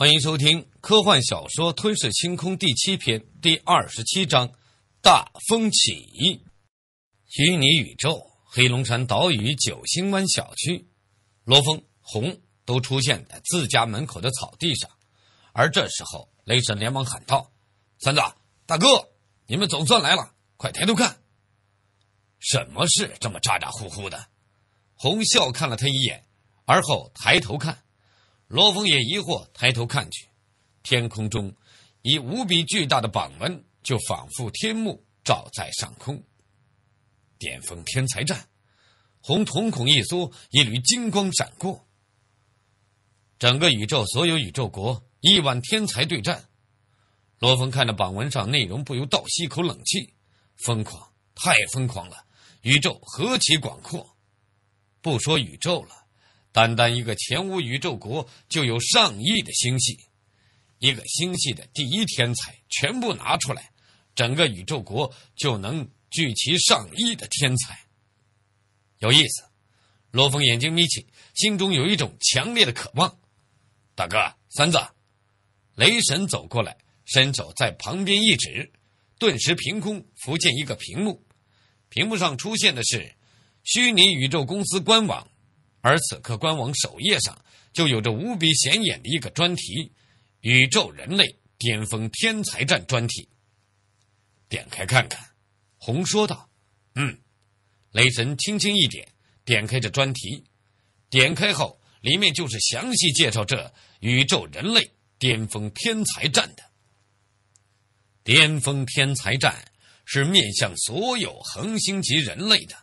欢迎收听科幻小说《吞噬星空》第七篇第二十七章《大风起》，虚拟宇宙，黑龙山岛屿九星湾小区，罗峰、红都出现在自家门口的草地上，而这时候，雷神连忙喊道：“三子，大哥，你们总算来了，快抬头看，什么事这么咋咋呼呼的？”红笑看了他一眼，而后抬头看。罗峰也疑惑，抬头看去，天空中以无比巨大的榜文，就仿佛天幕罩在上空。巅峰天才战，红瞳孔一缩，一缕金光闪过。整个宇宙，所有宇宙国，亿万天才对战。罗峰看着榜文上内容，不由倒吸一口冷气，疯狂，太疯狂了！宇宙何其广阔，不说宇宙了。单单一个前无宇宙国就有上亿的星系，一个星系的第一天才全部拿出来，整个宇宙国就能聚齐上亿的天才。有意思，罗峰眼睛眯起，心中有一种强烈的渴望。大哥，三子，雷神走过来，伸手在旁边一指，顿时凭空浮现一个屏幕，屏幕上出现的是虚拟宇宙公司官网。而此刻，官网首页上就有着无比显眼的一个专题——“宇宙人类巅峰天才战”专题。点开看看，红说道：“嗯。”雷神轻轻一点，点开这专题。点开后，里面就是详细介绍这“宇宙人类巅峰天才战”的。巅峰天才战是面向所有恒星级人类的，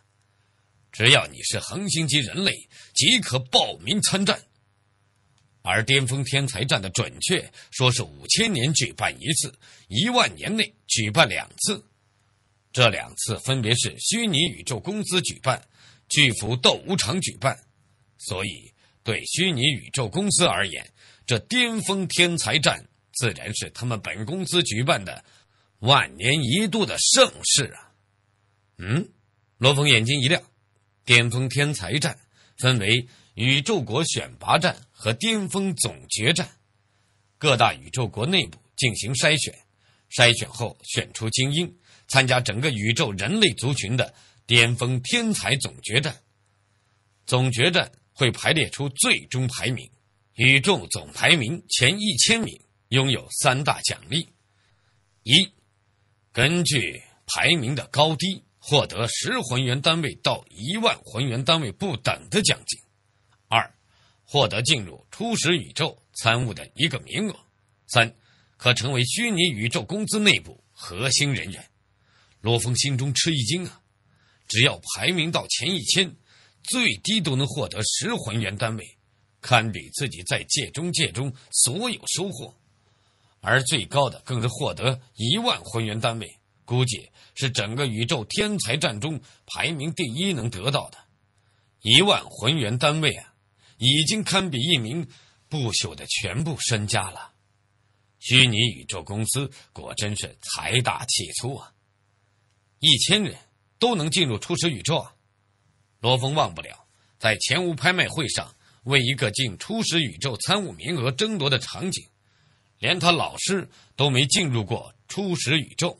只要你是恒星级人类。即可报名参战。而巅峰天才战的准确说是五千年举办一次，一万年内举办两次。这两次分别是虚拟宇宙公司举办，巨幅斗无场举办。所以对虚拟宇宙公司而言，这巅峰天才战自然是他们本公司举办的万年一度的盛世啊！嗯，罗峰眼睛一亮，巅峰天才战。分为宇宙国选拔战和巅峰总决战，各大宇宙国内部进行筛选，筛选后选出精英参加整个宇宙人类族群的巅峰天才总决战。总决战会排列出最终排名，宇宙总排名前一千名拥有三大奖励：一，根据排名的高低。获得十魂元单位到一万魂元单位不等的奖金，二，获得进入初始宇宙参悟的一个名额，三，可成为虚拟宇宙公司内部核心人员。罗峰心中吃一惊啊！只要排名到前一千，最低都能获得十魂元单位，堪比自己在界中界中所有收获，而最高的更是获得一万魂元单位。估计是整个宇宙天才战中排名第一能得到的，一万魂元单位啊，已经堪比一名不朽的全部身家了。虚拟宇宙公司果真是财大气粗啊！一千人都能进入初始宇宙啊！罗峰忘不了在前无拍卖会上为一个进初始宇宙参悟名额争夺的场景，连他老师都没进入过初始宇宙。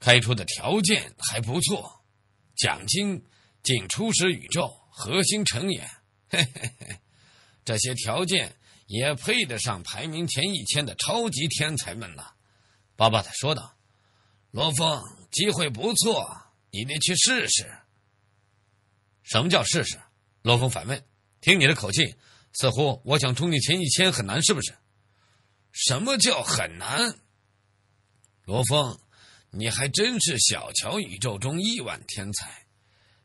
开出的条件还不错，奖金进初始宇宙核心成员，嘿嘿嘿，这些条件也配得上排名前一千的超级天才们了。巴巴的说道：“罗峰，机会不错，你得去试试。”什么叫试试？罗峰反问。听你的口气，似乎我想冲进前一千很难，是不是？什么叫很难？罗峰。你还真是小瞧宇宙中亿万天才，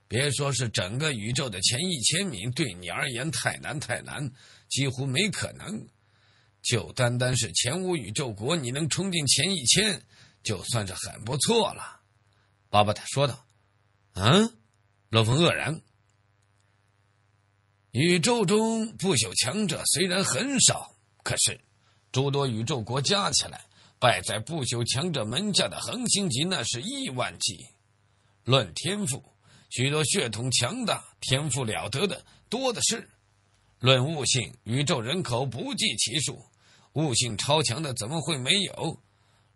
别说是整个宇宙的前一千名，对你而言太难太难，几乎没可能。就单单是前五宇宙国，你能冲进前一千，就算是很不错了。”巴巴塔说道。“嗯？”罗峰愕然。宇宙中不朽强者虽然很少，可是诸多宇宙国加起来。败在不朽强者门下的恒星级，那是亿万级。论天赋，许多血统强大、天赋了得的多的是；论悟性，宇宙人口不计其数，悟性超强的怎么会没有？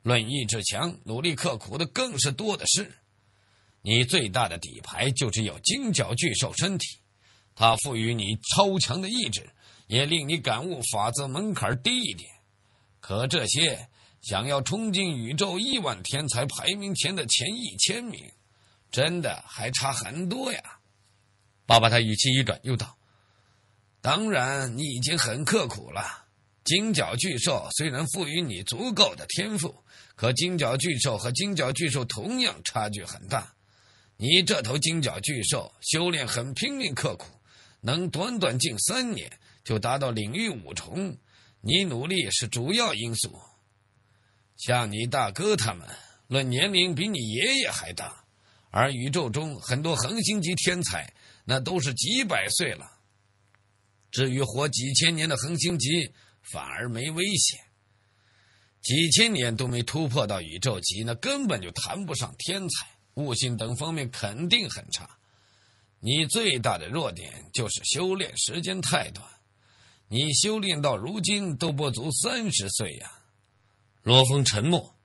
论意志强、努力刻苦的更是多的是。你最大的底牌就只有金角巨兽身体，它赋予你超强的意志，也令你感悟法则门槛低一点。可这些。想要冲进宇宙亿万天才排名前的前一千名，真的还差很多呀！爸爸，他语气一转，又道：“当然，你已经很刻苦了。金角巨兽虽然赋予你足够的天赋，可金角巨兽和金角巨兽同样差距很大。你这头金角巨兽修炼很拼命刻苦，能短短近三年就达到领域五重，你努力是主要因素。”像你大哥他们，论年龄比你爷爷还大，而宇宙中很多恒星级天才，那都是几百岁了。至于活几千年的恒星级，反而没危险。几千年都没突破到宇宙级，那根本就谈不上天才，悟性等方面肯定很差。你最大的弱点就是修炼时间太短，你修炼到如今都不足三十岁呀。罗峰沉默。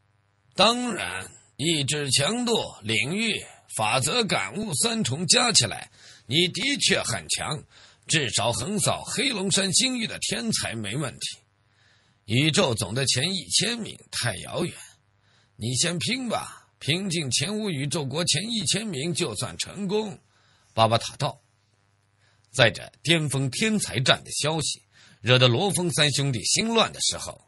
当然，意志强度、领域、法则感悟三重加起来，你的确很强，至少横扫黑龙山精域的天才没问题。宇宙总的前一千名太遥远，你先拼吧，拼进前五宇宙国前一千名就算成功。巴巴塔道。再者，巅峰天才战的消息惹得罗峰三兄弟心乱的时候，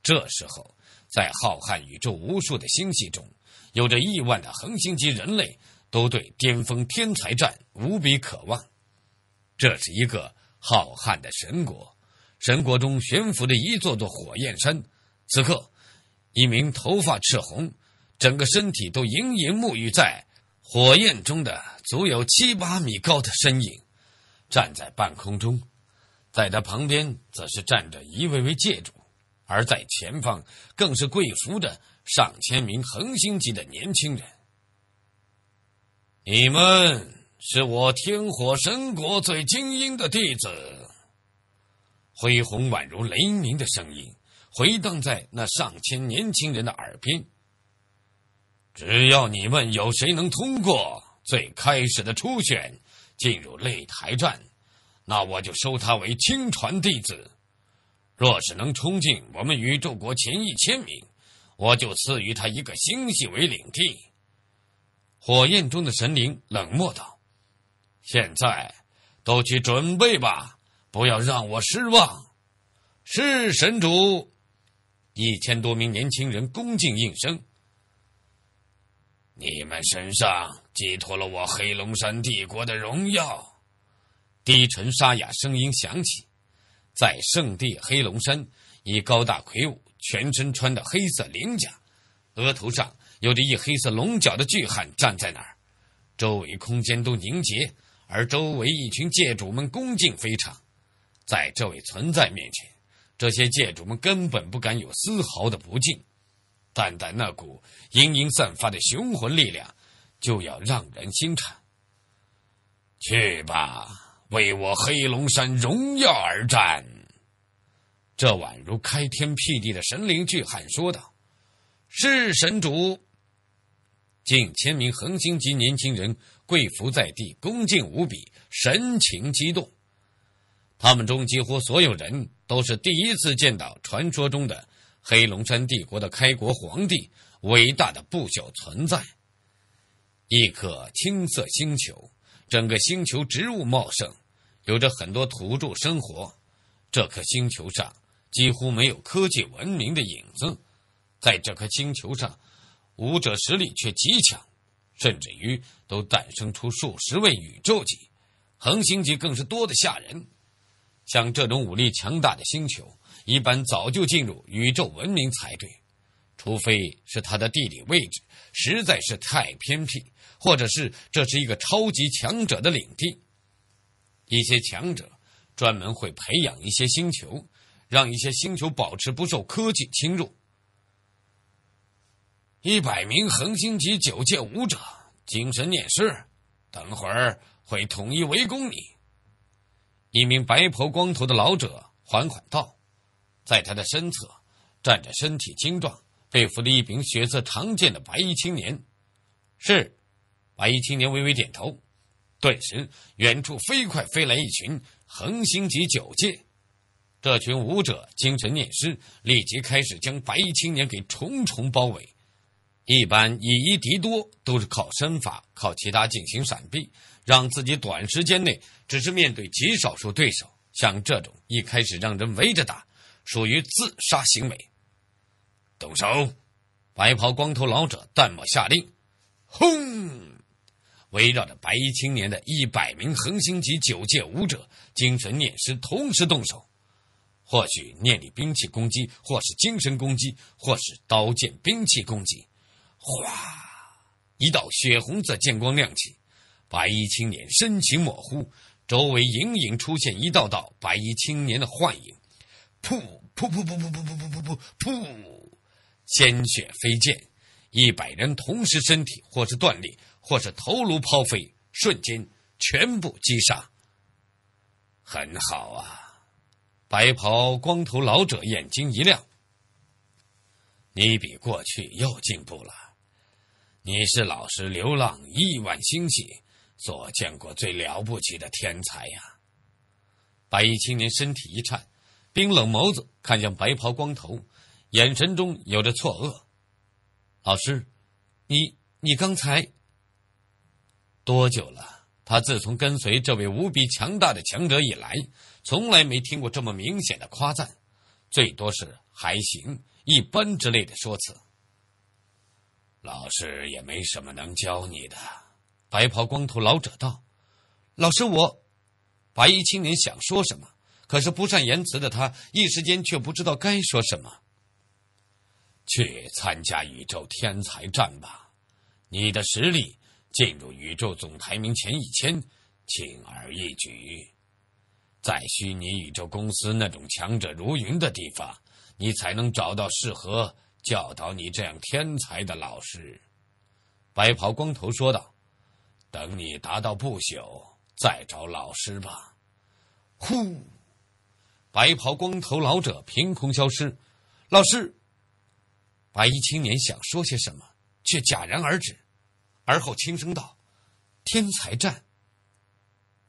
这时候。在浩瀚宇宙无数的星系中，有着亿万的恒星级人类都对巅峰天才战无比渴望。这是一个浩瀚的神国，神国中悬浮着一座座火焰山。此刻，一名头发赤红、整个身体都隐隐沐浴在火焰中的足有七八米高的身影，站在半空中。在他旁边，则是站着一位位界主。而在前方，更是跪伏着上千名恒星级的年轻人。你们是我天火神国最精英的弟子。恢宏宛如雷鸣的声音回荡在那上千年轻人的耳边。只要你们有谁能通过最开始的初选，进入擂台战，那我就收他为亲传弟子。若是能冲进我们宇宙国前一千名，我就赐予他一个星系为领地。火焰中的神灵冷漠道：“现在，都去准备吧，不要让我失望。”是神主。一千多名年轻人恭敬应声。你们身上寄托了我黑龙山帝国的荣耀。低沉沙哑声音响起。在圣地黑龙山，一高大魁梧、全身穿的黑色鳞甲、额头上有着一黑色龙角的巨汉站在那儿，周围空间都凝结，而周围一群界主们恭敬非常。在这位存在面前，这些界主们根本不敢有丝毫的不敬，淡淡那股隐隐散发的雄浑力量，就要让人心颤。去吧。为我黑龙山荣耀而战！这宛如开天辟地的神灵巨汉说道：“是神主。”近千名恒星级年轻人跪伏在地，恭敬无比，神情激动。他们中几乎所有人都是第一次见到传说中的黑龙山帝国的开国皇帝——伟大的不朽存在。一颗青色星球。整个星球植物茂盛，有着很多土著生活。这颗星球上几乎没有科技文明的影子，在这颗星球上，武者实力却极强，甚至于都诞生出数十位宇宙级、恒星级，更是多得吓人。像这种武力强大的星球，一般早就进入宇宙文明才对，除非是它的地理位置实在是太偏僻。或者是这是一个超级强者的领地，一些强者专门会培养一些星球，让一些星球保持不受科技侵入。一百名恒星级九界武者，精神念师，等会儿会统一围攻你。一名白袍光头的老者缓缓道，在他的身侧站着身体精壮、背负着一柄血色长剑的白衣青年，是。白衣青年微微点头，顿时，远处飞快飞来一群恒星级九界。这群武者精神念师立即开始将白衣青年给重重包围。一般以一敌多，都是靠身法、靠其他进行闪避，让自己短时间内只是面对极少数对手。像这种一开始让人围着打，属于自杀行为。动手！白袍光头老者淡漠下令。轰！围绕着白衣青年的一百名恒星级九界武者，精神念师同时动手，或许念力兵器攻击，或是精神攻击，或是刀剑兵器攻击。哗，一道血红色剑光亮起，白衣青年身形模糊，周围隐隐出现一道道白衣青年的幻影。噗噗噗噗噗噗噗噗噗噗噗，鲜血飞溅，一百人同时身体或是断裂。或是头颅抛飞，瞬间全部击杀。很好啊！白袍光头老者眼睛一亮：“你比过去又进步了，你是老师流浪亿万星系所见过最了不起的天才呀！”白衣青年身体一颤，冰冷眸子看向白袍光头，眼神中有着错愕：“老师，你你刚才？”多久了？他自从跟随这位无比强大的强者以来，从来没听过这么明显的夸赞，最多是还行、一般之类的说辞。老师也没什么能教你的。”白袍光头老者道。“老师，我……”白衣青年想说什么，可是不善言辞的他，一时间却不知道该说什么。“去参加宇宙天才战吧，你的实力。”进入宇宙总排名前一千，轻而易举。在虚拟宇宙公司那种强者如云的地方，你才能找到适合教导你这样天才的老师。”白袍光头说道，“等你达到不朽，再找老师吧。”呼，白袍光头老者凭空消失。老师，白衣青年想说些什么，却戛然而止。而后轻声道：“天才战。”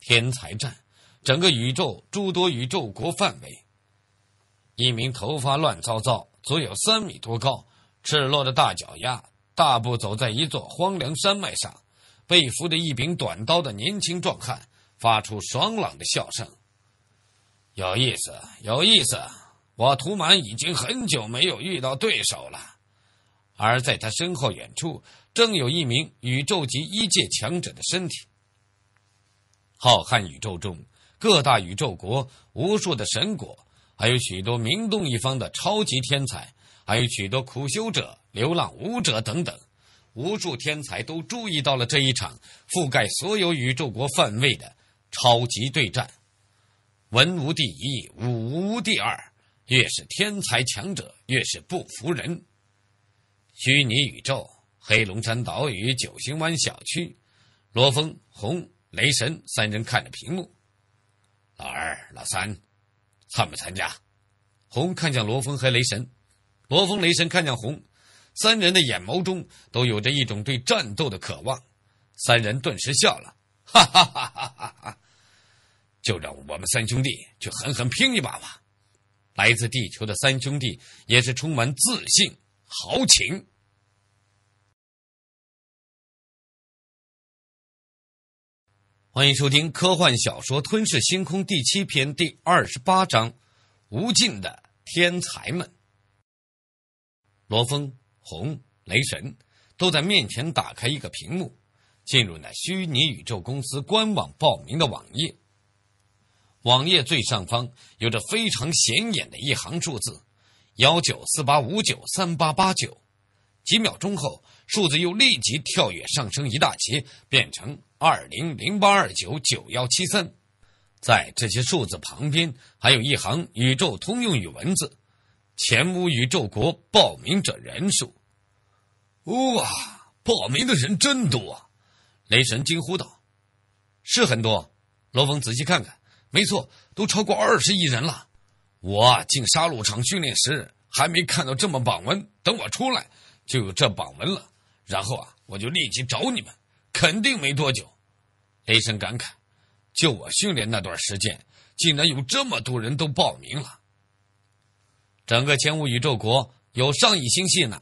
天才战，整个宇宙诸多宇宙国范围。一名头发乱糟糟、足有三米多高、赤裸的大脚丫，大步走在一座荒凉山脉上，背负着一柄短刀的年轻壮汉，发出爽朗的笑声：“有意思，有意思！我图满已经很久没有遇到对手了。”而在他身后远处。正有一名宇宙级一界强者的身体。浩瀚宇宙中，各大宇宙国、无数的神果，还有许多名动一方的超级天才，还有许多苦修者、流浪武者等等，无数天才都注意到了这一场覆盖所有宇宙国范围的超级对战。文无第一，武无第二，越是天才强者，越是不服人。虚拟宇宙。黑龙山岛屿九星湾小区，罗峰、红、雷神三人看着屏幕，老二、老三参不参加？红看向罗峰和雷神，罗峰、雷神看向红，三人的眼眸中都有着一种对战斗的渴望。三人顿时笑了，哈哈哈哈哈哈！就让我们三兄弟去狠狠拼一把吧！来自地球的三兄弟也是充满自信、豪情。欢迎收听科幻小说《吞噬星空》第七篇第二十八章《无尽的天才们》。罗峰、红雷神都在面前打开一个屏幕，进入那虚拟宇宙公司官网报名的网页。网页最上方有着非常显眼的一行数字：幺九四八五九三八八九。几秒钟后，数字又立即跳跃上升一大截，变成二零零八二九九幺七三。在这些数字旁边，还有一行宇宙通用语文字：“前无宇宙国报名者人数。”哇，报名的人真多！雷神惊呼道：“是很多。”罗峰仔细看看，没错，都超过二十亿人了。我进杀戮场训练时还没看到这么榜文，等我出来。就有这榜文了，然后啊，我就立即找你们，肯定没多久。雷神感慨：“就我训练那段时间，竟然有这么多人都报名了。整个前五宇宙国有上亿星系呢。”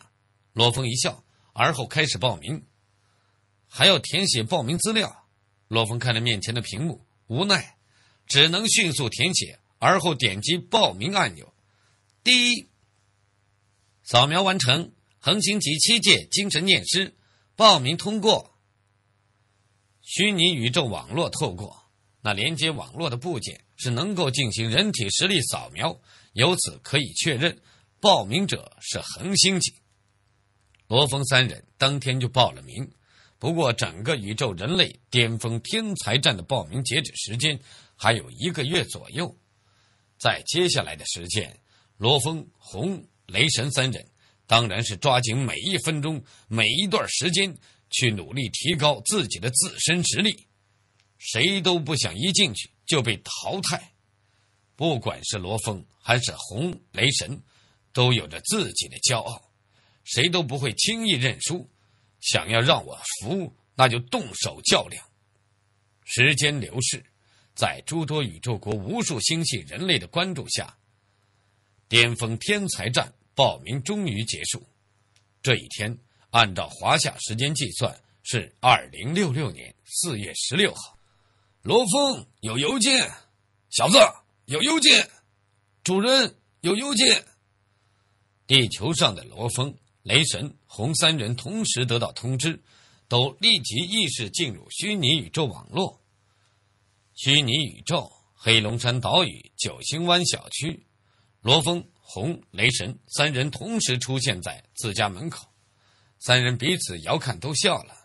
罗峰一笑，而后开始报名，还要填写报名资料。罗峰看着面前的屏幕，无奈，只能迅速填写，而后点击报名按钮。第一，扫描完成。恒星级七届精神念师报名通过。虚拟宇宙网络透过那连接网络的部件是能够进行人体实力扫描，由此可以确认报名者是恒星级。罗峰三人当天就报了名，不过整个宇宙人类巅峰天才战的报名截止时间还有一个月左右。在接下来的时间，罗峰、红雷神三人。当然是抓紧每一分钟、每一段时间去努力提高自己的自身实力。谁都不想一进去就被淘汰。不管是罗峰还是红雷神，都有着自己的骄傲，谁都不会轻易认输。想要让我服，那就动手较量。时间流逝，在诸多宇宙国、无数星系人类的关注下，巅峰天才战。报名终于结束，这一天按照华夏时间计算是二零六六年四月十六号。罗峰有邮件，小子有邮件，主人有邮件。地球上的罗峰、雷神红三人同时得到通知，都立即意识进入虚拟宇宙网络。虚拟宇宙，黑龙山岛屿九星湾小区，罗峰。红雷神三人同时出现在自家门口，三人彼此遥看都笑了。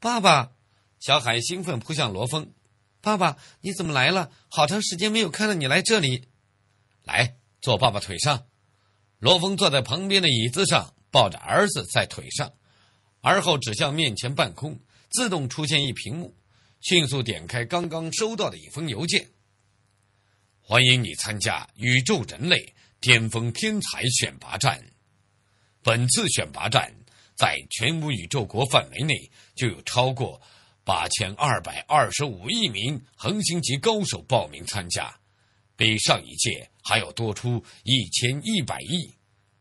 爸爸，小海兴奋扑向罗峰：“爸爸，你怎么来了？好长时间没有看到你来这里。”来坐爸爸腿上。罗峰坐在旁边的椅子上，抱着儿子在腿上，而后指向面前半空，自动出现一屏幕，迅速点开刚刚收到的一封邮件：“欢迎你参加宇宙人类。”巅峰天才选拔战，本次选拔战在全无宇宙国范围内就有超过八千二百二十五亿名恒星级高手报名参加，比上一届还要多出一千一百亿。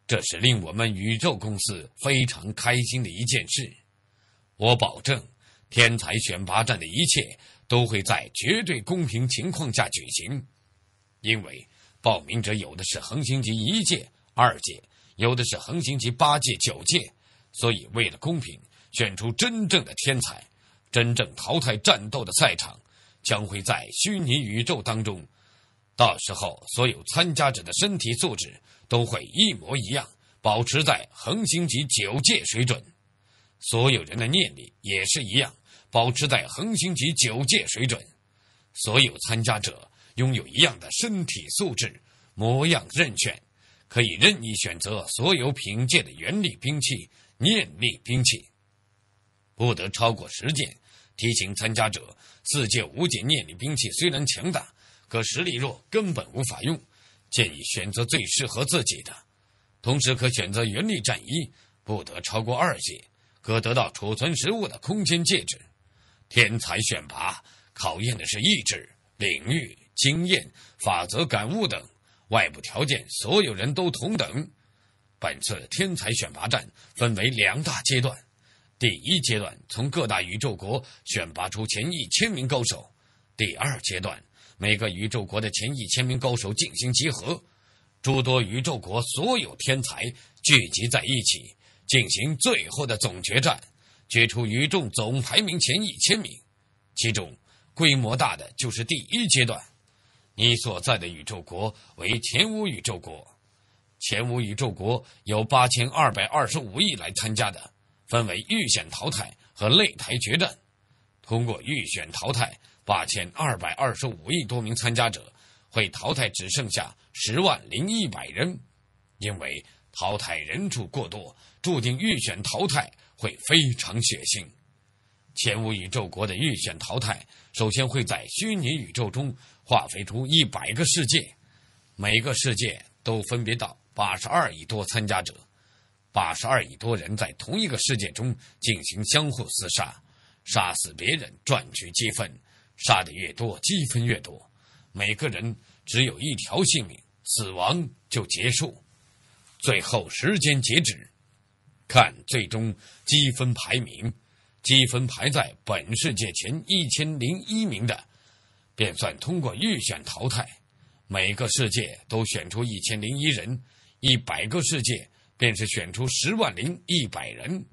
这是令我们宇宙公司非常开心的一件事。我保证，天才选拔战的一切都会在绝对公平情况下举行，因为。报名者有的是恒星级一届、二届，有的是恒星级八届、九届。所以为了公平，选出真正的天才，真正淘汰战斗的赛场，将会在虚拟宇宙当中。到时候，所有参加者的身体素质都会一模一样，保持在恒星级九届水准；所有人的念力也是一样，保持在恒星级九届水准。所有参加者。拥有一样的身体素质，模样任选，可以任意选择所有品阶的元力兵器、念力兵器，不得超过十件。提醒参加者，四阶五解念力兵器虽然强大，可实力弱根本无法用，建议选择最适合自己的。同时可选择元力战衣，不得超过二阶。可得到储存食物的空间戒指。天才选拔考验的是意志、领域。经验、法则、感悟等外部条件，所有人都同等。本次天才选拔战分为两大阶段：第一阶段从各大宇宙国选拔出前一千名高手；第二阶段，每个宇宙国的前一千名高手进行集合，诸多宇宙国所有天才聚集在一起，进行最后的总决战，决出宇宙总排名前一千名。其中，规模大的就是第一阶段。你所在的宇宙国为前五宇宙国，前五宇宙国有八千二百二十五亿来参加的，分为预选淘汰和擂台决战。通过预选淘汰，八千二百二十五亿多名参加者会淘汰，只剩下十万零一百人。因为淘汰人数过多，注定预选淘汰会非常血腥。前五宇宙国的预选淘汰首先会在虚拟宇宙中。划分出一百个世界，每个世界都分别到八十二亿多参加者，八十二亿多人在同一个世界中进行相互厮杀，杀死别人赚取积分，杀的越多积分越多。每个人只有一条性命，死亡就结束。最后时间截止，看最终积分排名，积分排在本世界前一千零一名的。便算通过预选淘汰，每个世界都选出一千零一人，一百个世界便是选出十万零一百人。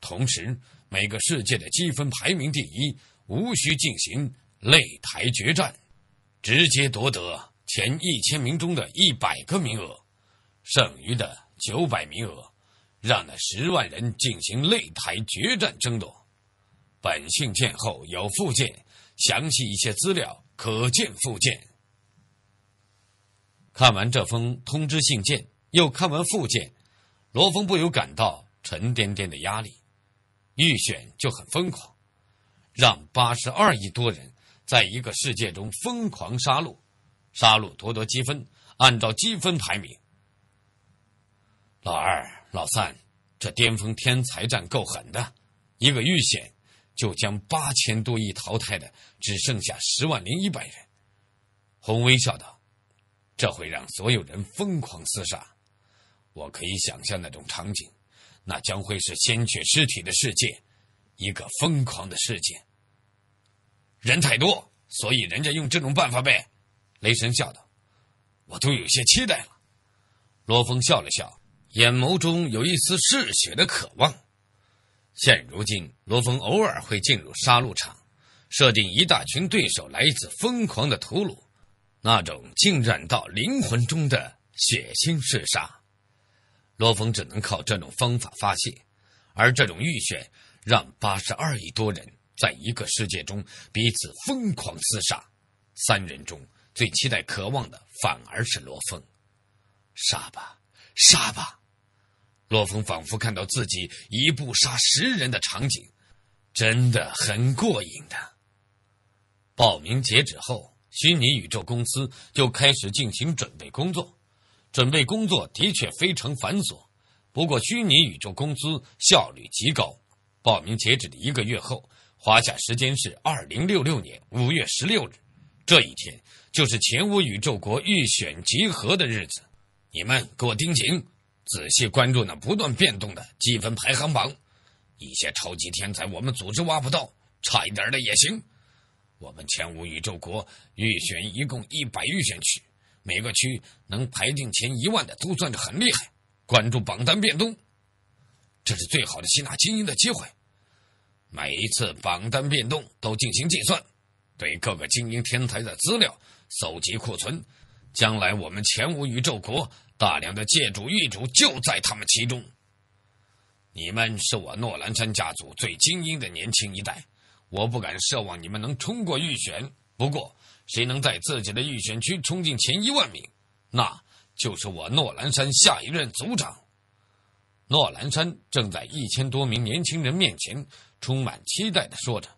同时，每个世界的积分排名第一，无需进行擂台决战，直接夺得前一千名中的一百个名额。剩余的九百名额，让那十万人进行擂台决战争夺。本信件后有附件。详细一些资料可见附件。看完这封通知信件，又看完附件，罗峰不由感到沉甸甸的压力。预选就很疯狂，让八十二亿多人在一个世界中疯狂杀戮，杀戮夺得积分，按照积分排名。老二、老三，这巅峰天才战够狠的，一个预选。就将八千多亿淘汰的，只剩下十万零一百人。洪微笑道：“这会让所有人疯狂厮杀，我可以想象那种场景，那将会是鲜血尸体的世界，一个疯狂的世界。人太多，所以人家用这种办法呗。”雷神笑道：“我都有些期待了。”罗峰笑了笑，眼眸中有一丝嗜血的渴望。现如今，罗峰偶尔会进入杀戮场，设定一大群对手，来一次疯狂的屠戮，那种浸染到灵魂中的血腥嗜杀，罗峰只能靠这种方法发泄。而这种预选，让八十二亿多人在一个世界中彼此疯狂厮杀。三人中最期待、渴望的，反而是罗峰。杀吧，杀吧！洛风仿佛看到自己一步杀十人的场景，真的很过瘾的。报名截止后，虚拟宇宙公司就开始进行准备工作。准备工作的确非常繁琐，不过虚拟宇宙公司效率极高。报名截止的一个月后，华夏时间是二零六六年五月十六日，这一天就是前五宇宙国预选集合的日子。你们给我盯紧。仔细关注那不断变动的积分排行榜，一些超级天才我们组织挖不到，差一点的也行。我们前五宇宙国预选一共一百预选区，每个区能排进前一万的都算着很厉害。关注榜单变动，这是最好的吸纳精英的机会。每一次榜单变动都进行计算，对各个精英天才的资料搜集库存，将来我们前五宇宙国。大量的界主、域主就在他们其中。你们是我诺兰山家族最精英的年轻一代，我不敢奢望你们能冲过预选，不过谁能在自己的预选区冲进前一万名，那就是我诺兰山下一任族长。诺兰山正在一千多名年轻人面前充满期待地说着：“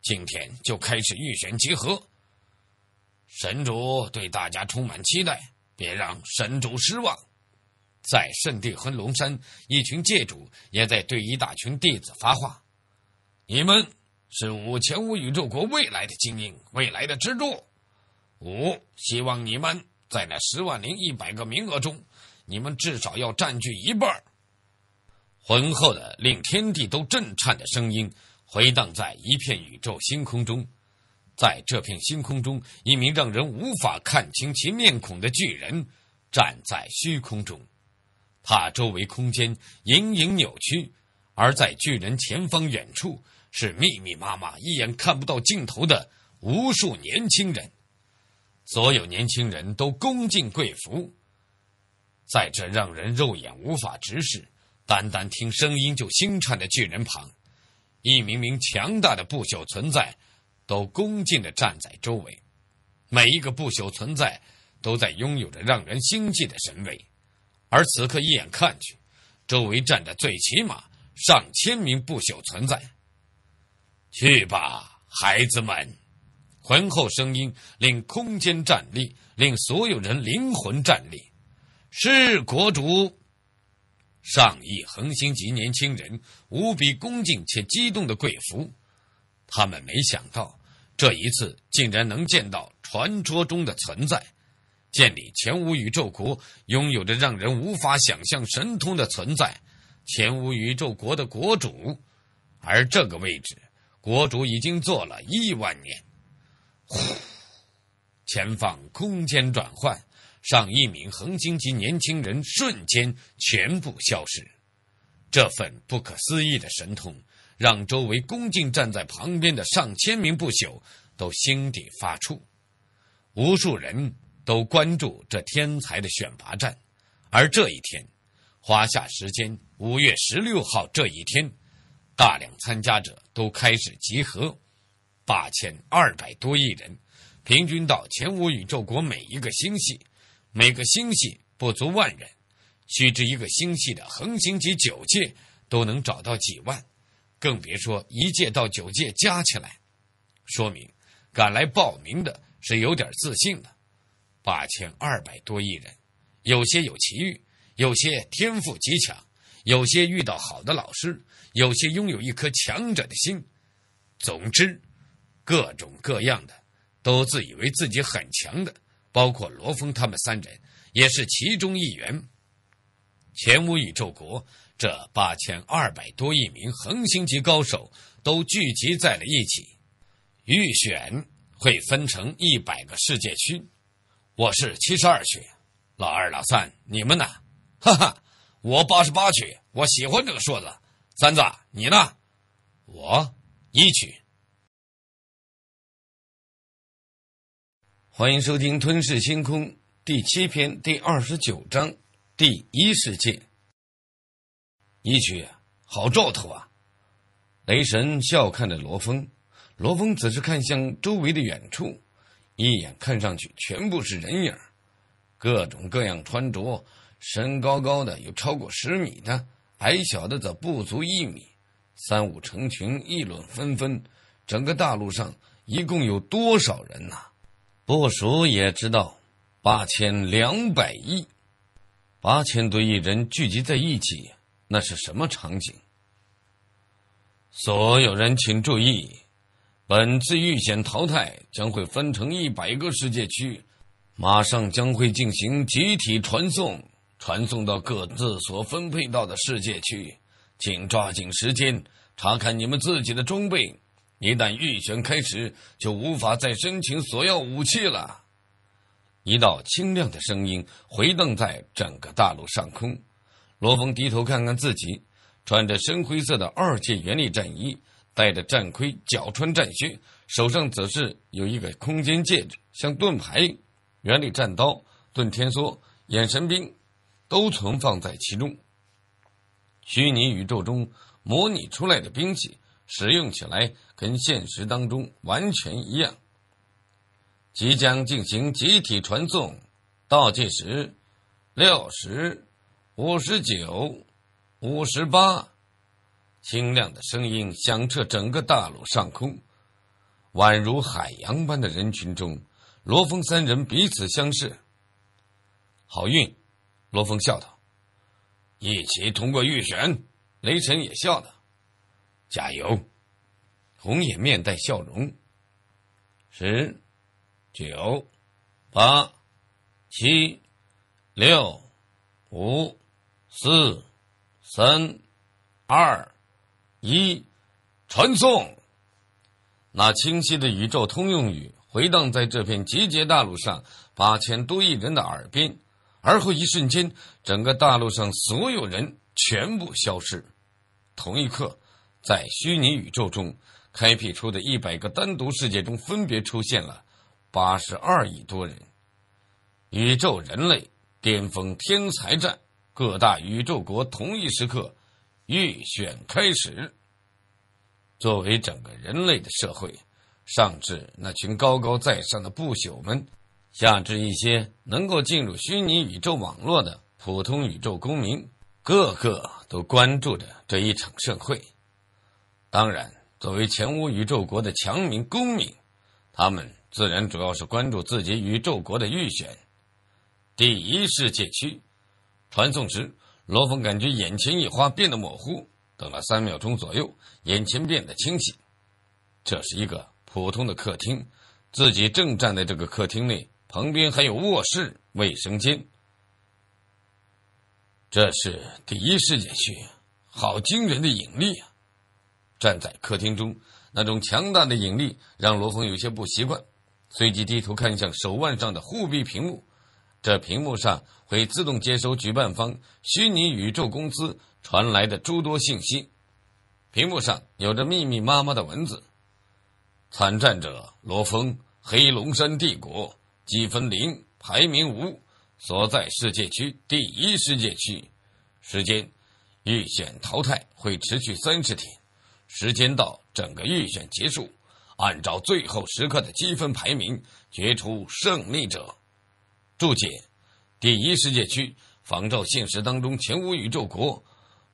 今天就开始预选集合，神主对大家充满期待。”别让神主失望，在圣地昆龙山，一群界主也在对一大群弟子发话：“你们是五千五宇宙国未来的精英，未来的支柱。五希望你们在那十万零一百个名额中，你们至少要占据一半。”浑厚的令天地都震颤的声音回荡在一片宇宙星空中。在这片星空中，一名让人无法看清其面孔的巨人站在虚空中，他周围空间隐隐扭曲；而在巨人前方远处，是密密麻麻、一眼看不到尽头的无数年轻人。所有年轻人都恭敬跪伏在这让人肉眼无法直视、单单听声音就心颤的巨人旁，一名名强大的不朽存在。都恭敬地站在周围，每一个不朽存在都在拥有着让人心悸的神威，而此刻一眼看去，周围站着最起码上千名不朽存在。去吧，孩子们！浑厚声音令空间站立，令所有人灵魂站立。是国主！上亿恒星级年轻人无比恭敬且激动的跪伏，他们没想到。这一次竟然能见到传说中的存在，建立前无宇宙国，拥有着让人无法想象神通的存在，前无宇宙国的国主，而这个位置，国主已经坐了亿万年。呼，前方空间转换，上一名恒星级年轻人瞬间全部消失，这份不可思议的神通。让周围恭敬站在旁边的上千名不朽都心底发怵，无数人都关注这天才的选拔战。而这一天，华夏时间五月十六号这一天，大量参加者都开始集合，八千二百多亿人，平均到前五宇宙国每一个星系，每个星系不足万人。须知一个星系的恒星级九界都能找到几万。更别说一届到九届加起来，说明赶来报名的是有点自信的。八千二百多亿人，有些有奇遇，有些天赋极强，有些遇到好的老师，有些拥有一颗强者的心。总之，各种各样的，都自以为自己很强的，包括罗峰他们三人也是其中一员。前无宇宙国。这八千二百多亿名恒星级高手都聚集在了一起，预选会分成一百个世界区，我是七十二区，老二、老三，你们呢？哈哈，我八十八区，我喜欢这个数字。三子，你呢？我一区。欢迎收听《吞噬星空》第七篇第二十九章第一世界。一曲，好兆头啊！雷神笑看着罗峰，罗峰此是看向周围的远处，一眼看上去全部是人影，各种各样穿着，身高高的有超过十米的，矮小的则不足一米，三五成群，议论纷纷。整个大陆上一共有多少人呐？不数也知道，八千两百亿，八千多亿人聚集在一起。那是什么场景？所有人请注意，本次预选淘汰将会分成一百个世界区，马上将会进行集体传送，传送到各自所分配到的世界区，请抓紧时间查看你们自己的装备。一旦预选开始，就无法再申请索要武器了。一道清亮的声音回荡在整个大陆上空。罗峰低头看看自己，穿着深灰色的二阶原力战衣，戴着战盔，脚穿战靴，手上则是有一个空间戒指，像盾牌、原力战刀、盾天梭、眼神兵，都存放在其中。虚拟宇宙中模拟出来的兵器，使用起来跟现实当中完全一样。即将进行集体传送，倒计时，六十。五十九，五十八，清亮的声音响彻整个大陆上空，宛如海洋般的人群中，罗峰三人彼此相视。好运，罗峰笑道：“一起通过预选。”雷神也笑道：“加油。”红也面带笑容。十，九，八，七，六，五。四、三、二、一，传送！那清晰的宇宙通用语回荡在这片集结大陆上八千多亿人的耳边。而后一瞬间，整个大陆上所有人全部消失。同一刻，在虚拟宇宙中开辟出的一百个单独世界中，分别出现了八十二亿多人。宇宙人类巅峰天才战。各大宇宙国同一时刻，预选开始。作为整个人类的社会，上至那群高高在上的不朽们，下至一些能够进入虚拟宇宙网络的普通宇宙公民，个个都关注着这一场盛会。当然，作为前无宇宙国的强民公民，他们自然主要是关注自己宇宙国的预选。第一世界区。传送时，罗峰感觉眼前一花，变得模糊。等了三秒钟左右，眼前变得清晰。这是一个普通的客厅，自己正站在这个客厅内，旁边还有卧室、卫生间。这是第一世界区，好惊人的引力啊！站在客厅中，那种强大的引力让罗峰有些不习惯，随即低头看向手腕上的护臂屏幕。这屏幕上会自动接收举办方虚拟宇宙公司传来的诸多信息，屏幕上有着密密麻麻的文字。参战者：罗峰，黑龙山帝国，积分零，排名无，所在世界区第一世界区。时间：预选淘汰会持续三十天，时间到，整个预选结束，按照最后时刻的积分排名决出胜利者。注解：第一世界区仿照现实当中前无宇宙国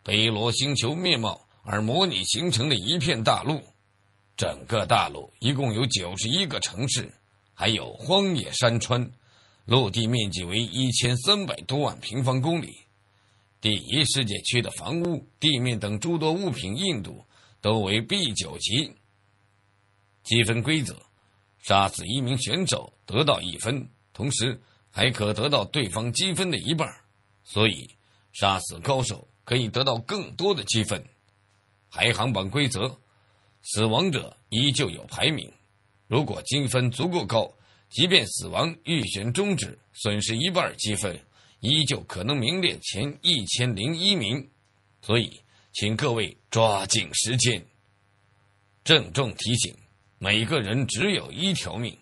北罗星球面貌而模拟形成的一片大陆，整个大陆一共有九十一个城市，还有荒野山川，陆地面积为一千三百多万平方公里。第一世界区的房屋、地面等诸多物品硬度都为 B 九级。积分规则：杀死一名选手得到一分，同时。还可得到对方积分的一半，所以杀死高手可以得到更多的积分。排行榜规则：死亡者依旧有排名。如果积分足够高，即便死亡预选终止，损失一半积分，依旧可能名列前一千零一名。所以，请各位抓紧时间。郑重提醒：每个人只有一条命，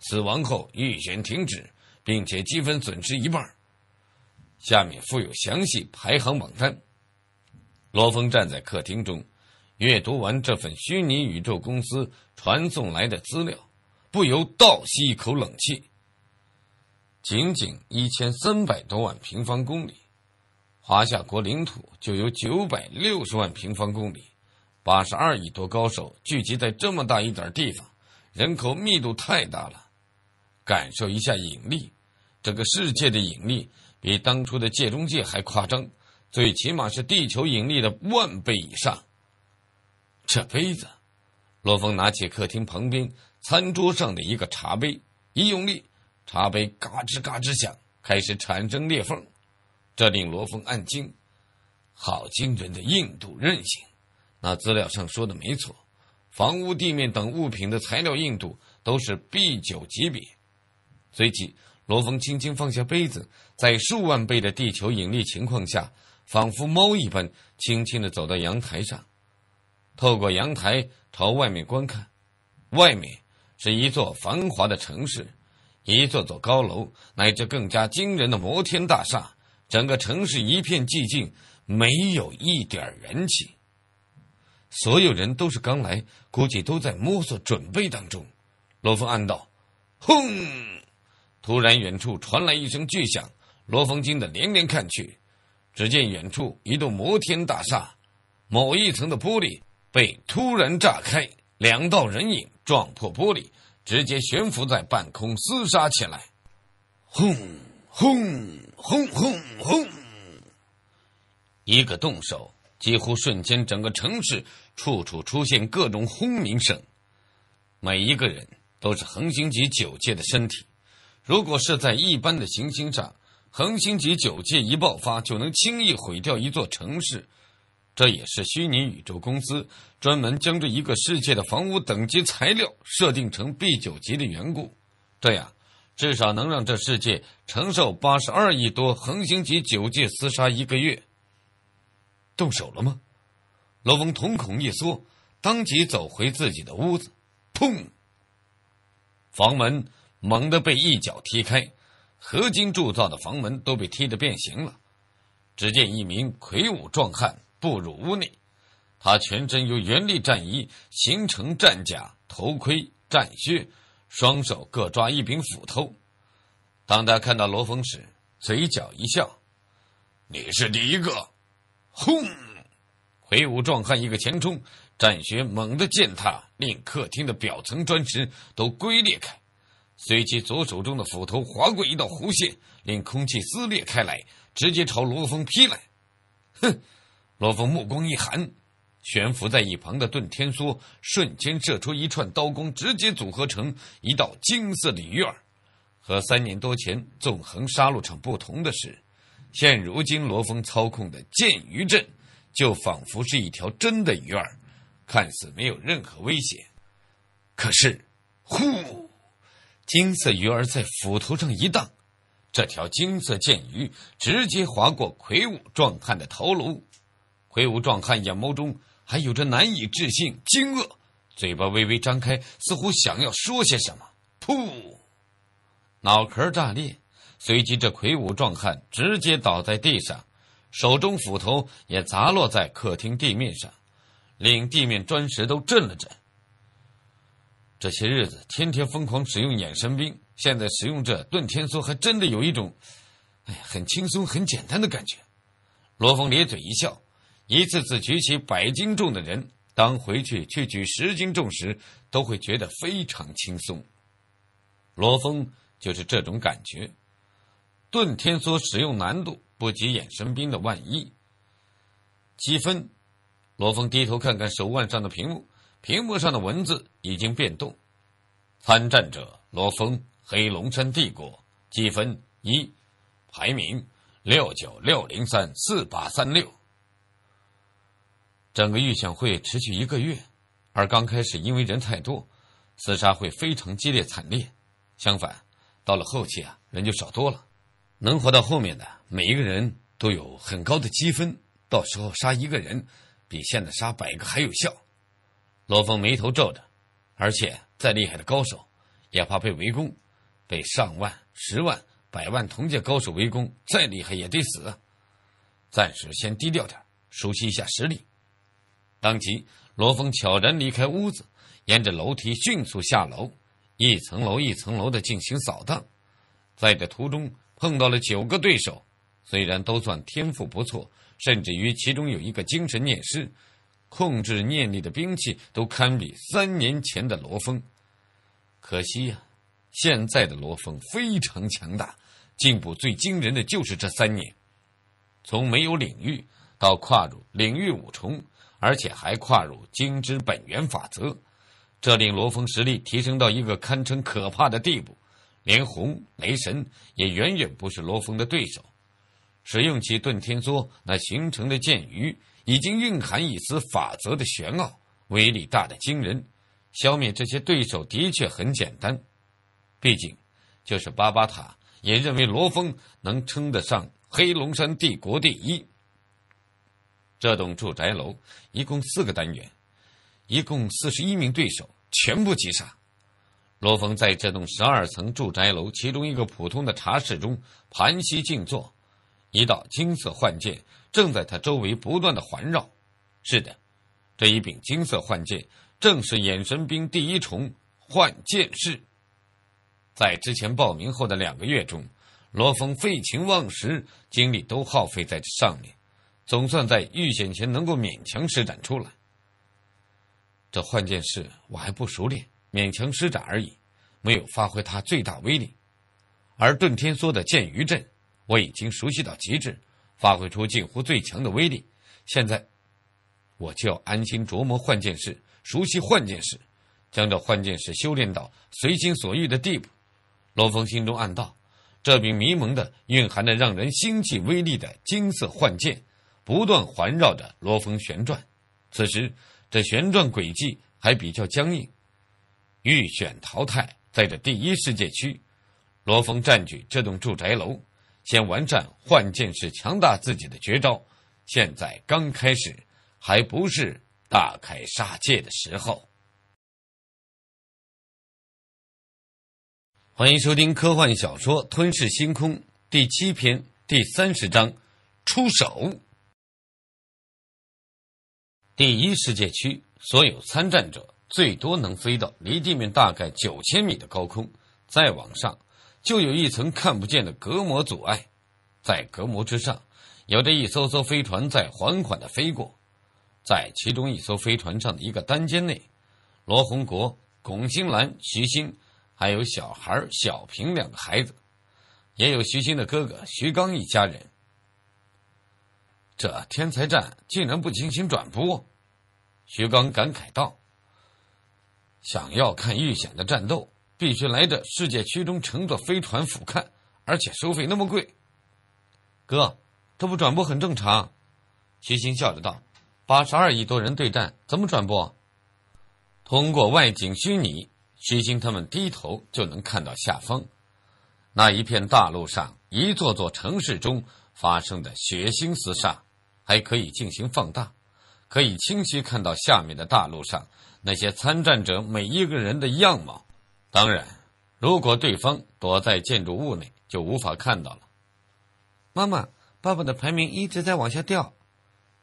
死亡后预选停止。并且积分损失一半。下面附有详细排行榜单。罗峰站在客厅中，阅读完这份虚拟宇宙公司传送来的资料，不由倒吸一口冷气。仅仅一千三百多万平方公里，华夏国领土就有九百六十万平方公里，八十二亿多高手聚集在这么大一点地方，人口密度太大了。感受一下引力，这个世界的引力比当初的界中界还夸张，最起码是地球引力的万倍以上。这杯子，罗峰拿起客厅旁边餐桌上的一个茶杯，一用力，茶杯嘎吱嘎吱响，开始产生裂缝。这令罗峰暗惊，好惊人的硬度韧性！那资料上说的没错，房屋地面等物品的材料硬度都是 B 九级别。随即，罗峰轻轻放下杯子，在数万倍的地球引力情况下，仿佛猫一般，轻轻地走到阳台上，透过阳台朝外面观看。外面是一座繁华的城市，一座座高楼乃至更加惊人的摩天大厦，整个城市一片寂静，没有一点人气。所有人都是刚来，估计都在摸索准备当中。罗峰暗道：轰！突然，远处传来一声巨响，罗峰惊得连连看去，只见远处一栋摩天大厦某一层的玻璃被突然炸开，两道人影撞破玻璃，直接悬浮在半空厮杀起来。轰轰轰轰轰！一个动手，几乎瞬间，整个城市处处出现各种轰鸣声。每一个人都是恒星级九阶的身体。如果是在一般的行星上，恒星级九界一爆发就能轻易毁掉一座城市，这也是虚拟宇宙公司专门将这一个世界的房屋等级材料设定成 B 九级的缘故。这样，至少能让这世界承受八十二亿多恒星级九界厮杀一个月。动手了吗？罗峰瞳孔一缩，当即走回自己的屋子，砰，房门。猛地被一脚踢开，合金铸造的房门都被踢得变形了。只见一名魁梧壮汉步入屋内，他全身由原力战衣形成战甲、头盔、战靴，双手各抓一柄斧头。当他看到罗峰时，嘴角一笑：“你是第一个。”轰！魁梧壮汉一个前冲，战靴猛地践踏，令客厅的表层砖石都龟裂开。随即，左手中的斧头划过一道弧线，令空气撕裂开来，直接朝罗峰劈来。哼！罗峰目光一寒，悬浮在一旁的遁天梭瞬间射出一串刀光，直接组合成一道金色的鱼饵。和三年多前纵横杀戮场不同的是，现如今罗峰操控的剑鱼阵，就仿佛是一条真的鱼饵，看似没有任何危险。可是，呼！金色鱼儿在斧头上一荡，这条金色剑鱼直接划过魁梧壮汉的头颅。魁梧壮汉眼眸中还有着难以置信、惊愕，嘴巴微微张开，似乎想要说些什么。噗，脑壳炸裂，随即这魁梧壮汉直接倒在地上，手中斧头也砸落在客厅地面上，令地面砖石都震了震。这些日子，天天疯狂使用眼神兵，现在使用这遁天梭，还真的有一种，哎呀，很轻松、很简单的感觉。罗峰咧嘴一笑，一次次举起百斤重的人，当回去去举十斤重时，都会觉得非常轻松。罗峰就是这种感觉。遁天梭使用难度不及眼神兵的万一。积分，罗峰低头看看手腕上的屏幕。屏幕上的文字已经变动。参战者：罗峰，黑龙山帝国，积分一，排名：六九六零三四八三六。整个预选会持续一个月，而刚开始因为人太多，厮杀会非常激烈惨烈。相反，到了后期啊，人就少多了，能活到后面的每一个人都有很高的积分。到时候杀一个人，比现在杀百个还有效。罗峰眉头皱着，而且再厉害的高手，也怕被围攻，被上万、十万、百万同届高手围攻，再厉害也得死。暂时先低调点，熟悉一下实力。当即，罗峰悄然离开屋子，沿着楼梯迅速下楼，一层楼一层楼的进行扫荡。在这途中，碰到了九个对手，虽然都算天赋不错，甚至于其中有一个精神念师。控制念力的兵器都堪比三年前的罗峰，可惜呀，现在的罗峰非常强大，进步最惊人的就是这三年，从没有领域到跨入领域五重，而且还跨入精之本源法则，这令罗峰实力提升到一个堪称可怕的地步，连红雷神也远远不是罗峰的对手，使用其遁天梭那形成的剑鱼。已经蕴含一丝法则的玄奥，威力大的惊人。消灭这些对手的确很简单，毕竟，就是巴巴塔也认为罗峰能称得上黑龙山帝国第一。这栋住宅楼一共四个单元，一共四十一名对手全部击杀。罗峰在这栋十二层住宅楼其中一个普通的茶室中盘膝静坐，一道金色幻剑。正在他周围不断的环绕，是的，这一柄金色幻剑正是眼神兵第一重幻剑士。在之前报名后的两个月中，罗峰废寝忘食，精力都耗费在这上面，总算在遇险前能够勉强施展出来。这幻剑式我还不熟练，勉强施展而已，没有发挥它最大威力。而遁天梭的剑鱼阵，我已经熟悉到极致。发挥出近乎最强的威力。现在，我就要安心琢磨幻剑式，熟悉幻剑式，将这幻剑式修炼到随心所欲的地步。罗峰心中暗道：这柄迷蒙的、蕴含着让人心悸威力的金色幻剑，不断环绕着罗峰旋转。此时，这旋转轨迹还比较僵硬。预选淘汰，在这第一世界区，罗峰占据这栋住宅楼。先完善幻剑是强大自己的绝招。现在刚开始，还不是大开杀戒的时候。欢迎收听科幻小说《吞噬星空》第七篇第三十章：出手。第一世界区所有参战者最多能飞到离地面大概九千米的高空，再往上。就有一层看不见的隔膜阻碍，在隔膜之上，有着一艘艘飞船在缓缓的飞过。在其中一艘飞船上的一个单间内，罗洪国、巩新兰、徐新，还有小孩小平两个孩子，也有徐新的哥哥徐刚一家人。这天才战竟然不进行转播，徐刚感慨道：“想要看遇险的战斗。”必须来这世界区中乘坐飞船俯瞰，而且收费那么贵。哥，这不转播很正常。徐星笑着道：“八十二亿多人对战，怎么转播？通过外景虚拟，徐星他们低头就能看到下方那一片大陆上一座座城市中发生的血腥厮杀，还可以进行放大，可以清晰看到下面的大陆上那些参战者每一个人的样貌。”当然，如果对方躲在建筑物内，就无法看到了。妈妈，爸爸的排名一直在往下掉。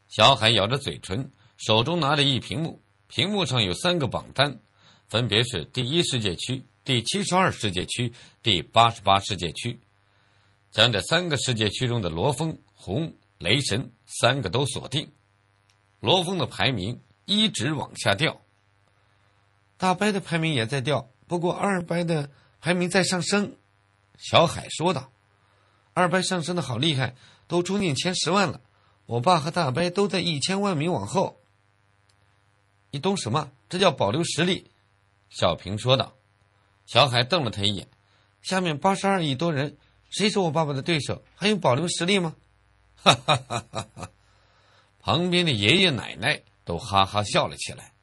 小海咬着嘴唇，手中拿着一屏幕，屏幕上有三个榜单，分别是第一世界区、第七十二世界区、第八十八世界区，将这三个世界区中的罗峰、红雷神三个都锁定。罗峰的排名一直往下掉，大白的排名也在掉。不过二班的还没再上升，小海说道：“二班上升的好厉害，都冲进前十万了。我爸和大伯都在一千万名往后。”你懂什么？这叫保留实力。”小平说道。小海瞪了他一眼：“下面八十二亿多人，谁是我爸爸的对手？还用保留实力吗？”哈哈哈哈哈！旁边的爷爷奶奶都哈哈笑了起来。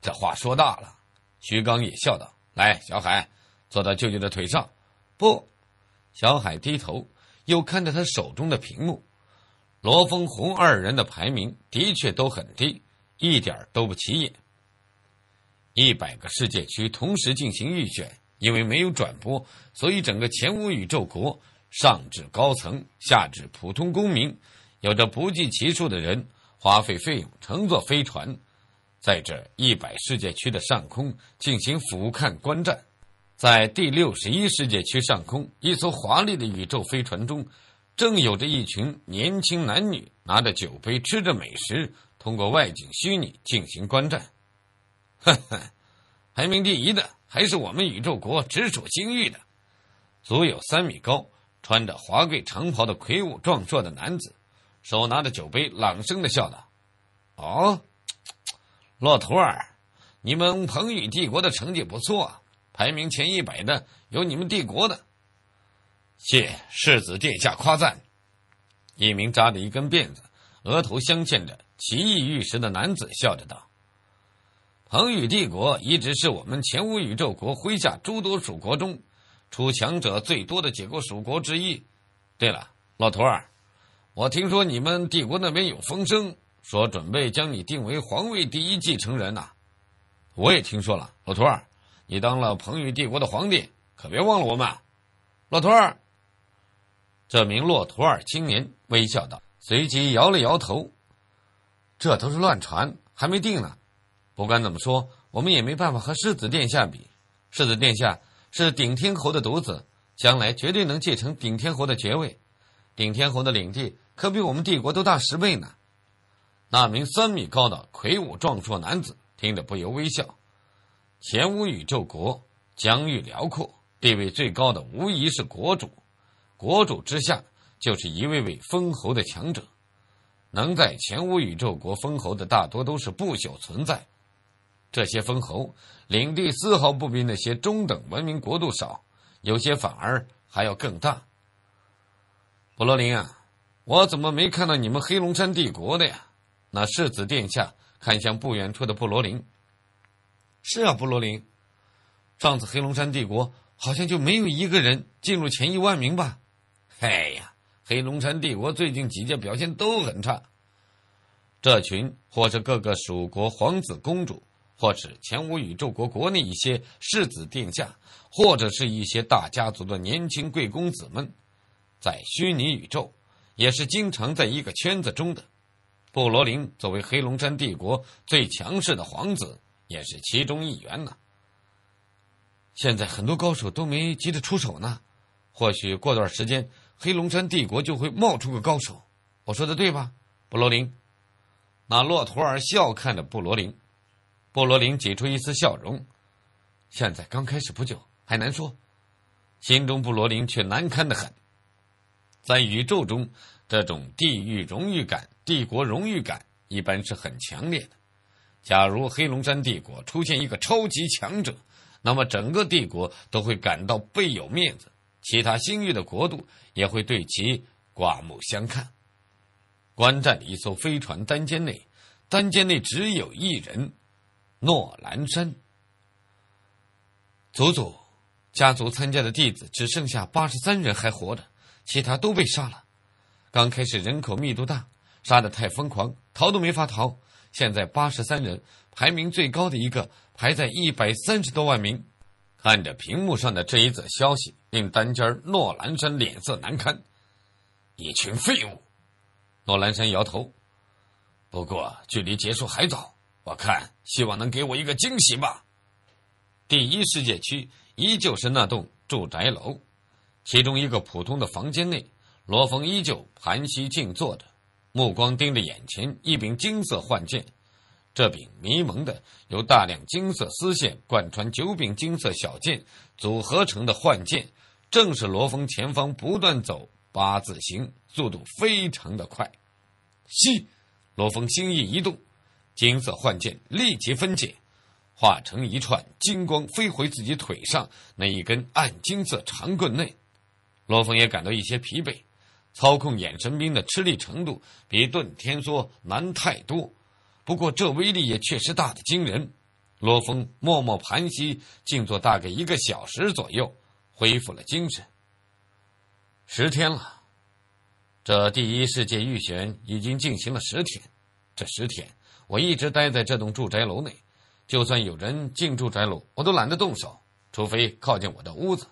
这话说大了。徐刚也笑道：“来，小海，坐到舅舅的腿上。”不，小海低头，又看着他手中的屏幕。罗峰、红二人的排名的确都很低，一点都不起眼。一百个世界区同时进行预选，因为没有转播，所以整个前无宇宙国，上至高层，下至普通公民，有着不计其数的人花费费用乘坐飞船。在这一百世界区的上空进行俯瞰观战，在第六十一世界区上空，一艘华丽的宇宙飞船中，正有着一群年轻男女拿着酒杯吃着美食，通过外景虚拟进行观战。呵呵，排名第一的还是我们宇宙国直属星域的，足有三米高，穿着华贵长袍的魁梧壮硕的男子，手拿着酒杯，朗声的笑道：“哦。”骆驼儿，你们鹏宇帝国的成绩不错，排名前一百的有你们帝国的。谢世子殿下夸赞。一名扎着一根辫子、额头镶嵌着奇异玉石的男子笑着道：“鹏宇帝国一直是我们前无宇宙国麾下诸多属国中，出强者最多的几个属国之一。对了，骆驼儿，我听说你们帝国那边有风声。”说准备将你定为皇位第一继承人呐！我也听说了，骆驼儿，你当了彭宇帝国的皇帝，可别忘了我们，骆驼儿。这名骆驼儿青年微笑道，随即摇了摇头：“这都是乱传，还没定呢。不管怎么说，我们也没办法和世子殿下比。世子殿下是顶天侯的独子，将来绝对能继承顶天侯的爵位。顶天侯的领地可比我们帝国都大十倍呢。”那名三米高的魁梧壮硕男子听得不由微笑。前无宇宙国疆域辽阔，地位最高的无疑是国主，国主之下就是一位位封侯的强者。能在前无宇宙国封侯的，大多都是不朽存在。这些封侯领地丝毫不比那些中等文明国度少，有些反而还要更大。布罗林啊，我怎么没看到你们黑龙山帝国的呀？那世子殿下看向不远处的布罗林。是啊，布罗林，上次黑龙山帝国好像就没有一个人进入前一万名吧？哎呀，黑龙山帝国最近几届表现都很差。这群或是各个蜀国皇子公主，或是前无宇宙国国内一些世子殿下，或者是一些大家族的年轻贵公子们，在虚拟宇宙也是经常在一个圈子中的。布罗林作为黑龙山帝国最强势的皇子，也是其中一员呢。现在很多高手都没急着出手呢，或许过段时间，黑龙山帝国就会冒出个高手。我说的对吧，布罗林？那洛托尔笑看着布罗林，布罗林挤出一丝笑容。现在刚开始不久，还难说。心中布罗林却难堪的很，在宇宙中。这种地域荣誉感、帝国荣誉感一般是很强烈的。假如黑龙山帝国出现一个超级强者，那么整个帝国都会感到倍有面子，其他星域的国度也会对其刮目相看。观战的一艘飞船单间内，单间内只有一人——诺兰山。祖祖，家族参加的弟子只剩下八十三人还活着，其他都被杀了。刚开始人口密度大，杀的太疯狂，逃都没法逃。现在八十三人，排名最高的一个排在一百三十多万名。看着屏幕上的这一则消息，令单间诺兰山脸色难堪。一群废物！诺兰山摇头。不过距离结束还早，我看希望能给我一个惊喜吧。第一世界区依旧是那栋住宅楼，其中一个普通的房间内。罗峰依旧盘膝静坐着，目光盯着眼前一柄金色幻剑。这柄迷蒙的、由大量金色丝线贯穿九柄金色小剑组合成的幻剑，正是罗峰前方不断走八字形，速度非常的快。吸！罗峰心意一动，金色幻剑立即分解，化成一串金光飞回自己腿上那一根暗金色长棍内。罗峰也感到一些疲惫。操控眼神兵的吃力程度比遁天梭难太多，不过这威力也确实大的惊人。罗峰默默盘膝静坐，大概一个小时左右，恢复了精神。十天了，这第一世界预选已经进行了十天。这十天我一直待在这栋住宅楼内，就算有人进住宅楼，我都懒得动手，除非靠近我的屋子。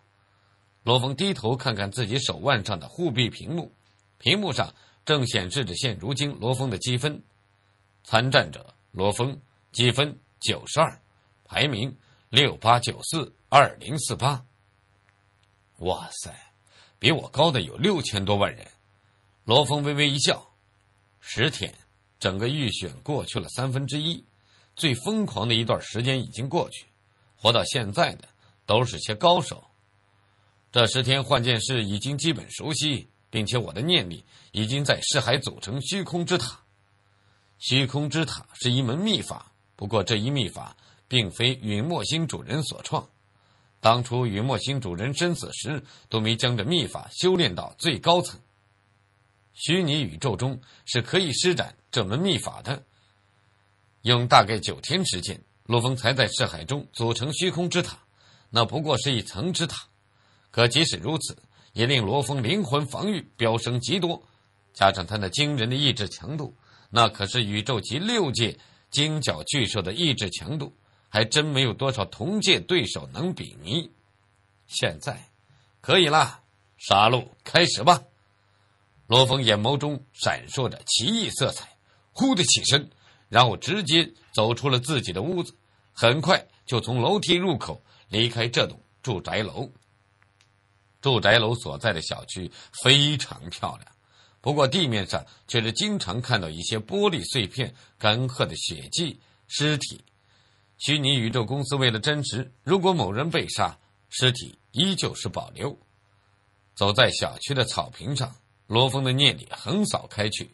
罗峰低头看看自己手腕上的护臂屏幕，屏幕上正显示着现如今罗峰的积分。参战者罗峰，积分九十二，排名六八九四二零四八。哇塞，比我高的有六千多万人。罗峰微微一笑，十天，整个预选过去了三分之一，最疯狂的一段时间已经过去，活到现在的都是些高手。这十天幻剑士已经基本熟悉，并且我的念力已经在尸海组成虚空之塔。虚空之塔是一门秘法，不过这一秘法并非陨墨星主人所创，当初陨墨星主人生死时都没将这秘法修炼到最高层。虚拟宇宙中是可以施展这门秘法的。用大概九天时间，陆峰才在世海中组成虚空之塔，那不过是一层之塔。可即使如此，也令罗峰灵魂防御飙升极多，加上他那惊人的意志强度，那可是宇宙级六界金角巨兽的意志强度，还真没有多少同界对手能比拟。现在，可以啦，杀戮开始吧！罗峰眼眸中闪烁着奇异色彩，忽的起身，然后直接走出了自己的屋子，很快就从楼梯入口离开这栋住宅楼。住宅楼所在的小区非常漂亮，不过地面上却是经常看到一些玻璃碎片、干涸的血迹、尸体。虚拟宇宙公司为了真实，如果某人被杀，尸体依旧是保留。走在小区的草坪上，罗峰的念力横扫开去，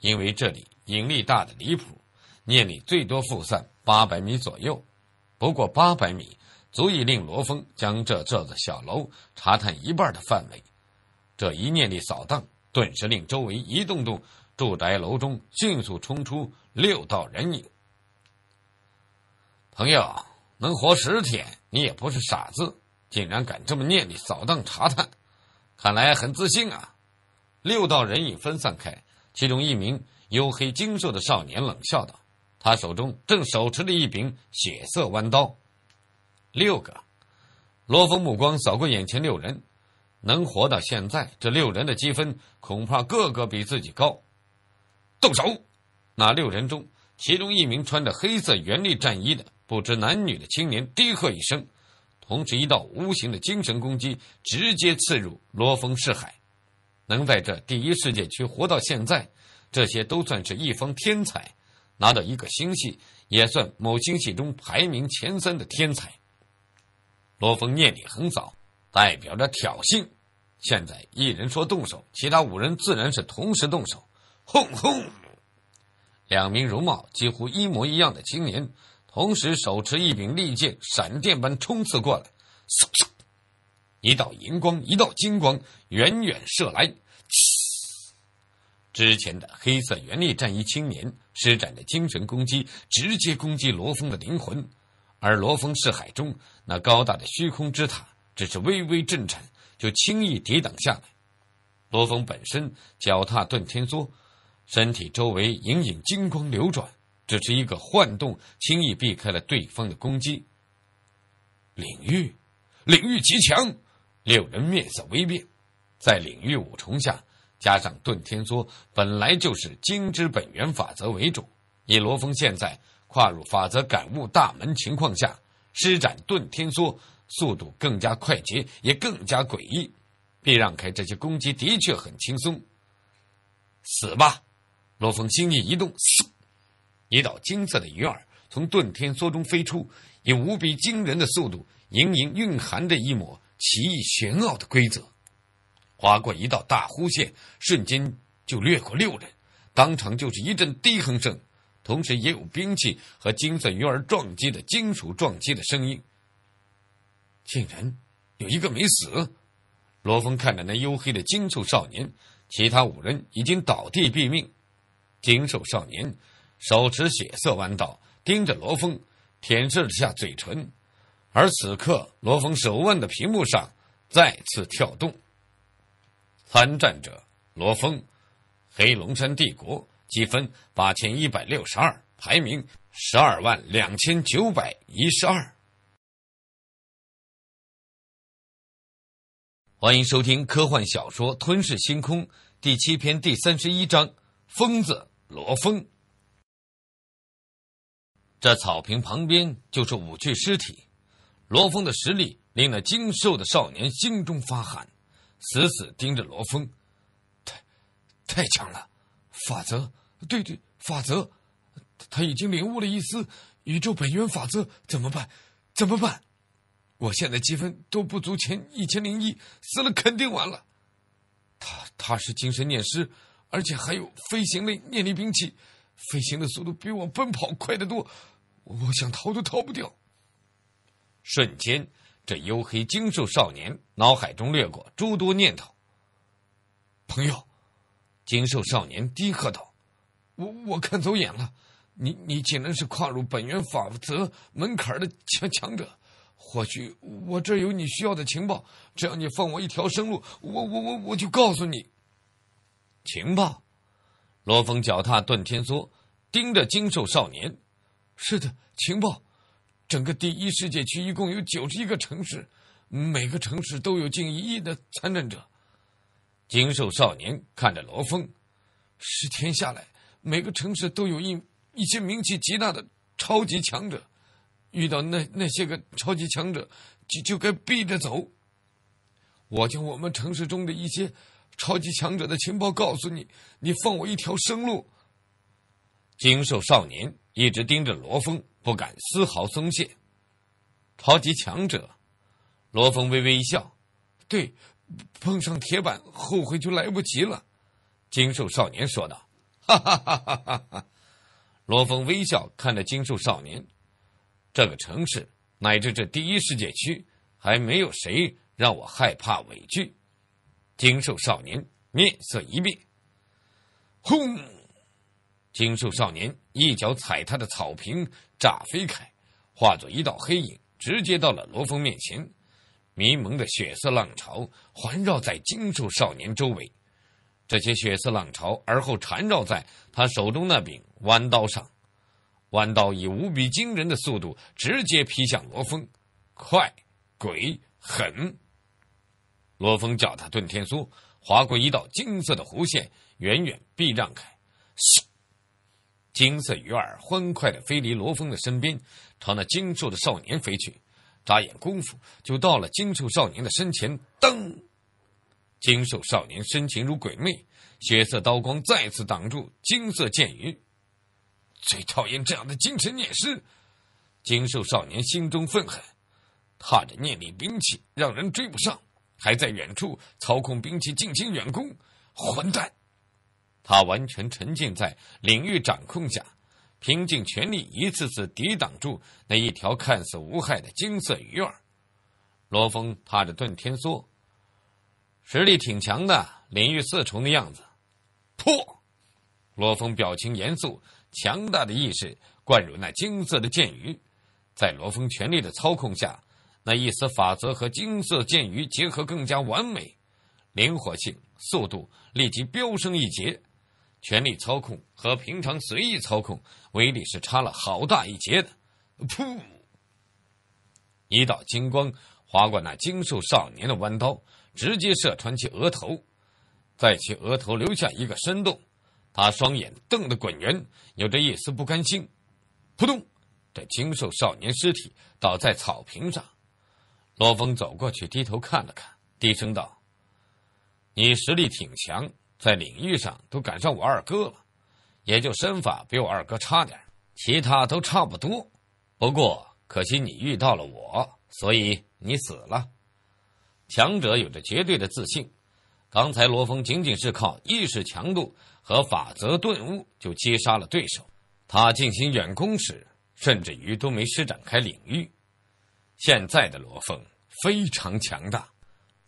因为这里引力大的离谱，念力最多负散八百米左右，不过八百米。足以令罗峰将这座的小楼查探一半的范围，这一念力扫荡，顿时令周围一栋栋住宅楼中迅速冲出六道人影。朋友，能活十天，你也不是傻子，竟然敢这么念力扫荡查探，看来很自信啊！六道人影分散开，其中一名黝黑精瘦的少年冷笑道：“他手中正手持着一柄血色弯刀。”六个，罗峰目光扫过眼前六人，能活到现在，这六人的积分恐怕个个比自己高。动手！那六人中，其中一名穿着黑色原力战衣的不知男女的青年低喝一声，同时一道无形的精神攻击直接刺入罗峰视海。能在这第一世界区活到现在，这些都算是一方天才，拿到一个星系，也算某星系中排名前三的天才。罗峰念力横扫，代表着挑衅。现在一人说动手，其他五人自然是同时动手。轰轰！两名容貌几乎一模一样的青年，同时手持一柄利剑，闪电般冲刺过来。嗖嗖！一道银光，一道金光，远远射来。之前的黑色原力战衣青年施展的精神攻击，直接攻击罗峰的灵魂。而罗峰视海中那高大的虚空之塔，只是微微震颤，就轻易抵挡下来。罗峰本身脚踏遁天梭，身体周围隐隐金光流转，只是一个晃动，轻易避开了对方的攻击。领域，领域极强，六人面色微变。在领域五重下，加上遁天梭本来就是金之本源法则为主，以罗峰现在。跨入法则感悟大门情况下，施展遁天梭，速度更加快捷，也更加诡异。避让开这些攻击的确很轻松。死吧！罗峰心意一动，嗖，一道金色的鱼饵从遁天梭中飞出，以无比惊人的速度，隐隐蕴含着一抹奇异玄奥的规则，划过一道大弧线，瞬间就掠过六人，当场就是一阵低哼声。同时也有兵器和金色鱼儿撞击的金属撞击的声音。竟然有一个没死！罗峰看着那黝黑的精瘦少年，其他五人已经倒地毙命。精瘦少年手持血色弯刀，盯着罗峰，舔舐着下嘴唇。而此刻，罗峰手腕的屏幕上再次跳动。参战者：罗峰，黑龙山帝国。积分八千一百六十二，排名十二万两千九百一十二。欢迎收听科幻小说《吞噬星空》第七篇第三十一章《疯子罗峰》。这草坪旁边就是五具尸体，罗峰的实力令那精瘦的少年心中发寒，死死盯着罗峰，太，太强了，法则。对对，法则，他已经领悟了一丝宇宙本源法则，怎么办？怎么办？我现在积分都不足前一千零一，死了肯定完了。他他是精神念师，而且还有飞行类念力兵器，飞行的速度比我奔跑快得多，我想逃都逃不掉。瞬间，这黝黑精瘦少年脑海中掠过诸多念头。朋友，精瘦少年低喝道。我我看走眼了，你你竟然是跨入本源法则门槛的强强者，或许我这有你需要的情报，只要你放我一条生路，我我我我就告诉你情报。罗峰脚踏断天梭，盯着精瘦少年。是的情报，整个第一世界区一共有九十一个城市，每个城市都有近一亿的参战者。精瘦少年看着罗峰，十天下来。每个城市都有一一些名气极大的超级强者，遇到那那些个超级强者，就就该逼着走。我将我们城市中的一些超级强者的情报告诉你，你放我一条生路。精瘦少年一直盯着罗峰，不敢丝毫松懈。超级强者，罗峰微微一笑，对，碰上铁板，后悔就来不及了。精瘦少年说道。哈，哈，哈，哈，哈！罗峰微笑看着精树少年。这个城市，乃至这第一世界区，还没有谁让我害怕、畏惧。精树少年面色一变，轰！精树少年一脚踩踏的草坪炸飞开，化作一道黑影，直接到了罗峰面前。迷蒙的血色浪潮环绕在精树少年周围。这些血色浪潮，而后缠绕在他手中那柄弯刀上。弯刀以无比惊人的速度，直接劈向罗峰。快！鬼狠！罗峰脚踏遁天梭，划过一道金色的弧线，远远避让开。金色鱼儿欢快地飞离罗峰的身边，朝那精瘦的少年飞去。眨眼功夫，就到了精瘦少年的身前。噔！精瘦少年身形如鬼魅，血色刀光再次挡住金色剑鱼。最讨厌这样的精神念师！精瘦少年心中愤恨，踏着念力兵器让人追不上，还在远处操控兵器进行远攻。混蛋！他完全沉浸在领域掌控下，拼尽全力一次次抵挡住那一条看似无害的金色鱼儿。罗峰踏着遁天梭。实力挺强的，领域四重的样子。破！罗峰表情严肃，强大的意识灌入那金色的剑鱼，在罗峰全力的操控下，那一丝法则和金色剑鱼结合更加完美，灵活性、速度立即飙升一截。全力操控和平常随意操控，威力是差了好大一截的。噗！一道金光划过那精瘦少年的弯刀。直接射穿其额头，在其额头留下一个深洞。他双眼瞪得滚圆，有着一丝不甘心。扑通，这精瘦少年尸体倒在草坪上。罗峰走过去，低头看了看，低声道：“你实力挺强，在领域上都赶上我二哥了，也就身法比我二哥差点，其他都差不多。不过可惜你遇到了我，所以你死了。”强者有着绝对的自信。刚才罗峰仅仅是靠意识强度和法则顿悟就击杀了对手。他进行远攻时，甚至于都没施展开领域。现在的罗峰非常强大。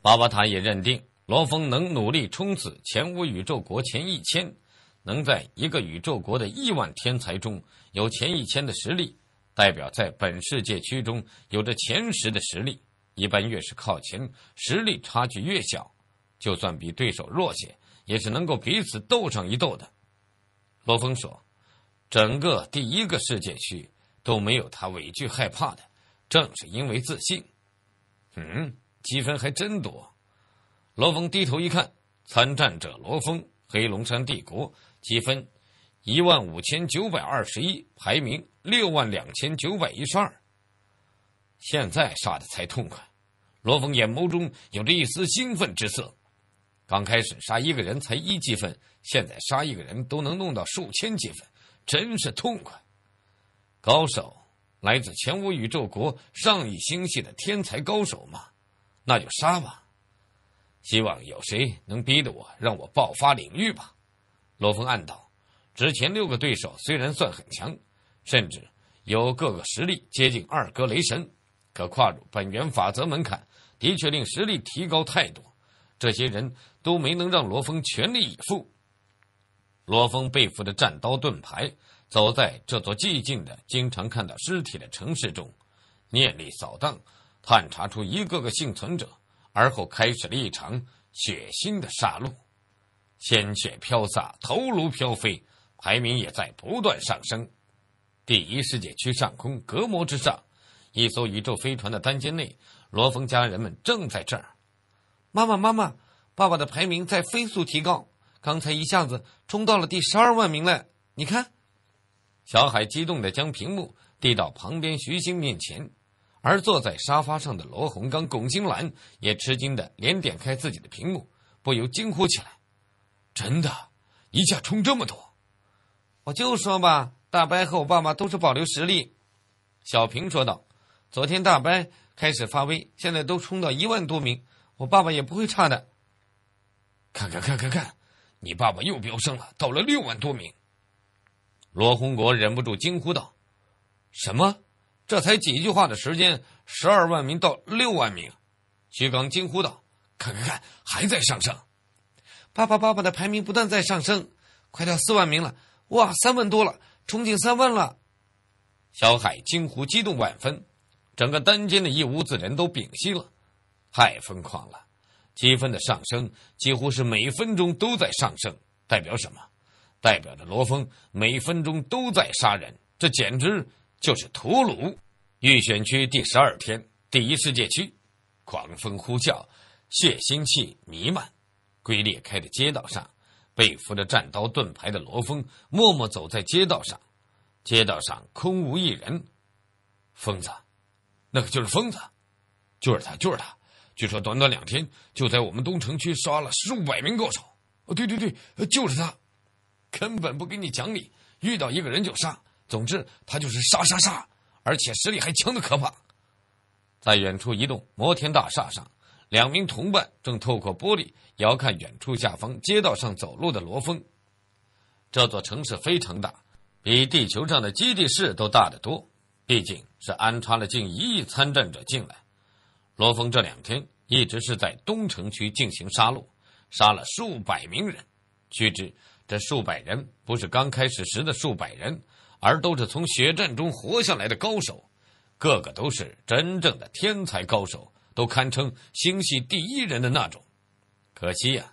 巴巴塔也认定罗峰能努力冲刺前五宇宙国前一千，能在一个宇宙国的亿万天才中有前一千的实力，代表在本世界区中有着前十的实力。一般越是靠前，实力差距越小，就算比对手弱些，也是能够彼此斗上一斗的。罗峰说：“整个第一个世界区都没有他畏惧害怕的，正是因为自信。”嗯，积分还真多。罗峰低头一看，参战者罗峰，黑龙山帝国，积分一万五千九百二十一，排名六万两千九百一十二。现在杀的才痛快！罗峰眼眸中有着一丝兴奋之色。刚开始杀一个人才一积分，现在杀一个人都能弄到数千积分，真是痛快！高手，来自前无宇宙国上亿星系的天才高手嘛，那就杀吧！希望有谁能逼得我让我爆发领域吧！罗峰暗道：之前六个对手虽然算很强，甚至有各个实力接近二哥雷神。可跨入本源法则门槛，的确令实力提高太多。这些人都没能让罗峰全力以赴。罗峰背负着战刀盾牌，走在这座寂静的、经常看到尸体的城市中，念力扫荡，探查出一个个幸存者，而后开始了一场血腥的杀戮。鲜血飘洒，头颅飘飞，排名也在不断上升。第一世界区上空，隔膜之上。一艘宇宙飞船的单间内，罗峰家人们正在这儿。妈妈，妈妈，爸爸的排名在飞速提高，刚才一下子冲到了第十二万名了。你看，小海激动地将屏幕递到旁边徐星面前，而坐在沙发上的罗洪刚、龚星兰也吃惊地连点开自己的屏幕，不由惊呼起来：“真的，一下冲这么多！”我就说吧，大白和我爸妈都是保留实力。”小平说道。昨天大班开始发威，现在都冲到一万多名，我爸爸也不会差的。看看看看看，你爸爸又飙升了，到了六万多名。罗洪国忍不住惊呼道：“什么？这才几句话的时间，十二万名到六万名？”徐刚惊呼道：“看看看，还在上升！爸爸爸爸的排名不断在上升，快到四万名了！哇，三万多了，冲进三万了！”小海惊呼，激动万分。整个单间的一屋子人都屏息了，太疯狂了！积分的上升几乎是每分钟都在上升，代表什么？代表着罗峰每分钟都在杀人，这简直就是屠戮！预选区第十二天，第一世界区，狂风呼啸，血腥气弥漫，龟裂开的街道上，背负着战刀盾牌的罗峰默默走在街道上，街道上空无一人。疯子！那可就是疯子，就是他，就是他！据说短短两天就在我们东城区杀了数百名高手。哦，对对对，就是他，根本不给你讲理，遇到一个人就杀。总之，他就是杀杀杀，而且实力还强的可怕。在远处一栋摩天大厦上，两名同伴正透过玻璃遥看远处下方街道上走路的罗峰。这座城市非常大，比地球上的基地市都大得多。毕竟是安插了近一亿参战者进来，罗峰这两天一直是在东城区进行杀戮，杀了数百名人。须知，这数百人不是刚开始时的数百人，而都是从血战中活下来的高手，个个都是真正的天才高手，都堪称星系第一人的那种。可惜呀，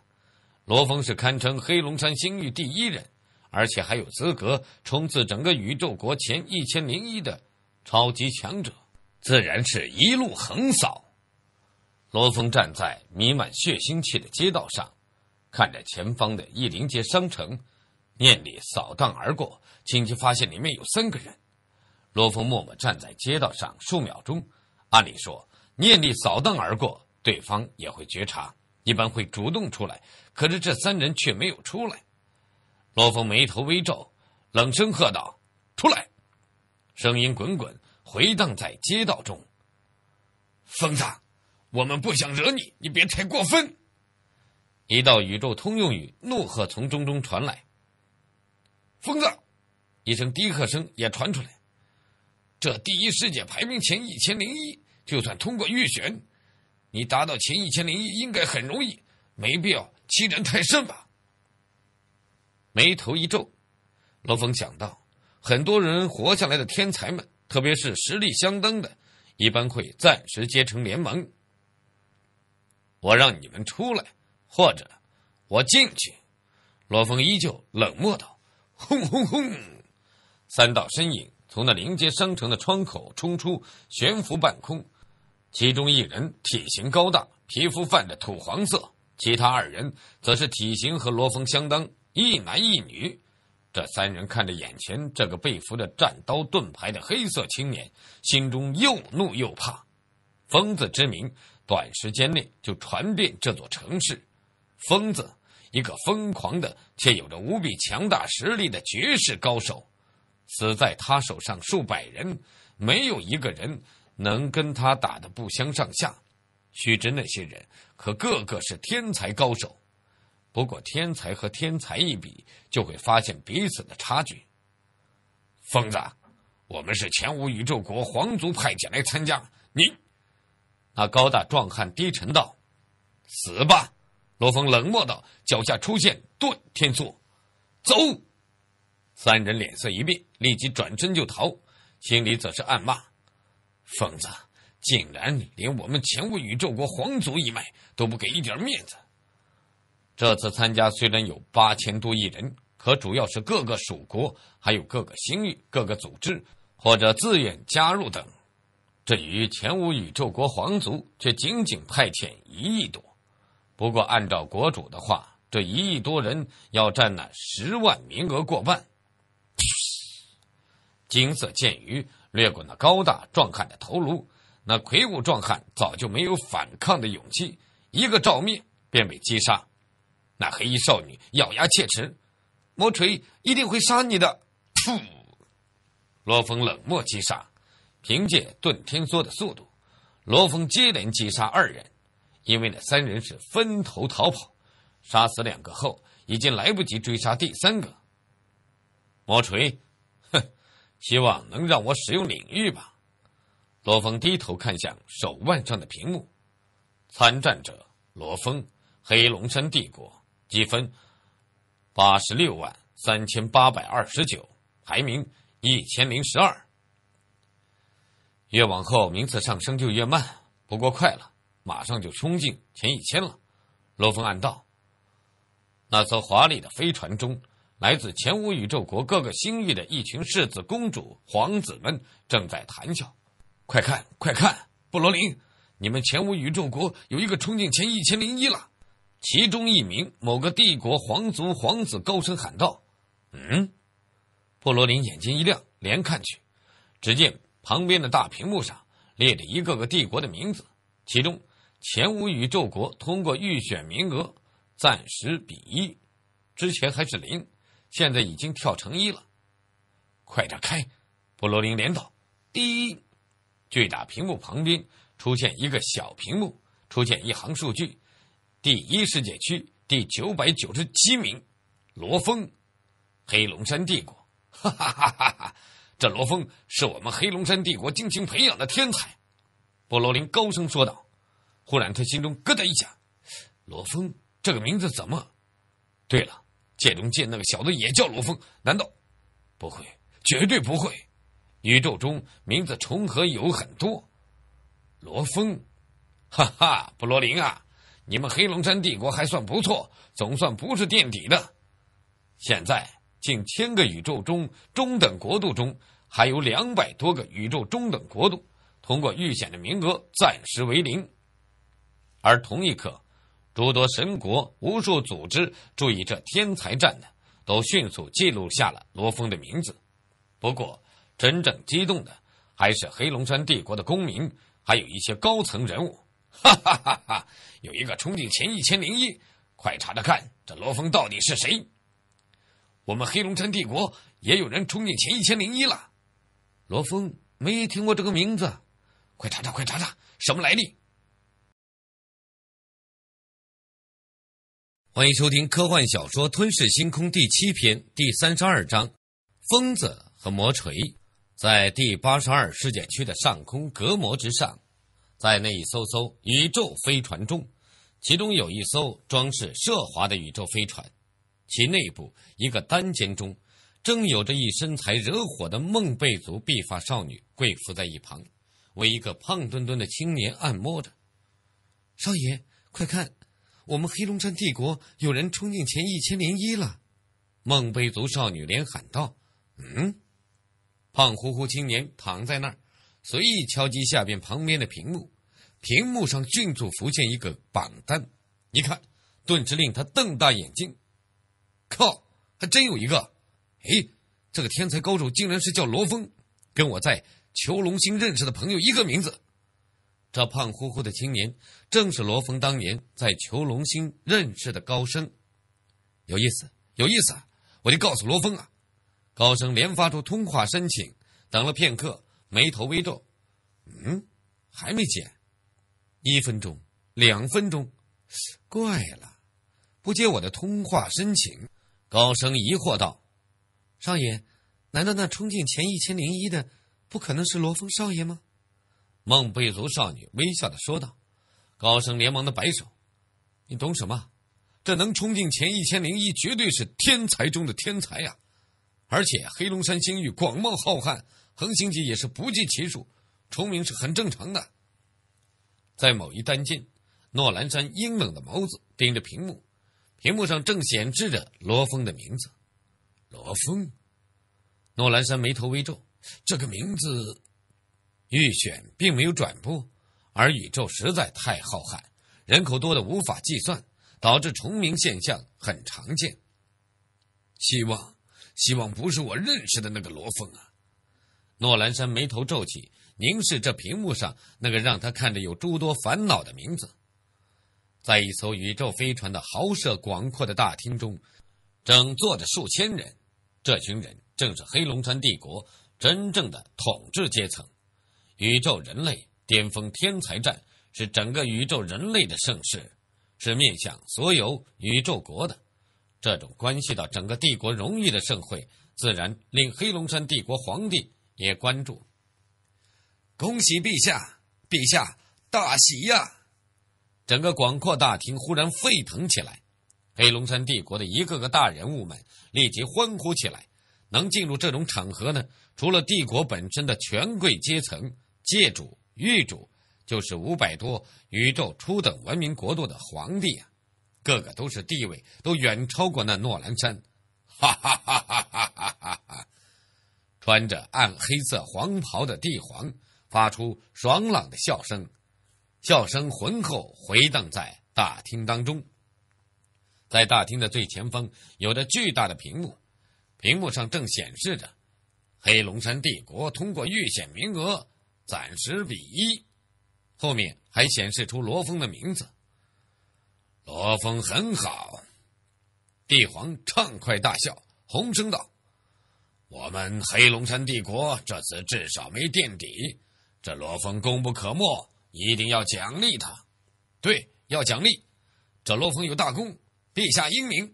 罗峰是堪称黑龙山星域第一人，而且还有资格冲刺整个宇宙国前一千零一的。超级强者，自然是一路横扫。罗峰站在弥漫血腥气的街道上，看着前方的一灵街商城，念力扫荡而过，轻轻发现里面有三个人。罗峰默默站在街道上数秒钟。按理说，念力扫荡而过，对方也会觉察，一般会主动出来。可是这三人却没有出来。罗峰眉头微皱，冷声喝道：“出来！”声音滚滚回荡在街道中。疯子，我们不想惹你，你别太过分。一道宇宙通用语怒喝从中中传来。疯子，一声低喝声也传出来。这第一世界排名前一千零一，就算通过预选，你达到前一千零一应该很容易，没必要欺人太甚吧。眉头一皱，罗峰想到。很多人活下来的天才们，特别是实力相当的，一般会暂时结成联盟。我让你们出来，或者我进去。罗峰依旧冷漠道：“轰轰轰！”三道身影从那临街商城的窗口冲出，悬浮半空。其中一人体型高大，皮肤泛着土黄色；其他二人则是体型和罗峰相当，一男一女。这三人看着眼前这个背负着战刀盾牌的黑色青年，心中又怒又怕。疯子之名，短时间内就传遍这座城市。疯子，一个疯狂的却有着无比强大实力的绝世高手，死在他手上数百人，没有一个人能跟他打得不相上下。须知那些人可个个是天才高手。不过，天才和天才一比，就会发现彼此的差距。疯子，我们是前无宇宙国皇族派遣来参加。你，那高大壮汉低沉道：“死吧！”罗峰冷漠道：“脚下出现遁天梭，走！”三人脸色一变，立即转身就逃，心里则是暗骂：“疯子，竟然连我们前无宇宙国皇族一脉都不给一点面子！”这次参加虽然有八千多亿人，可主要是各个属国、还有各个星域、各个组织或者自愿加入等。至于前无宇宙国皇族，却仅仅派遣一亿多。不过按照国主的话，这一亿多人要占那十万名额过半。金色剑鱼掠过那高大壮汉的头颅，那魁梧壮汉早就没有反抗的勇气，一个照面便被击杀。那黑衣少女咬牙切齿：“魔锤一定会杀你的！”噗，罗峰冷漠击杀。凭借遁天梭的速度，罗峰接连击杀二人。因为那三人是分头逃跑，杀死两个后，已经来不及追杀第三个。魔锤，哼，希望能让我使用领域吧。罗峰低头看向手腕上的屏幕，参战者：罗峰，黑龙山帝国。积分八十六万三千八百二十九，排名一千零十二。越往后名次上升就越慢，不过快了，马上就冲进前一千了。罗峰暗道。那艘华丽的飞船中，来自前无宇宙国各个星域的一群世子、公主、皇子们正在谈笑。快看，快看，布罗林，你们前无宇宙国有一个冲进前一千零一了。其中一名某个帝国皇族皇子高声喊道：“嗯！”布罗林眼睛一亮，连看去，只见旁边的大屏幕上列着一个个帝国的名字。其中前无宇宙国通过预选名额暂时比一，之前还是零，现在已经跳成一了。快点开！布罗林连道。第一，巨大屏幕旁边出现一个小屏幕，出现一行数据。第一世界区第九百九十七名，罗峰，黑龙山帝国。哈哈哈！哈哈！这罗峰是我们黑龙山帝国精心培养的天才。布罗林高声说道。忽然，他心中咯噔一下：罗峰这个名字怎么？对了，剑龙剑那个小子也叫罗峰？难道不会？绝对不会！宇宙中名字重合有很多。罗峰，哈哈，布罗林啊！你们黑龙山帝国还算不错，总算不是垫底的。现在近千个宇宙中中等国度中，还有两百多个宇宙中等国度，通过预选的名额暂时为零。而同一刻，诸多神国、无数组织注意这天才战的，都迅速记录下了罗峰的名字。不过，真正激动的还是黑龙山帝国的公民，还有一些高层人物。哈哈哈！哈，有一个冲进前一千零一，快查查看，这罗峰到底是谁？我们黑龙山帝国也有人冲进前一千零一了。罗峰没听过这个名字，快查查，快查查，什么来历？欢迎收听科幻小说《吞噬星空》第七篇第三十二章：疯子和魔锤，在第八十二事件区的上空隔膜之上。在那一艘艘宇宙飞船中，其中有一艘装饰奢华的宇宙飞船，其内部一个单间中，正有着一身材惹火的孟贝族碧发少女跪伏在一旁，为一个胖墩墩的青年按摩着。少爷，快看，我们黑龙山帝国有人冲进前一千零一了！孟贝族少女连喊道：“嗯。”胖乎乎青年躺在那儿，随意敲击下边旁边的屏幕。屏幕上迅速浮现一个榜单，一看，顿时令他瞪大眼睛。靠，还真有一个！哎，这个天才高手竟然是叫罗峰，跟我在囚龙星认识的朋友一个名字。这胖乎乎的青年，正是罗峰当年在囚龙星认识的高升。有意思，有意思！我就告诉罗峰啊。高升连发出通话申请，等了片刻，眉头微皱。嗯，还没见。一分钟，两分钟，怪了，不接我的通话申请。高升疑惑道：“少爷，难道那冲进前一千零一的，不可能是罗峰少爷吗？”孟贝族少女微笑的说道。高升连忙的摆手：“你懂什么？这能冲进前一千零一，绝对是天才中的天才呀！而且黑龙山星域广袤浩瀚，恒星级也是不计其数，重名是很正常的。”在某一单间，诺兰山阴冷的眸子盯着屏幕，屏幕上正显示着罗峰的名字。罗峰，诺兰山眉头微皱，这个名字预选并没有转播，而宇宙实在太浩瀚，人口多的无法计算，导致重名现象很常见。希望，希望不是我认识的那个罗峰啊！诺兰山眉头皱起，凝视这屏幕上那个让他看着有诸多烦恼的名字。在一艘宇宙飞船的豪奢广阔的大厅中，正坐着数千人。这群人正是黑龙山帝国真正的统治阶层。宇宙人类巅峰天才战是整个宇宙人类的盛世，是面向所有宇宙国的。这种关系到整个帝国荣誉的盛会，自然令黑龙山帝国皇帝。也关注。恭喜陛下，陛下大喜呀！整个广阔大厅忽然沸腾起来，黑龙山帝国的一个个大人物们立即欢呼起来。能进入这种场合呢，除了帝国本身的权贵阶层、界主、域主，就是五百多宇宙初等文明国度的皇帝啊，个个都是地位都远超过那诺兰山，哈哈哈哈哈哈哈哈！穿着暗黑色黄袍的帝皇发出爽朗的笑声，笑声浑厚，回荡在大厅当中。在大厅的最前方，有着巨大的屏幕，屏幕上正显示着：黑龙山帝国通过预选名额暂时比一，后面还显示出罗峰的名字。罗峰很好，帝皇畅快大笑，洪声道。我们黑龙山帝国这次至少没垫底，这罗峰功不可没，一定要奖励他。对，要奖励，这罗峰有大功，陛下英明。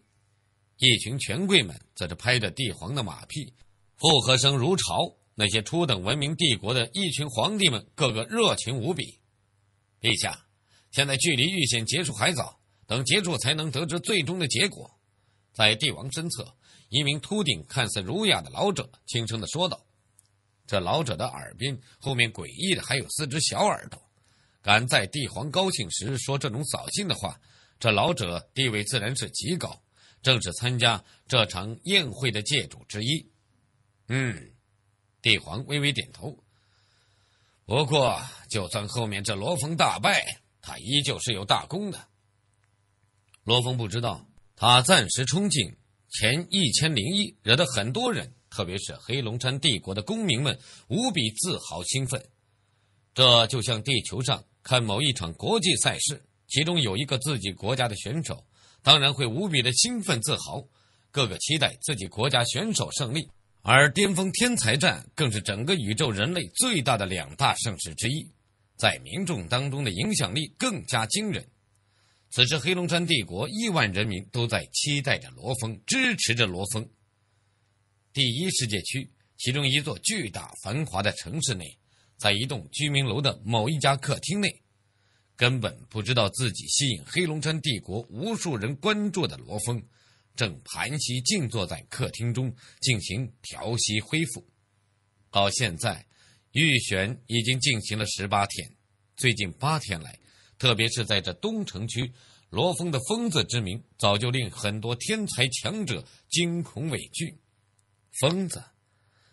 一群权贵们在这拍着帝皇的马屁，附和声如潮。那些初等文明帝国的一群皇帝们，个个热情无比。陛下，现在距离遇险结束还早，等结束才能得知最终的结果。在帝王身侧。一名秃顶、看似儒雅的老者轻声地说道：“这老者的耳边后面诡异的还有四只小耳朵，敢在帝皇高兴时说这种扫兴的话，这老者地位自然是极高，正是参加这场宴会的界主之一。”“嗯。”帝皇微微点头。“不过，就算后面这罗峰大败，他依旧是有大功的。”罗峰不知道，他暂时冲进。前一千零一，惹得很多人，特别是黑龙山帝国的公民们无比自豪兴奋。这就像地球上看某一场国际赛事，其中有一个自己国家的选手，当然会无比的兴奋自豪，个个期待自己国家选手胜利。而巅峰天才战更是整个宇宙人类最大的两大盛世之一，在民众当中的影响力更加惊人。此时，黑龙山帝国亿万人民都在期待着罗峰，支持着罗峰。第一世界区，其中一座巨大繁华的城市内，在一栋居民楼的某一家客厅内，根本不知道自己吸引黑龙山帝国无数人关注的罗峰，正盘膝静坐在客厅中进行调息恢复。到现在，预选已经进行了十八天，最近八天来。特别是在这东城区，罗峰的“疯子”之名早就令很多天才强者惊恐畏惧。疯子，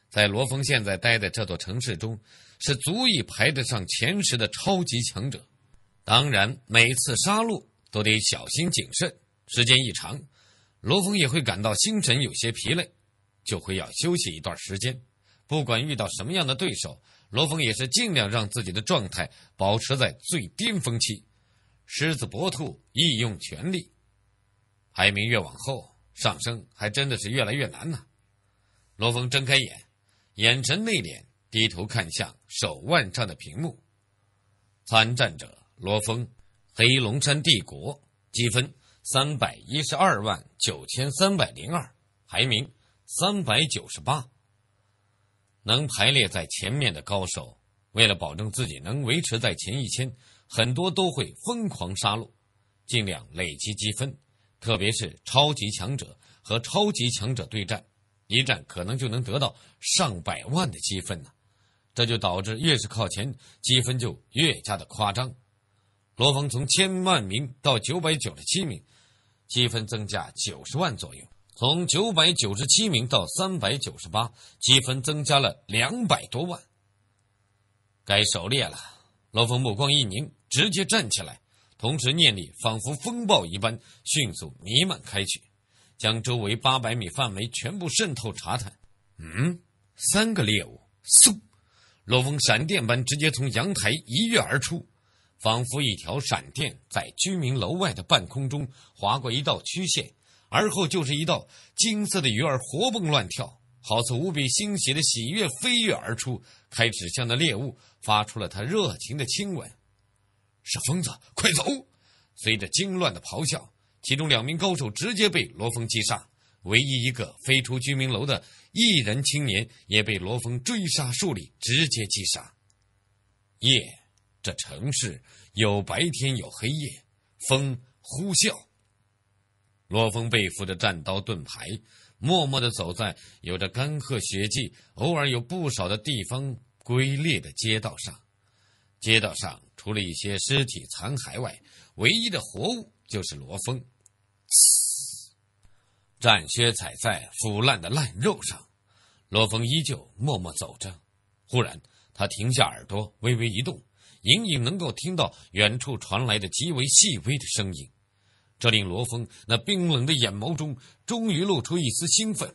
在罗峰现在待在这座城市中，是足以排得上前十的超级强者。当然，每次杀戮都得小心谨慎。时间一长，罗峰也会感到精神有些疲累，就会要休息一段时间。不管遇到什么样的对手。罗峰也是尽量让自己的状态保持在最巅峰期，狮子搏兔亦用全力。排名越往后上升，还真的是越来越难呢。罗峰睁开眼，眼神内敛，低头看向手腕上的屏幕。参战者：罗峰，黑龙山帝国，积分三百一十二万九千三百零二，排名三百九十八。能排列在前面的高手，为了保证自己能维持在前一千，很多都会疯狂杀戮，尽量累积积分。特别是超级强者和超级强者对战，一战可能就能得到上百万的积分呢。这就导致越是靠前，积分就越加的夸张。罗峰从千万名到九百九十七名，积分增加九十万左右。从九百九十七名到三百九十八，积分增加了两百多万。该狩猎了，罗峰目光一凝，直接站起来，同时念力仿佛风暴一般迅速弥漫开去，将周围八百米范围全部渗透查探。嗯，三个猎物，嗖！罗峰闪电般直接从阳台一跃而出，仿佛一条闪电在居民楼外的半空中划过一道曲线。而后就是一道金色的鱼儿活蹦乱跳，好似无比欣喜的喜悦飞跃而出，开始向那猎物发出了他热情的亲吻。是疯子，快走！随着惊乱的咆哮，其中两名高手直接被罗峰击杀，唯一一个飞出居民楼的异人青年也被罗峰追杀数里，直接击杀。夜，这城市有白天有黑夜，风呼啸。罗峰背负着战刀盾牌，默默地走在有着干涸血迹、偶尔有不少的地方龟裂的街道上。街道上除了一些尸体残骸外，唯一的活物就是罗峰。战靴踩在腐烂的烂肉上，罗峰依旧默默走着。忽然，他停下耳朵，微微一动，隐隐能够听到远处传来的极为细微的声音。这令罗峰那冰冷的眼眸中终于露出一丝兴奋。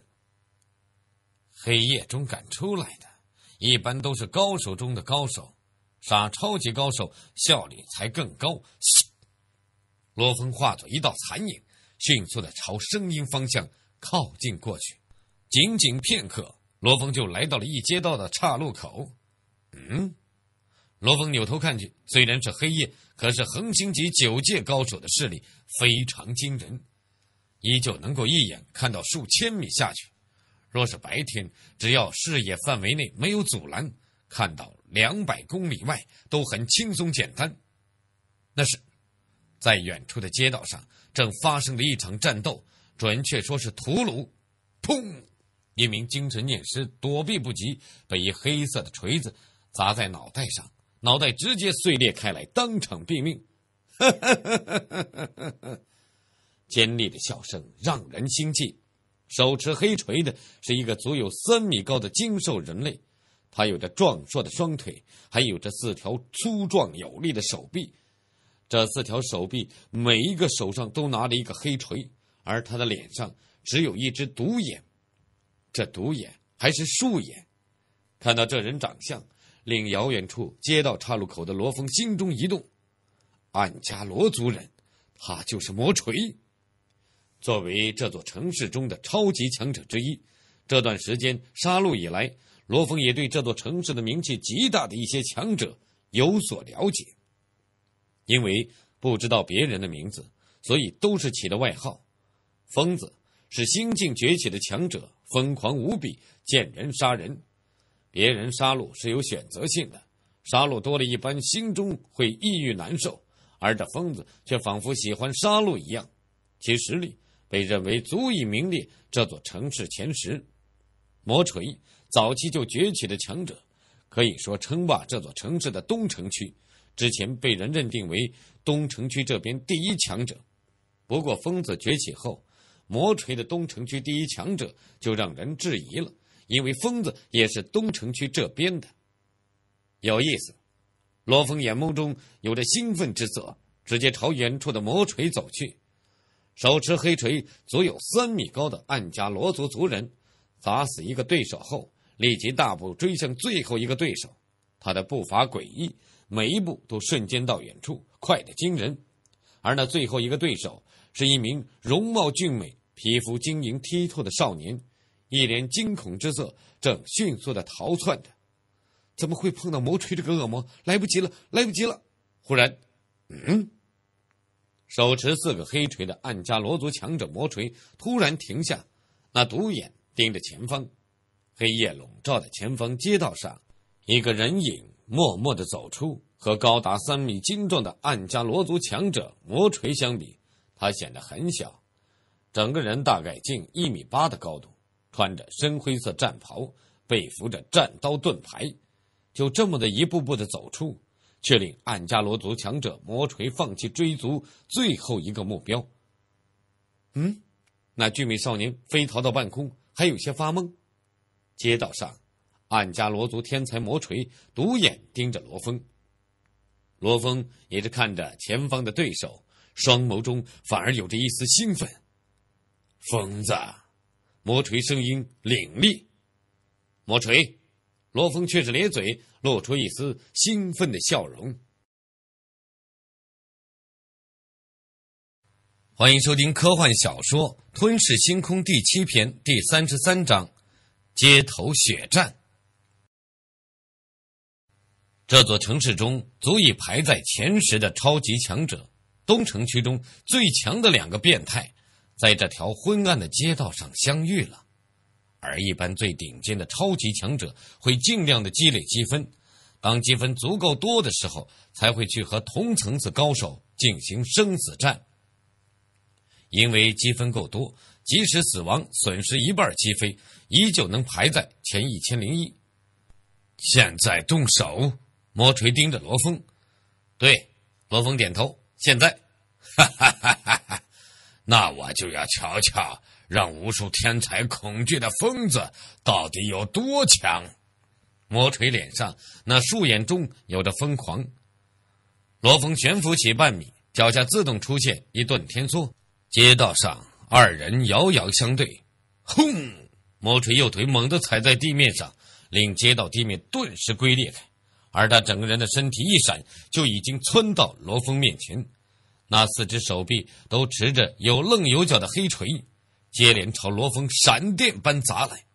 黑夜中敢出来的，一般都是高手中的高手，杀超级高手效率才更高。罗峰化作一道残影，迅速的朝声音方向靠近过去。仅仅片刻，罗峰就来到了一街道的岔路口。嗯，罗峰扭头看去，虽然是黑夜。可是，恒星级九界高手的视力非常惊人，依旧能够一眼看到数千米下去。若是白天，只要视野范围内没有阻拦，看到两百公里外都很轻松简单。那是，在远处的街道上，正发生着一场战斗，准确说是屠戮。砰！一名精神念师躲避不及，被一黑色的锤子砸在脑袋上。脑袋直接碎裂开来，当场毙命。尖利的笑声让人心悸。手持黑锤的是一个足有三米高的精瘦人类，他有着壮硕的双腿，还有着四条粗壮有力的手臂。这四条手臂每一个手上都拿着一个黑锤，而他的脸上只有一只独眼。这独眼还是竖眼。看到这人长相。令遥远处街道岔路口的罗峰心中一动，暗加罗族人，他就是魔锤。作为这座城市中的超级强者之一，这段时间杀戮以来，罗峰也对这座城市的名气极大的一些强者有所了解。因为不知道别人的名字，所以都是起的外号：疯子，是心境崛起的强者，疯狂无比，见人杀人。别人杀戮是有选择性的，杀戮多了一般心中会抑郁难受，而这疯子却仿佛喜欢杀戮一样，其实力被认为足以名列这座城市前十。魔锤早期就崛起的强者，可以说称霸这座城市的东城区，之前被人认定为东城区这边第一强者，不过疯子崛起后，魔锤的东城区第一强者就让人质疑了。因为疯子也是东城区这边的，有意思。罗峰眼眸中有着兴奋之色，直接朝远处的魔锤走去。手持黑锤，足有三米高的暗加罗族族人，砸死一个对手后，立即大步追向最后一个对手。他的步伐诡异，每一步都瞬间到远处，快得惊人。而那最后一个对手是一名容貌俊美、皮肤晶莹剔透的少年。一脸惊恐之色，正迅速的逃窜着。怎么会碰到魔锤这个恶魔？来不及了，来不及了！忽然，嗯，手持四个黑锤的暗加罗族强者魔锤突然停下，那独眼盯着前方。黑夜笼罩的前方街道上，一个人影默默的走出。和高达三米精壮的暗加罗族强者魔锤相比，他显得很小，整个人大概近一米八的高度。穿着深灰色战袍，背负着战刀盾牌，就这么的一步步的走出，却令暗加罗族强者魔锤放弃追逐最后一个目标。嗯，那俊美少年飞逃到半空，还有些发懵。街道上，暗加罗族天才魔锤独眼盯着罗峰，罗峰也是看着前方的对手，双眸中反而有着一丝兴奋。疯子。魔锤声音凛冽。魔锤，罗峰却是咧嘴，露出一丝兴奋的笑容。欢迎收听科幻小说《吞噬星空》第七篇第三十三章：街头血战。这座城市中足以排在前十的超级强者，东城区中最强的两个变态。在这条昏暗的街道上相遇了，而一般最顶尖的超级强者会尽量的积累积分，当积分足够多的时候，才会去和同层次高手进行生死战。因为积分够多，即使死亡损失一半积分，依旧能排在前一千零一。现在动手！魔锤盯着罗峰，对罗峰点头。现在，哈哈哈哈那我就要瞧瞧，让无数天才恐惧的疯子到底有多强。魔锤脸上那树眼中有着疯狂。罗峰悬浮起半米，脚下自动出现一顿天梭。街道上，二人遥遥相对。轰！魔锤右腿猛地踩在地面上，令街道地面顿时龟裂开。而他整个人的身体一闪，就已经窜到罗峰面前。那四只手臂都持着有棱有角的黑锤，接连朝罗峰闪电般砸来。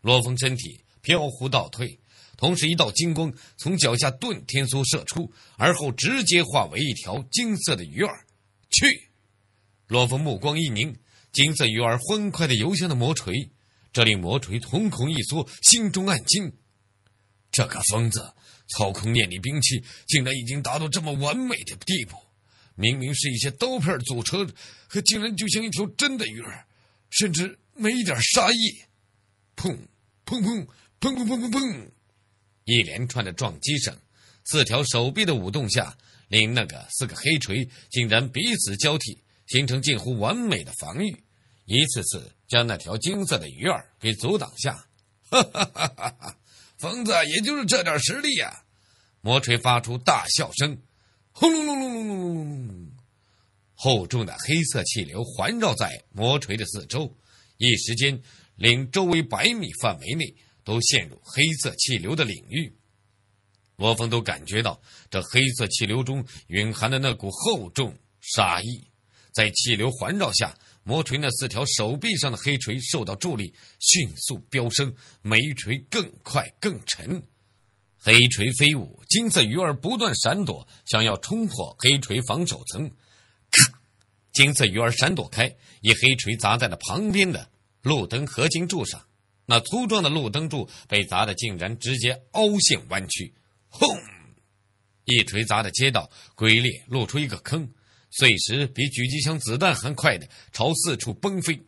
罗峰身体飘忽倒退，同时一道金光从脚下遁天梭射出，而后直接化为一条金色的鱼儿。去！罗峰目光一凝，金色鱼儿欢快地游向了魔锤，这令魔锤瞳孔一缩，心中暗惊：这个疯子操控念力兵器，竟然已经达到这么完美的地步！明明是一些刀片组成，可竟然就像一条真的鱼儿，甚至没一点杀意。砰！砰砰！砰砰砰砰砰！一连串的撞击声，四条手臂的舞动下，令那个四个黑锤竟然彼此交替，形成近乎完美的防御，一次次将那条金色的鱼儿给阻挡下。哈！疯子，也就是这点实力呀！魔锤发出大笑声。轰隆隆隆隆隆隆隆隆！厚重的黑色气流环绕在魔锤的四周，一时间，令周围百米范围内都陷入黑色气流的领域。罗峰都感觉到这黑色气流中蕴含的那股厚重杀意，在气流环绕下，魔锤那四条手臂上的黑锤受到助力，迅速飙升，每锤更快更沉。黑锤飞舞，金色鱼儿不断闪躲，想要冲破黑锤防守层。咔，金色鱼儿闪躲开，一黑锤砸在了旁边的路灯合金柱上，那粗壮的路灯柱被砸得竟然直接凹陷弯曲。轰，一锤砸的街道龟裂，露出一个坑，碎石比狙击枪子弹还快的朝四处崩飞。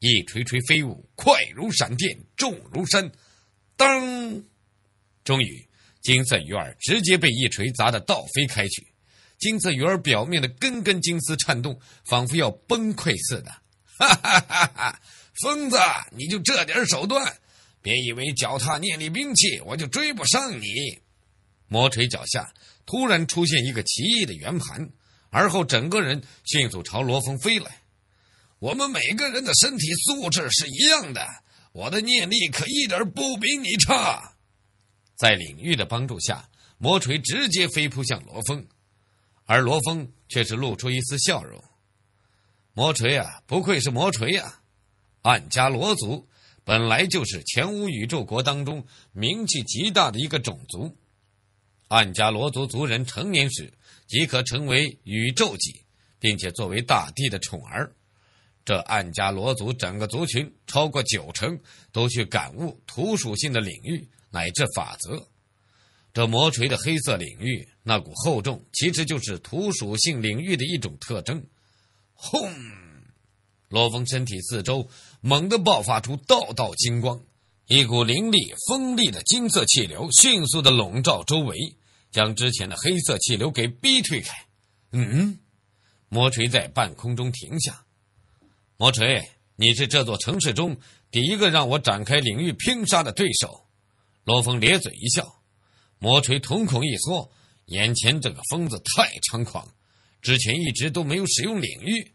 一锤锤飞舞，快如闪电，重如山。当。终于，金色鱼儿直接被一锤砸得倒飞开去，金色鱼儿表面的根根金丝颤动，仿佛要崩溃似的。哈哈哈哈！疯子，你就这点手段，别以为脚踏念力兵器我就追不上你。魔锤脚下突然出现一个奇异的圆盘，而后整个人迅速朝罗峰飞来。我们每个人的身体素质是一样的，我的念力可一点不比你差。在领域的帮助下，魔锤直接飞扑向罗峰，而罗峰却是露出一丝笑容。魔锤啊，不愧是魔锤啊！暗家罗族本来就是全无宇宙国当中名气极大的一个种族。暗家罗族族人成年时即可成为宇宙级，并且作为大帝的宠儿。这暗家罗族整个族群超过九成都去感悟土属性的领域。乃至法则，这魔锤的黑色领域那股厚重，其实就是土属性领域的一种特征。轰！罗峰身体四周猛地爆发出道道金光，一股凌厉锋利的金色气流迅速的笼罩周围，将之前的黑色气流给逼退开。嗯，魔锤在半空中停下。魔锤，你是这座城市中第一个让我展开领域拼杀的对手。罗峰咧嘴一笑，魔锤瞳孔一缩，眼前这个疯子太猖狂，之前一直都没有使用领域，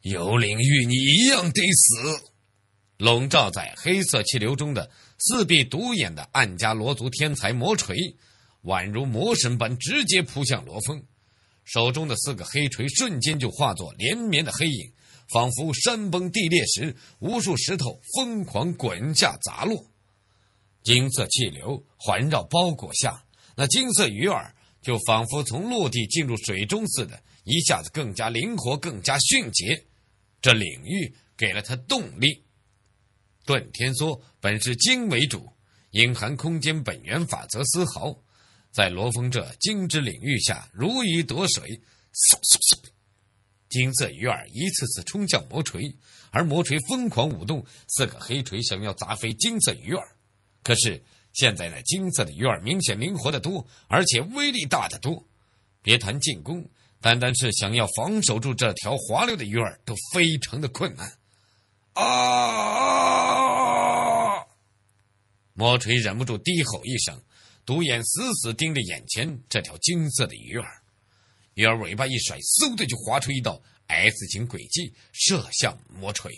有领域你一样得死！笼罩在黑色气流中的四臂独眼的暗家罗族天才魔锤，宛如魔神般直接扑向罗峰，手中的四个黑锤瞬间就化作连绵的黑影，仿佛山崩地裂时无数石头疯狂滚下砸落。金色气流环绕包裹下，那金色鱼饵就仿佛从陆地进入水中似的，一下子更加灵活，更加迅捷。这领域给了他动力。断天梭本是金为主，隐含空间本源法则丝毫，在罗峰这金之领域下如鱼得水。嗖嗖嗖，金色鱼饵一次次冲向魔锤，而魔锤疯狂舞动，四个黑锤想要砸飞金色鱼饵。可是现在，那金色的鱼儿明显灵活的多，而且威力大得多。别谈进攻，单单是想要防守住这条滑溜的鱼儿都非常的困难。啊！魔锤忍不住低吼一声，独眼死死盯着眼前这条金色的鱼儿。鱼儿尾巴一甩，嗖的就划出一道 S 型轨迹，射向魔锤。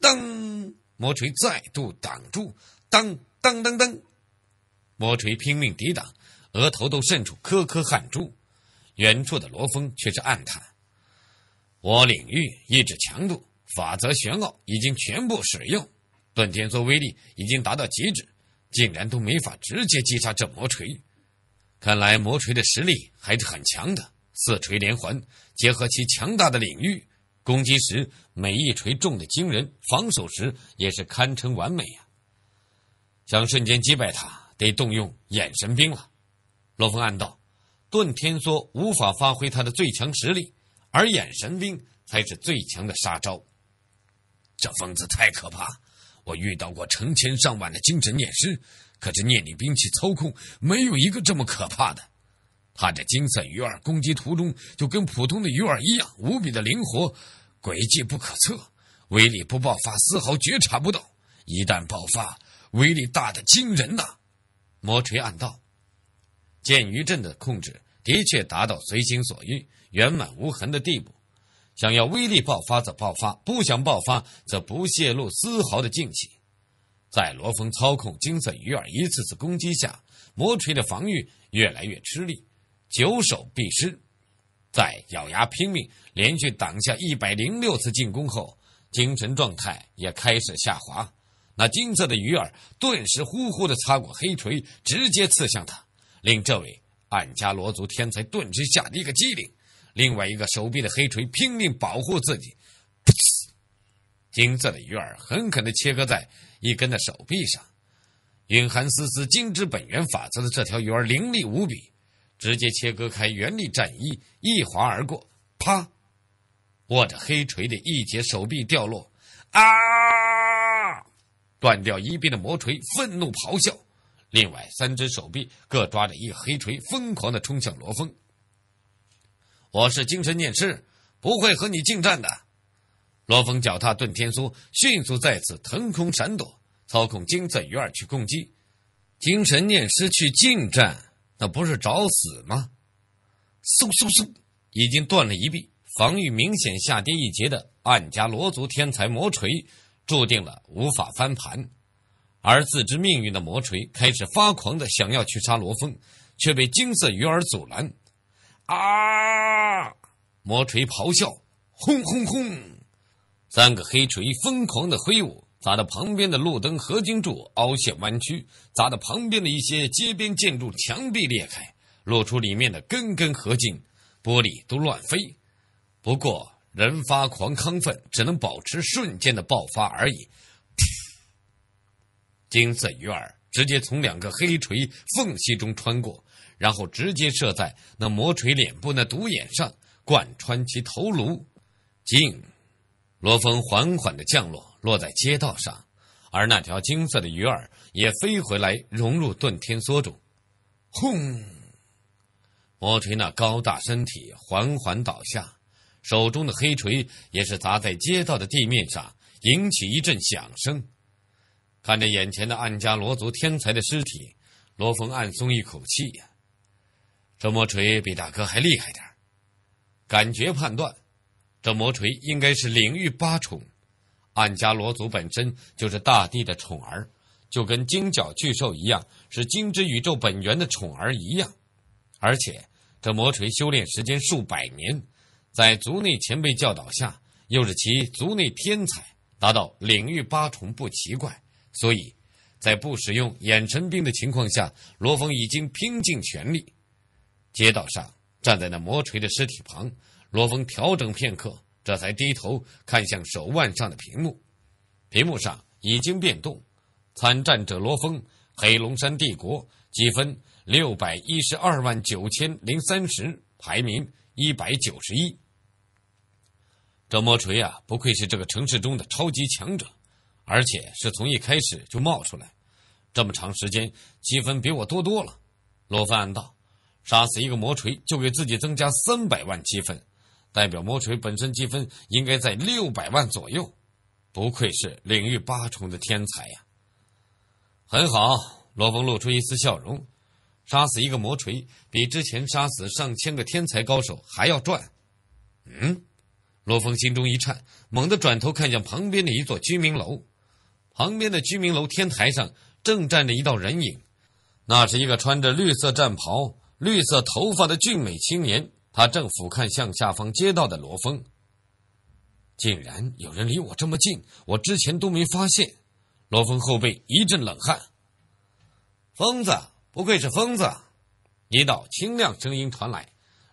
噔！魔锤再度挡住。当当当当！魔锤拼命抵挡，额头都渗出颗颗汗珠。远处的罗峰却是暗叹：“我领域意志强度、法则玄奥已经全部使用，断天梭威力已经达到极致，竟然都没法直接击杀这魔锤。看来魔锤的实力还是很强的。四锤连环，结合其强大的领域，攻击时每一锤重的惊人，防守时也是堪称完美呀。”想瞬间击败他，得动用眼神兵了。罗峰暗道：“断天梭无法发挥他的最强实力，而眼神兵才是最强的杀招。”这疯子太可怕！我遇到过成千上万的精神念师，可是念力兵器操控，没有一个这么可怕的。他这金色鱼饵攻击途中就跟普通的鱼饵一样，无比的灵活，诡计不可测，威力不爆发，丝毫觉察不到；一旦爆发，威力大的惊人呐！魔锤暗道，剑鱼阵的控制的确达到随心所欲、圆满无痕的地步。想要威力爆发则爆发，不想爆发则不泄露丝毫的劲气。在罗峰操控金色鱼饵一次次攻击下，魔锤的防御越来越吃力，久守必失。在咬牙拼命连续挡下一百零六次进攻后，精神状态也开始下滑。那金色的鱼饵顿时呼呼的擦过黑锤，直接刺向他，令这位暗伽罗族天才顿时吓了一个激灵。另外一个手臂的黑锤拼命保护自己，噗！金色的鱼饵狠狠的切割在一根的手臂上，蕴含丝丝金之本源法则的这条鱼儿凌厉无比，直接切割开原力战衣，一划而过。啪！握着黑锤的一截手臂掉落。啊！断掉一臂的魔锤愤怒咆哮，另外三只手臂各抓着一黑锤，疯狂的冲向罗峰。我是精神念师，不会和你近战的。罗峰脚踏遁天梭，迅速再次腾空闪躲，操控金色鱼儿去攻击。精神念师去近战，那不是找死吗？嗖嗖嗖！已经断了一臂，防御明显下跌一截的暗家罗族天才魔锤。注定了无法翻盘，而自知命运的魔锤开始发狂的想要去杀罗峰，却被金色鱼儿阻拦。啊！魔锤咆哮，轰轰轰！三个黑锤疯狂的挥舞，砸得旁边的路灯合金柱凹陷弯曲，砸得旁边的一些街边建筑墙壁裂开，露出里面的根根合金，玻璃都乱飞。不过，人发狂亢奋，只能保持瞬间的爆发而已。金色鱼饵直接从两个黑锤缝隙中穿过，然后直接射在那魔锤脸部那独眼上，贯穿其头颅。静，罗峰缓缓的降落，落在街道上，而那条金色的鱼饵也飞回来，融入遁天梭中。轰！魔锤那高大身体缓缓倒下。手中的黑锤也是砸在街道的地面上，引起一阵响声。看着眼前的暗家罗族天才的尸体，罗峰暗松一口气呀。这魔锤比大哥还厉害点儿。感觉判断，这魔锤应该是领域八重。暗家罗族本身就是大地的宠儿，就跟金角巨兽一样，是金之宇宙本源的宠儿一样。而且这魔锤修炼时间数百年。在族内前辈教导下，又是其族内天才，达到领域八重不奇怪。所以，在不使用眼神兵的情况下，罗峰已经拼尽全力。街道上，站在那魔锤的尸体旁，罗峰调整片刻，这才低头看向手腕上的屏幕。屏幕上已经变动，参战者罗峰，黑龙山帝国，积分六百一十二万九千零三十，排名一百九十一。这魔锤啊，不愧是这个城市中的超级强者，而且是从一开始就冒出来，这么长时间积分比我多多了。罗峰暗道，杀死一个魔锤就给自己增加三百万积分，代表魔锤本身积分应该在六百万左右。不愧是领域八重的天才呀！很好，罗峰露出一丝笑容，杀死一个魔锤比之前杀死上千个天才高手还要赚。嗯。罗峰心中一颤，猛地转头看向旁边的一座居民楼，旁边的居民楼天台上正站着一道人影，那是一个穿着绿色战袍、绿色头发的俊美青年，他正俯瞰向下方街道的罗峰。竟然有人离我这么近，我之前都没发现。罗峰后背一阵冷汗。疯子，不愧是疯子！一道清亮声音传来。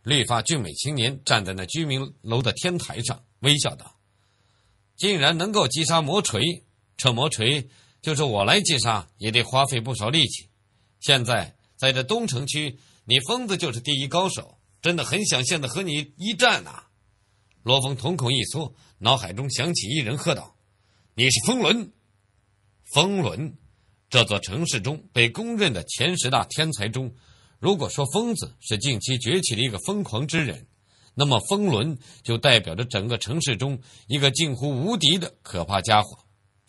绿发俊美青年站在那居民楼的天台上，微笑道：“竟然能够击杀魔锤，这魔锤就是我来击杀也得花费不少力气。现在在这东城区，你疯子就是第一高手，真的很想现在和你一战呐！”罗峰瞳孔一缩，脑海中响起一人喝道：“你是风轮，风轮，这座城市中被公认的前十大天才中。”如果说疯子是近期崛起的一个疯狂之人，那么疯伦就代表着整个城市中一个近乎无敌的可怕家伙。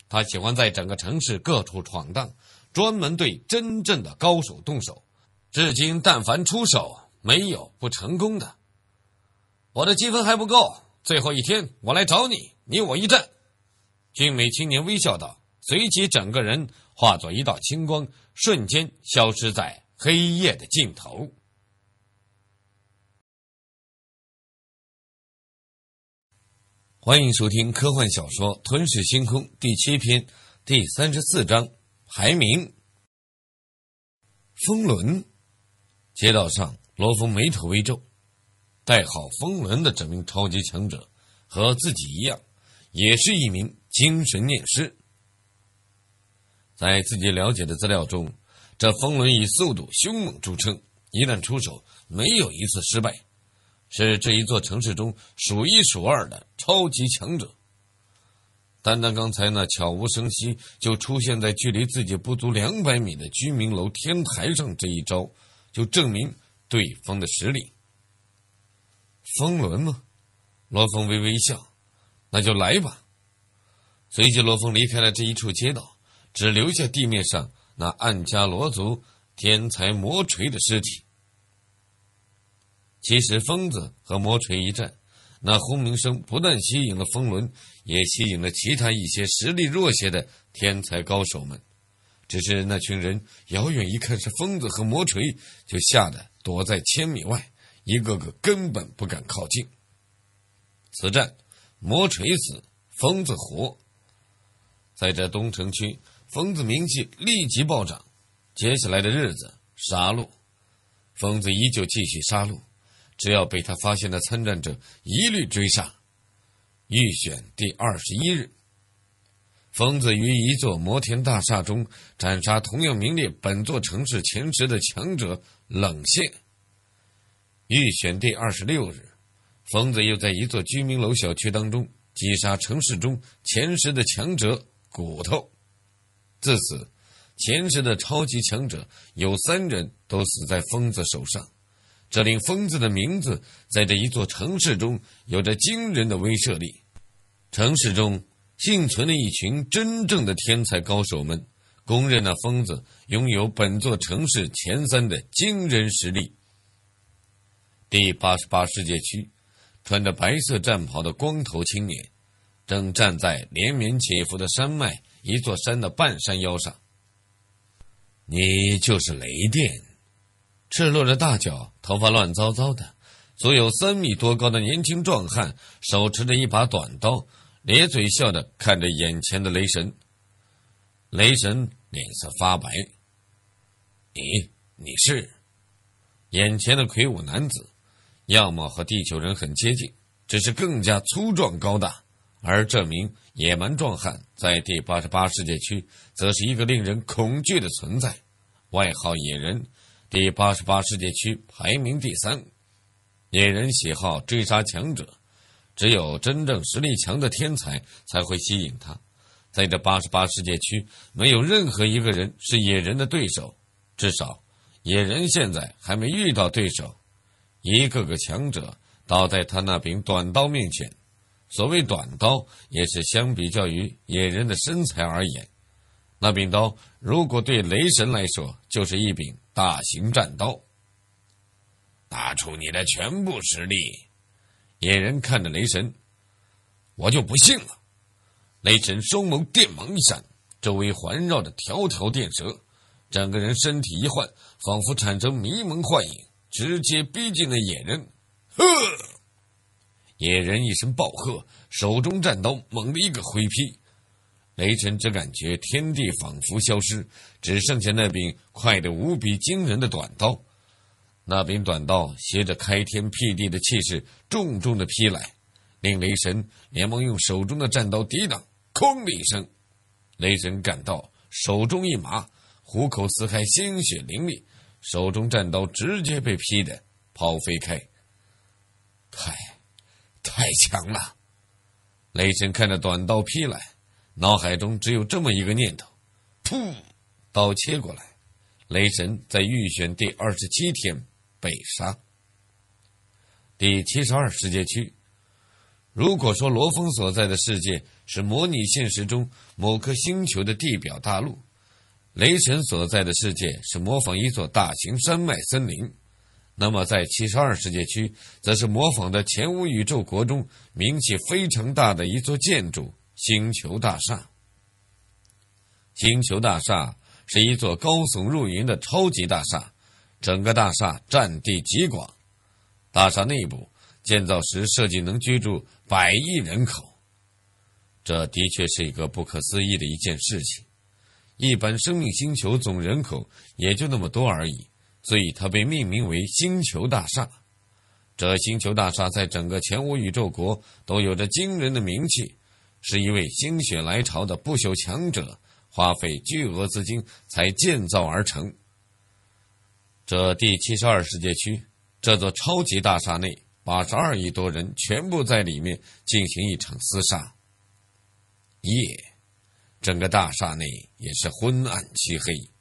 他喜欢在整个城市各处闯荡，专门对真正的高手动手。至今，但凡出手，没有不成功的。我的积分还不够，最后一天我来找你，你我一战。俊美青年微笑道，随即整个人化作一道青光，瞬间消失在。黑夜的尽头。欢迎收听科幻小说《吞噬星空》第七篇第三十四章排名。风轮，街道上，罗峰眉头微皱。代号“风轮”的这名超级强者，和自己一样，也是一名精神念师。在自己了解的资料中。这风轮以速度凶猛著称，一旦出手，没有一次失败，是这一座城市中数一数二的超级强者。单单刚才那悄无声息就出现在距离自己不足两百米的居民楼天台上这一招，就证明对方的实力。风轮吗？罗峰微微笑，那就来吧。随即，罗峰离开了这一处街道，只留下地面上。那暗伽罗族天才魔锤的尸体。其实疯子和魔锤一战，那轰鸣声不但吸引了风轮，也吸引了其他一些实力弱些的天才高手们。只是那群人遥远一看是疯子和魔锤，就吓得躲在千米外，一个个根本不敢靠近。此战，魔锤死，疯子活。在这东城区。疯子名气立即暴涨，接下来的日子杀戮，疯子依旧继续杀戮，只要被他发现的参战者，一律追杀。预选第二十一日，疯子于一座摩天大厦中斩杀同样名列本座城市前十的强者冷血。预选第二十六日，疯子又在一座居民楼小区当中击杀城市中前十的强者骨头。自此，前世的超级强者有三人都死在疯子手上，这令疯子的名字在这一座城市中有着惊人的威慑力。城市中幸存的一群真正的天才高手们，公认那疯子拥有本座城市前三的惊人实力。第八十八世界区，穿着白色战袍的光头青年，正站在连绵起伏的山脉。一座山的半山腰上，你就是雷电，赤裸着大脚，头发乱糟糟的，足有三米多高的年轻壮汉，手持着一把短刀，咧嘴笑着看着眼前的雷神。雷神脸色发白，你你是？眼前的魁梧男子，样貌和地球人很接近，只是更加粗壮高大。而这名野蛮壮汉在第八十八世界区，则是一个令人恐惧的存在，外号“野人”。第八十八世界区排名第三，野人喜好追杀强者，只有真正实力强的天才才会吸引他。在这八十八世界区，没有任何一个人是野人的对手，至少，野人现在还没遇到对手。一个个强者倒在他那柄短刀面前。所谓短刀，也是相比较于野人的身材而言，那柄刀如果对雷神来说，就是一柄大型战刀。拿出你的全部实力！野人看着雷神，我就不信了。雷神双眸电芒一闪，周围环绕着条条电蛇，整个人身体一换，仿佛产生迷蒙幻影，直接逼近了野人。呵！野人一声暴喝，手中战刀猛地一个挥劈，雷神只感觉天地仿佛消失，只剩下那柄快得无比惊人的短刀。那柄短刀携着开天辟地的气势，重重的劈来，令雷神连忙用手中的战刀抵挡。哐的一声，雷神感到手中一麻，虎口撕开，鲜血淋漓，手中战刀直接被劈得抛飞开。嗨！太强了！雷神看着短刀劈来，脑海中只有这么一个念头：噗！刀切过来，雷神在预选第二十七天被杀。第七十二世界区，如果说罗峰所在的世界是模拟现实中某颗星球的地表大陆，雷神所在的世界是模仿一座大型山脉森林。那么，在七十二世界区，则是模仿的前无宇宙国中名气非常大的一座建筑——星球大厦。星球大厦是一座高耸入云的超级大厦，整个大厦占地极广。大厦内部建造时设计能居住百亿人口，这的确是一个不可思议的一件事情。一般生命星球总人口也就那么多而已。所以它被命名为“星球大厦”。这星球大厦在整个前无宇宙国都有着惊人的名气，是一位心血来潮的不朽强者花费巨额资金才建造而成。这第七十二世界区这座超级大厦内，八十二亿多人全部在里面进行一场厮杀。夜，整个大厦内也是昏暗漆黑。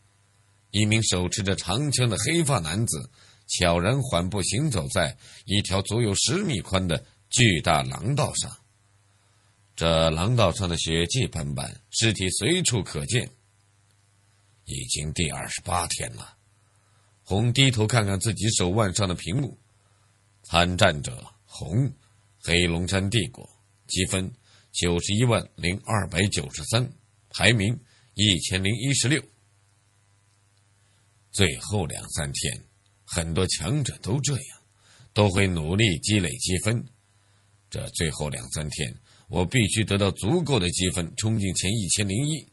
一名手持着长枪的黑发男子，悄然缓步行走在一条足有十米宽的巨大廊道上。这廊道上的血迹斑斑，尸体随处可见。已经第二十八天了。红低头看看自己手腕上的屏幕，参战者：红，黑龙山帝国，积分九十一万零二百九十三，排名一千零一十六。最后两三天，很多强者都这样，都会努力积累积分。这最后两三天，我必须得到足够的积分，冲进前一千零一。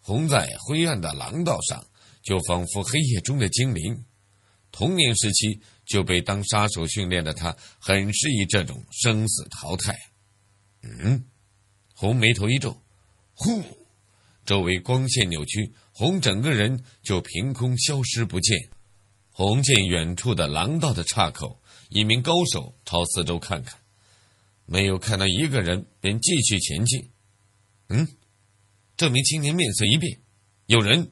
红在灰暗的廊道上，就仿佛黑夜中的精灵。童年时期就被当杀手训练的他，很适宜这种生死淘汰。嗯，红眉头一皱，呼，周围光线扭曲。红整个人就凭空消失不见。红见远处的廊道的岔口，一名高手朝四周看看，没有看到一个人，便继续前进。嗯，这名青年面色一变，有人，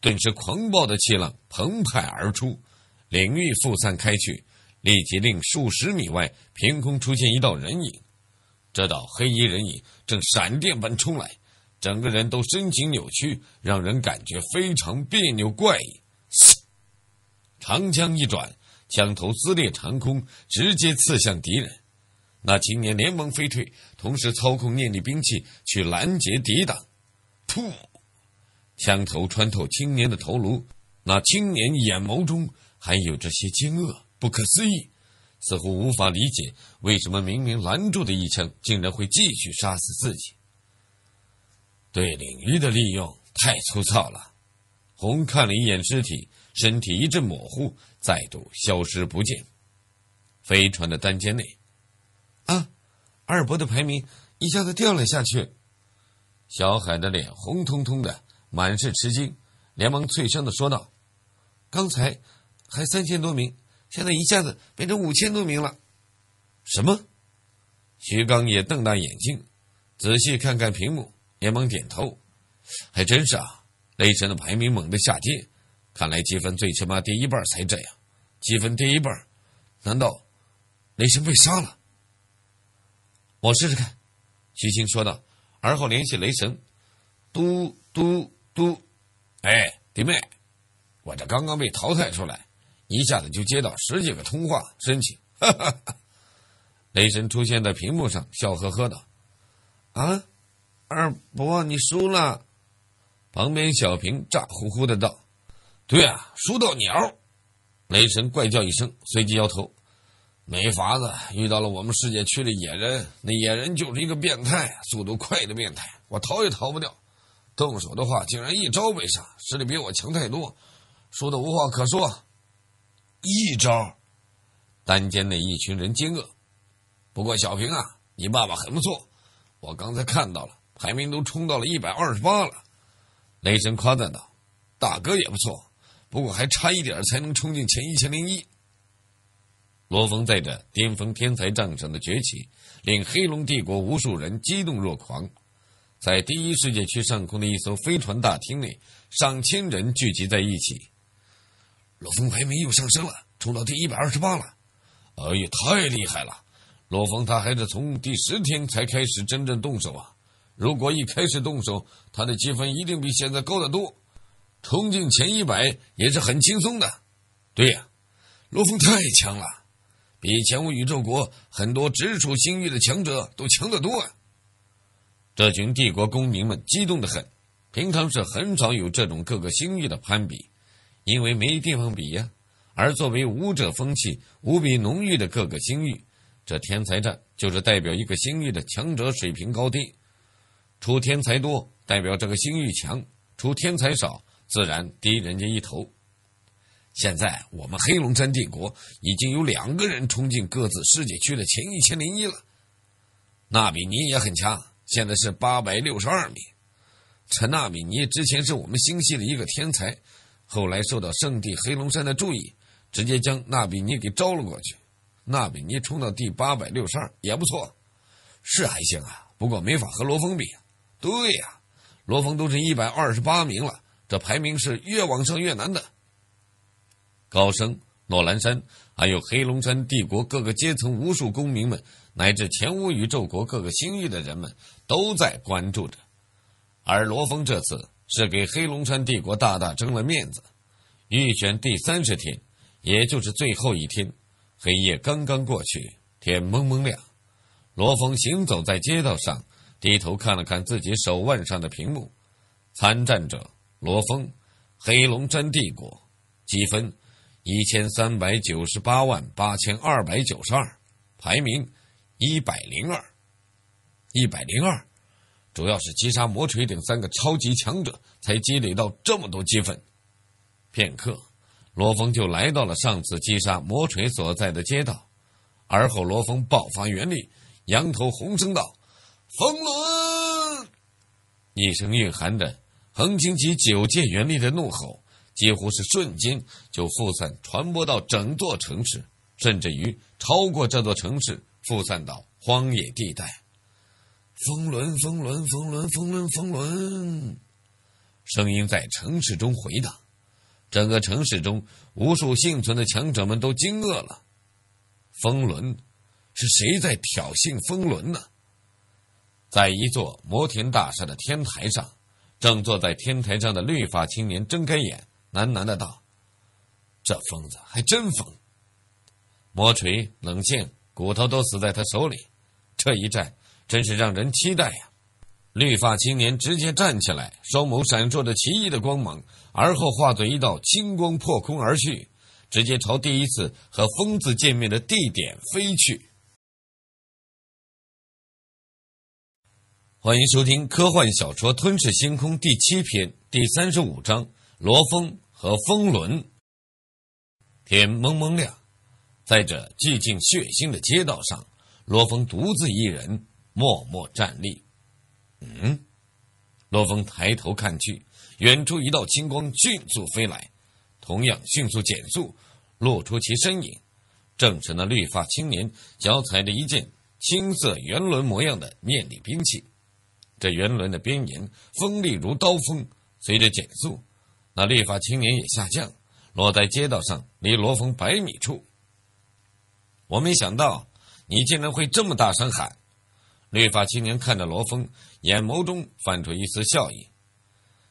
顿时狂暴的气浪澎湃而出，领域扩散开去，立即令数十米外凭空出现一道人影。这道黑衣人影正闪电般冲来。整个人都身形扭曲，让人感觉非常别扭怪异。长枪一转，枪头撕裂长空，直接刺向敌人。那青年连忙飞退，同时操控念力兵器去拦截抵挡。噗！枪头穿透青年的头颅，那青年眼眸中还有着些惊愕、不可思议，似乎无法理解为什么明明拦住的一枪竟然会继续杀死自己。对领域的利用太粗糙了。红看了一眼尸体，身体一阵模糊，再度消失不见。飞船的单间内，啊，二伯的排名一下子掉了下去。小海的脸红彤彤的，满是吃惊，连忙脆声的说道：“刚才还三千多名，现在一下子变成五千多名了。”什么？徐刚也瞪大眼睛，仔细看看屏幕。连忙点头，还真是啊！雷神的排名猛地下跌，看来积分最起码跌一半才这样。积分跌一半，难道雷神被杀了？我试试看。”徐青说道，而后联系雷神。嘟嘟嘟，哎，弟妹，我这刚刚被淘汰出来，一下子就接到十几个通话申请。哈哈！哈。雷神出现在屏幕上，笑呵呵的：“啊？”二伯，你输了。旁边小平咋呼呼的道：“对啊，输到鸟。”雷神怪叫一声，随即摇头：“没法子，遇到了我们世界区的野人。那野人就是一个变态，速度快的变态，我逃也逃不掉。动手的话，竟然一招被杀，实力比我强太多，输的无话可说。”一招！单间内一群人惊愕。不过小平啊，你爸爸很不错，我刚才看到了。排名都冲到了一百二十八了，雷神夸赞道：“大哥也不错，不过还差一点才能冲进前一千零一。”罗峰在这巅峰天才战神的崛起，令黑龙帝国无数人激动若狂。在第一世界区上空的一艘飞船大厅内，上千人聚集在一起。罗峰排名又上升了，冲到第一百二十八了！哎呀，太厉害了！罗峰他还是从第十天才开始真正动手啊！如果一开始动手，他的积分一定比现在高得多，冲进前一百也是很轻松的。对呀，罗峰太强了，比前无宇宙国很多直属星域的强者都强得多。啊！这群帝国公民们激动得很，平常是很少有这种各个星域的攀比，因为没地方比呀。而作为武者风气无比浓郁的各个星域，这天才战就是代表一个星域的强者水平高低。出天才多，代表这个星域强；出天才少，自然低人家一头。现在我们黑龙山帝国已经有两个人冲进各自世界区的前一千零一了。纳比尼也很强，现在是八百六十二米。陈纳比尼之前是我们星系的一个天才，后来受到圣地黑龙山的注意，直接将纳比尼给招了过去。纳比尼冲到第八百六十二也不错，是还行啊，不过没法和罗峰比。对呀，罗峰都是一百二十八名了，这排名是越往上越难的。高升、诺兰山，还有黑龙山帝国各个阶层无数公民们，乃至前无宇宙国各个星域的人们都在关注着。而罗峰这次是给黑龙山帝国大大争了面子。预选第三十天，也就是最后一天，黑夜刚刚过去，天蒙蒙亮，罗峰行走在街道上。低头看了看自己手腕上的屏幕，参战者罗峰，黑龙真帝国，积分一千三百九十八万八千二百九十二，排名一百零二，一百零二，主要是击杀魔锤等三个超级强者才积累到这么多积分。片刻，罗峰就来到了上次击杀魔锤所在的街道，而后罗峰爆发元力，羊头洪声道。风轮一声蕴含着恒星级九界元力的怒吼，几乎是瞬间就扩散传播到整座城市，甚至于超过这座城市，扩散到荒野地带。风轮，风轮，风轮，风轮，风轮！声音在城市中回荡，整个城市中无数幸存的强者们都惊愕了。风轮，是谁在挑衅风轮呢？在一座摩天大厦的天台上，正坐在天台上的绿发青年睁开眼，喃喃的道：“这疯子还真疯。魔锤、冷剑、骨头都死在他手里，这一战真是让人期待呀！”绿发青年直接站起来，双眸闪烁着奇异的光芒，而后化作一道青光破空而去，直接朝第一次和疯子见面的地点飞去。欢迎收听科幻小说《吞噬星空》第七篇第三十五章：罗峰和风轮。天蒙蒙亮，在这寂静血腥的街道上，罗峰独自一人默默站立。嗯，罗峰抬头看去，远处一道青光迅速飞来，同样迅速减速，露出其身影，正是那绿发青年，脚踩着一件青色圆轮模样的念力兵器。这圆轮的边沿锋利如刀锋，随着减速，那立法青年也下降，落在街道上，离罗峰百米处。我没想到你竟然会这么大声喊。绿发青年看着罗峰，眼眸中泛出一丝笑意。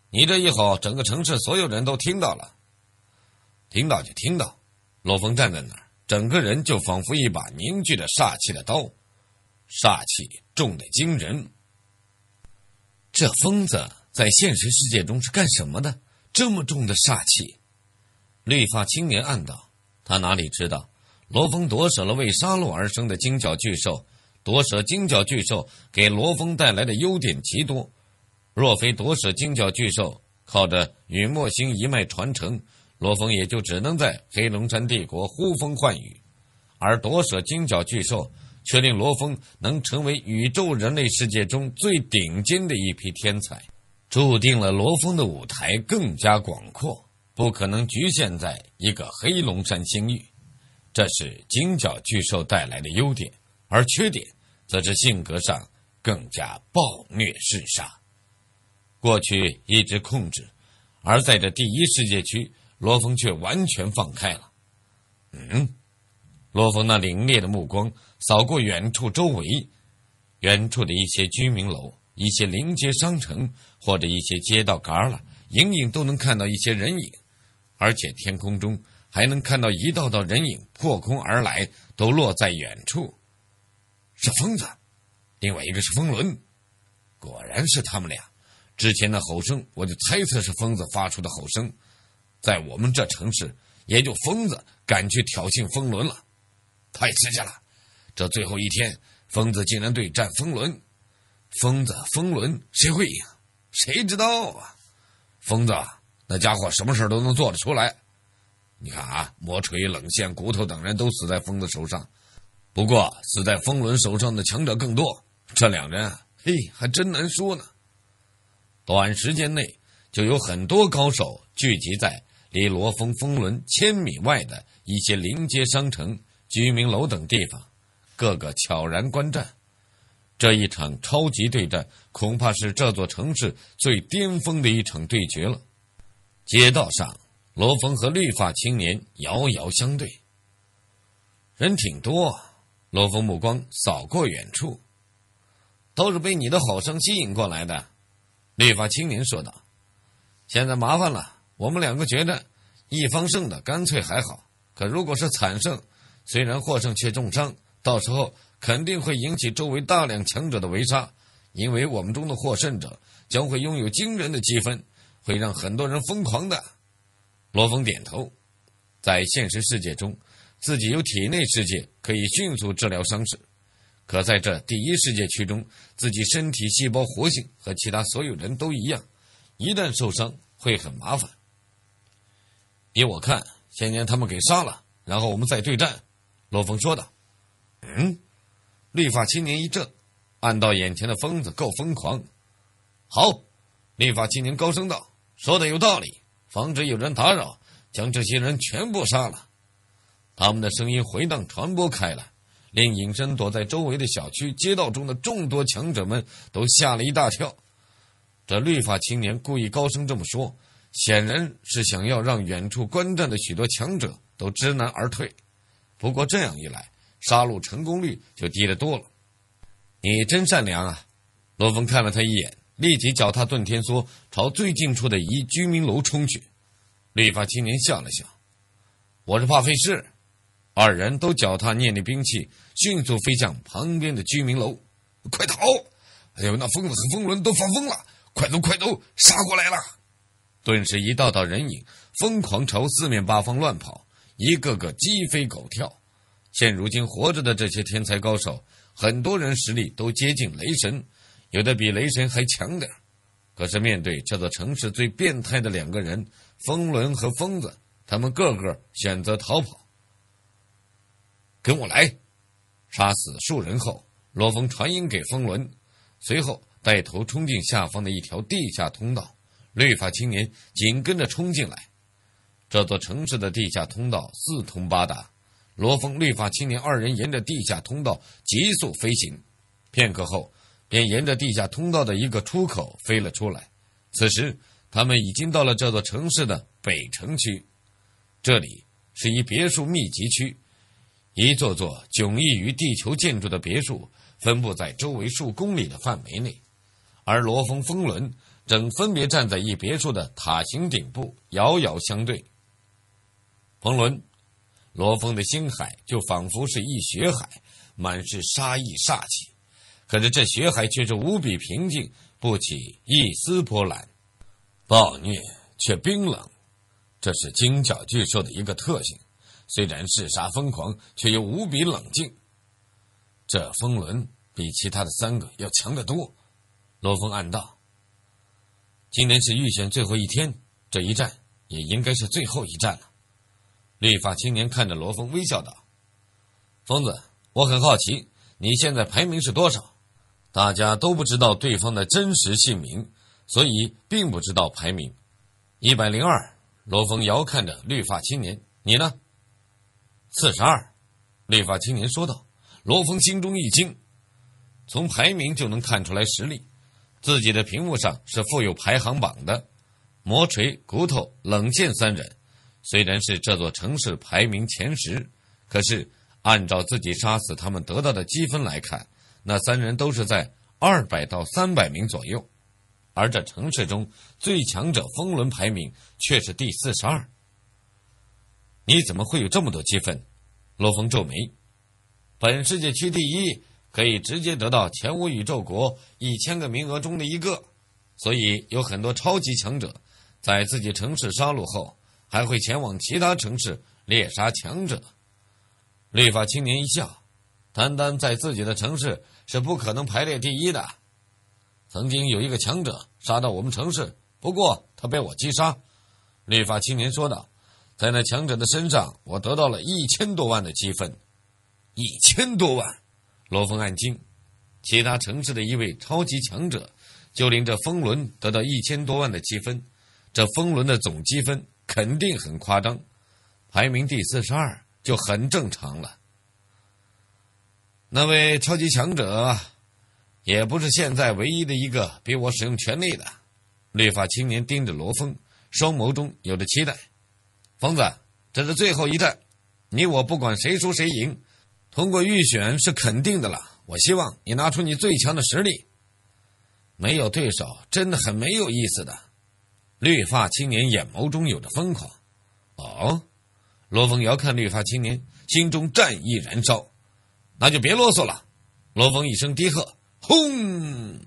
你这一吼，整个城市所有人都听到了。听到就听到。罗峰站在那儿，整个人就仿佛一把凝聚着煞气的刀，煞气重得惊人。这疯子在现实世界中是干什么的？这么重的煞气，绿发青年暗道，他哪里知道，罗峰夺舍了为杀戮而生的金角巨兽，夺舍金角巨兽给罗峰带来的优点极多。若非夺舍金角巨兽，靠着陨墨星一脉传承，罗峰也就只能在黑龙山帝国呼风唤雨，而夺舍金角巨兽。确定罗峰能成为宇宙人类世界中最顶尖的一批天才，注定了罗峰的舞台更加广阔，不可能局限在一个黑龙山星域。这是金角巨兽带来的优点，而缺点则是性格上更加暴虐嗜杀。过去一直控制，而在这第一世界区，罗峰却完全放开了。嗯。洛风那凌冽的目光扫过远处周围，远处的一些居民楼、一些临街商城或者一些街道旮旯，隐隐都能看到一些人影，而且天空中还能看到一道道人影破空而来，都落在远处。是疯子，另外一个是风轮，果然是他们俩。之前的吼声我就猜测是疯子发出的吼声，在我们这城市也就疯子敢去挑衅风轮了。太直接了！这最后一天，疯子竟然对战风轮。疯子、风轮，谁会赢？谁知道啊！疯子那家伙什么事都能做得出来。你看啊，魔锤、冷线、骨头等人都死在疯子手上，不过死在风轮手上的强者更多。这两人，嘿，还真难说呢。短时间内，就有很多高手聚集在离罗峰、风轮千米外的一些临街商城。居民楼等地方，个个悄然观战。这一场超级对战，恐怕是这座城市最巅峰的一场对决了。街道上，罗峰和绿发青年遥遥相对。人挺多。罗峰目光扫过远处，都是被你的吼声吸引过来的。绿发青年说道：“现在麻烦了，我们两个决战，一方胜的干脆还好，可如果是惨胜……”虽然获胜却重伤，到时候肯定会引起周围大量强者的围杀。因为我们中的获胜者将会拥有惊人的积分，会让很多人疯狂的。罗峰点头，在现实世界中，自己有体内世界可以迅速治疗伤势，可在这第一世界区中，自己身体细胞活性和其他所有人都一样，一旦受伤会很麻烦。依我看，先将他们给杀了，然后我们再对战。洛风说道：“嗯。”绿发青年一怔，暗道：“眼前的疯子够疯狂。”好，绿发青年高声道：“说的有道理，防止有人打扰，将这些人全部杀了。”他们的声音回荡传播开来，令隐身躲在周围的小区街道中的众多强者们都吓了一大跳。这绿发青年故意高声这么说，显然是想要让远处观战的许多强者都知难而退。不过这样一来，杀戮成功率就低得多了。你真善良啊！罗峰看了他一眼，立即脚踏遁天梭，朝最近处的一居民楼冲去。绿发青年笑了笑：“我是怕费事。”二人都脚踏念力兵器，迅速飞向旁边的居民楼。快逃！哎呦，那疯子和风轮都发疯了，快走，快走，杀过来了！顿时，一道道人影疯狂朝四面八方乱跑。一个个鸡飞狗跳，现如今活着的这些天才高手，很多人实力都接近雷神，有的比雷神还强点可是面对这座城市最变态的两个人，风轮和疯子，他们个个选择逃跑。跟我来！杀死数人后，罗峰传音给风轮，随后带头冲进下方的一条地下通道，绿发青年紧跟着冲进来。这座城市的地下通道四通八达，罗峰绿发青年二人沿着地下通道急速飞行，片刻后便沿着地下通道的一个出口飞了出来。此时，他们已经到了这座城市的北城区，这里是一别墅密集区，一座座迥异于地球建筑的别墅分布在周围数公里的范围内，而罗峰风轮正分别站在一别墅的塔形顶部，遥遥相对。风轮，罗峰的心海就仿佛是一血海，满是杀意煞气。可是这血海却是无比平静，不起一丝波澜。暴虐却冰冷，这是金角巨兽的一个特性。虽然嗜杀疯狂，却又无比冷静。这风轮比其他的三个要强得多。罗峰暗道：“今天是预选最后一天，这一战也应该是最后一战了。”绿发青年看着罗峰，微笑道：“疯子，我很好奇，你现在排名是多少？大家都不知道对方的真实姓名，所以并不知道排名。一百零二。”罗峰遥看着绿发青年：“你呢？”“四十二。”绿发青年说道。罗峰心中一惊，从排名就能看出来实力。自己的屏幕上是附有排行榜的。魔锤、骨头、冷剑三人。虽然是这座城市排名前十，可是按照自己杀死他们得到的积分来看，那三人都是在二百到三百名左右。而这城市中最强者风轮排名却是第四十二。你怎么会有这么多积分？罗峰皱眉。本世界区第一可以直接得到前五宇宙国一千个名额中的一个，所以有很多超级强者在自己城市杀戮后。还会前往其他城市猎杀强者。律法青年一笑：“单单在自己的城市是不可能排列第一的。曾经有一个强者杀到我们城市，不过他被我击杀。”律法青年说道：“在那强者的身上，我得到了一千多万的积分。一千多万！”罗峰暗惊：“其他城市的一位超级强者，就领着风轮得到一千多万的积分，这风轮的总积分。”肯定很夸张，排名第四十二就很正常了。那位超级强者，也不是现在唯一的一个比我使用权力的。绿发青年盯着罗峰，双眸中有着期待。疯子，这是最后一战，你我不管谁输谁赢，通过预选是肯定的了。我希望你拿出你最强的实力，没有对手真的很没有意思的。绿发青年眼眸中有着疯狂。哦，罗峰遥看绿发青年，心中战意燃烧。那就别啰嗦了。罗峰一声低喝，轰，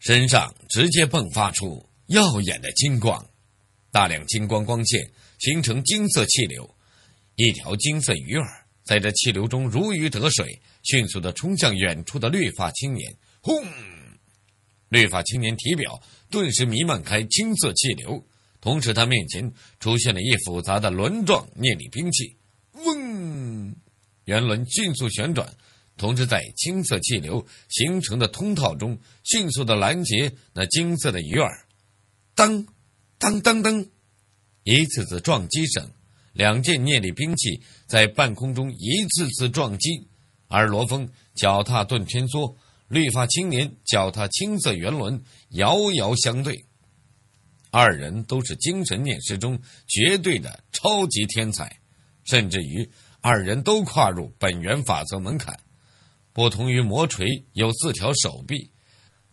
身上直接迸发出耀眼的金光，大量金光光线形成金色气流，一条金色鱼儿在这气流中如鱼得水，迅速的冲向远处的绿发青年。轰，绿发青年体表。顿时弥漫开青色气流，同时他面前出现了一复杂的轮状念力兵器。嗡，圆轮迅速旋转，同时在青色气流形成的通道中迅速的拦截那金色的鱼饵。当，当当当，一次次撞击声，两件念力兵器在半空中一次次撞击，而罗峰脚踏遁天梭。绿发青年脚踏青色圆轮，遥遥相对。二人都是精神念师中绝对的超级天才，甚至于二人都跨入本源法则门槛。不同于魔锤有四条手臂，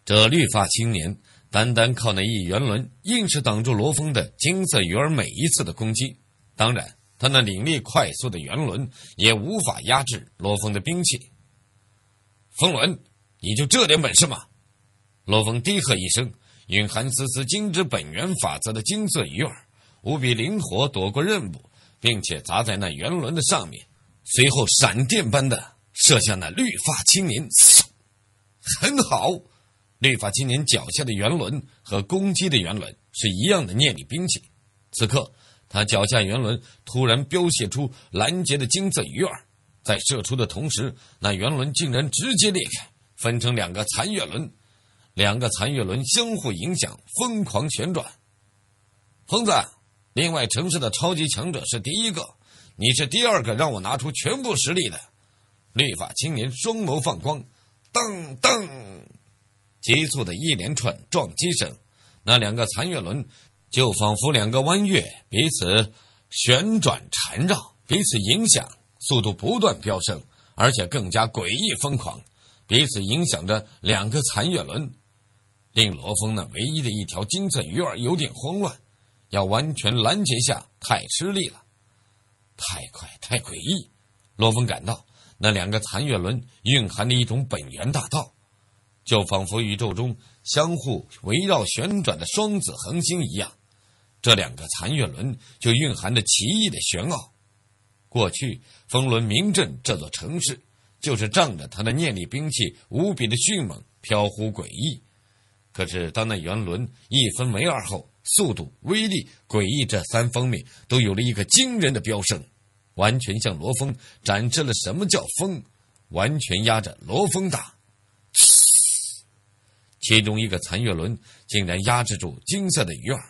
这绿发青年单单靠那一圆轮，硬是挡住罗峰的金色鱼儿每一次的攻击。当然，他那凌厉快速的圆轮也无法压制罗峰的兵器风轮。你就这点本事吗？罗峰低喝一声，蕴含丝丝金之本源法则的金色鱼饵无比灵活，躲过刃部，并且砸在那圆轮的上面，随后闪电般的射向那绿发青年。很好，绿发青年脚下的圆轮和攻击的圆轮是一样的念力兵器。此刻，他脚下圆轮突然飙泄出拦截的金色鱼饵，在射出的同时，那圆轮竟然直接裂开。分成两个残月轮，两个残月轮相互影响，疯狂旋转。疯子，另外城市的超级强者是第一个，你是第二个让我拿出全部实力的。绿发青年双眸放光，噔噔，急促的一连串撞击声，那两个残月轮就仿佛两个弯月，彼此旋转缠绕，彼此影响，速度不断飙升，而且更加诡异疯狂。彼此影响着两个残月轮，令罗峰那唯一的一条金色鱼饵有点慌乱，要完全拦截下太吃力了，太快太诡异。罗峰感到那两个残月轮蕴含着一种本源大道，就仿佛宇宙中相互围绕旋转的双子恒星一样，这两个残月轮就蕴含着奇异的玄奥。过去，风轮名震这座城市。就是仗着他的念力兵器无比的迅猛、飘忽诡异，可是当那圆轮一分为二后，速度、威力、诡异这三方面都有了一个惊人的飙升，完全向罗峰展示了什么叫“风，完全压着罗峰打。其中一个残月轮竟然压制住金色的鱼儿，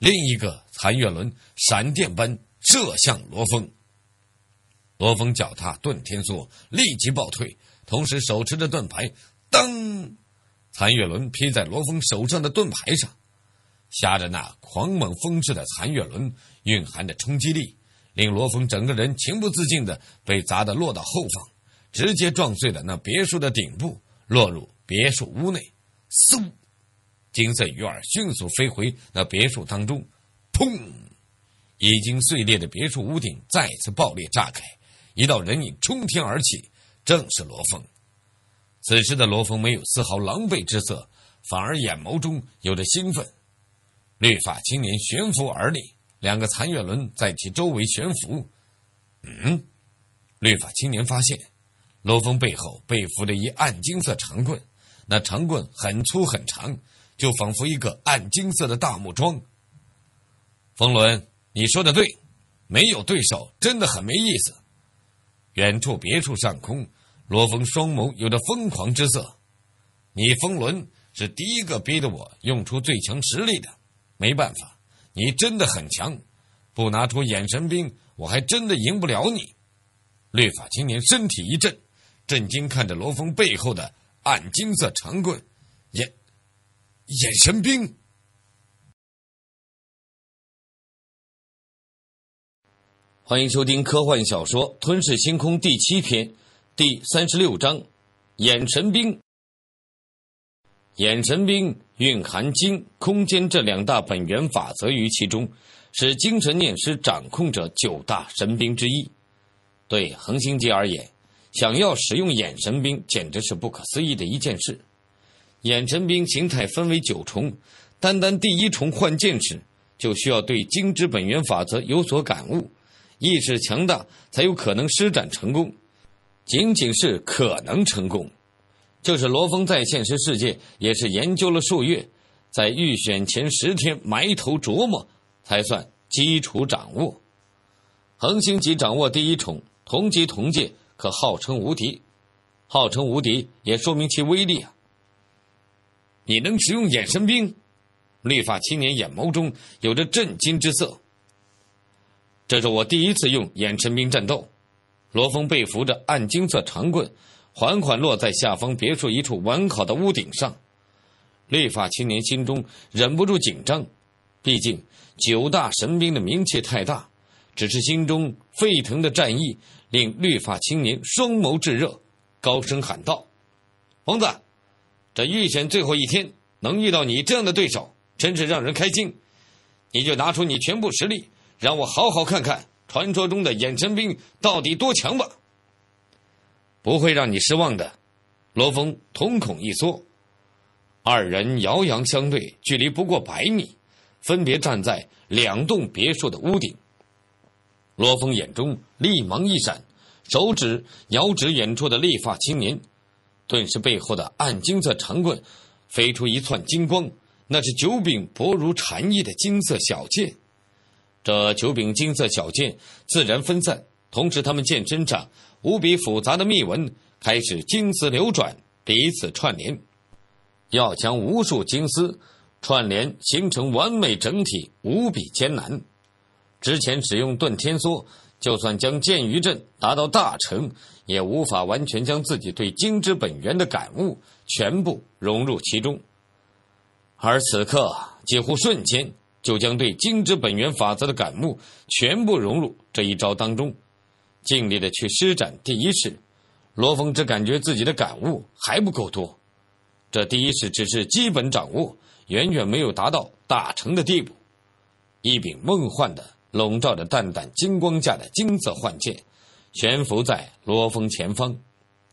另一个残月轮闪电般射向罗峰。罗峰脚踏遁天梭，立即暴退，同时手持着盾牌，当残月轮劈在罗峰手上的盾牌上，携着那狂猛风势的残月轮蕴含的冲击力，令罗峰整个人情不自禁的被砸得落到后方，直接撞碎了那别墅的顶部，落入别墅屋内。嗖，金色鱼儿迅速飞回那别墅当中，砰，已经碎裂的别墅屋顶再次爆裂炸开。一道人影冲天而起，正是罗峰。此时的罗峰没有丝毫狼狈之色，反而眼眸中有着兴奋。绿发青年悬浮而立，两个残月轮在其周围悬浮。嗯，绿发青年发现，罗峰背后背负着一暗金色长棍，那长棍很粗很长，就仿佛一个暗金色的大木桩。风轮，你说的对，没有对手真的很没意思。远处别处上空，罗峰双眸有着疯狂之色。你风轮是第一个逼得我用出最强实力的。没办法，你真的很强，不拿出眼神兵，我还真的赢不了你。绿发青年身体一震，震惊看着罗峰背后的暗金色长棍，眼眼神兵。欢迎收听科幻小说《吞噬星空》第七篇，第三十六章，《眼神兵》。眼神兵蕴含精、空间这两大本源法则于其中，是精神念师掌控者九大神兵之一。对恒星级而言，想要使用眼神兵，简直是不可思议的一件事。眼神兵形态分为九重，单单第一重幻剑时，就需要对精之本源法则有所感悟。意志强大才有可能施展成功，仅仅是可能成功，就是罗峰在现实世界也是研究了数月，在预选前十天埋头琢磨才算基础掌握。恒星级掌握第一重，同级同界可号称无敌，号称无敌也说明其威力啊！你能使用眼神兵？绿发青年眼眸中有着震惊之色。这是我第一次用眼神兵战斗，罗峰被扶着暗金色长棍，缓缓落在下方别墅一处完好的屋顶上。绿发青年心中忍不住紧张，毕竟九大神兵的名气太大。只是心中沸腾的战意令绿发青年双眸炙热，高声喊道：“疯子，这预选最后一天，能遇到你这样的对手，真是让人开心。你就拿出你全部实力。”让我好好看看传说中的眼神兵到底多强吧，不会让你失望的。罗峰瞳孔一缩，二人遥遥相对，距离不过百米，分别站在两栋别墅的屋顶。罗峰眼中厉芒一闪，手指遥指远处的绿发青年，顿时背后的暗金色长棍飞出一串金光，那是九柄薄如蝉翼的金色小剑。这九柄金色小剑自然分散，同时，他们剑身上无比复杂的密纹开始金丝流转，彼此串联。要将无数金丝串联形成完美整体，无比艰难。之前使用遁天梭，就算将剑余阵达到大成，也无法完全将自己对金之本源的感悟全部融入其中。而此刻，几乎瞬间。就将对精之本源法则的感悟全部融入这一招当中，尽力的去施展第一式。罗峰只感觉自己的感悟还不够多，这第一式只是基本掌握，远远没有达到大成的地步。一柄梦幻的、笼罩着淡淡金光架的金色幻剑，悬浮在罗峰前方，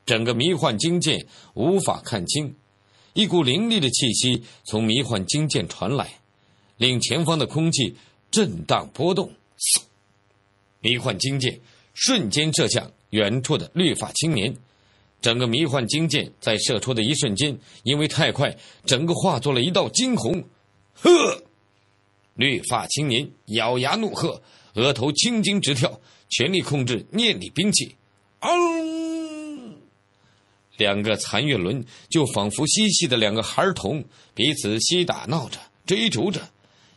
整个迷幻金剑无法看清。一股凌厉的气息从迷幻金剑传来。令前方的空气震荡波动，嗖！迷幻金剑瞬间射向远处的绿发青年。整个迷幻金剑在射出的一瞬间，因为太快，整个化作了一道惊鸿。呵！绿发青年咬牙怒喝，额头青筋直跳，全力控制念力兵器。啊！两个残月轮就仿佛嬉戏的两个孩童，彼此嬉打闹着，追逐着。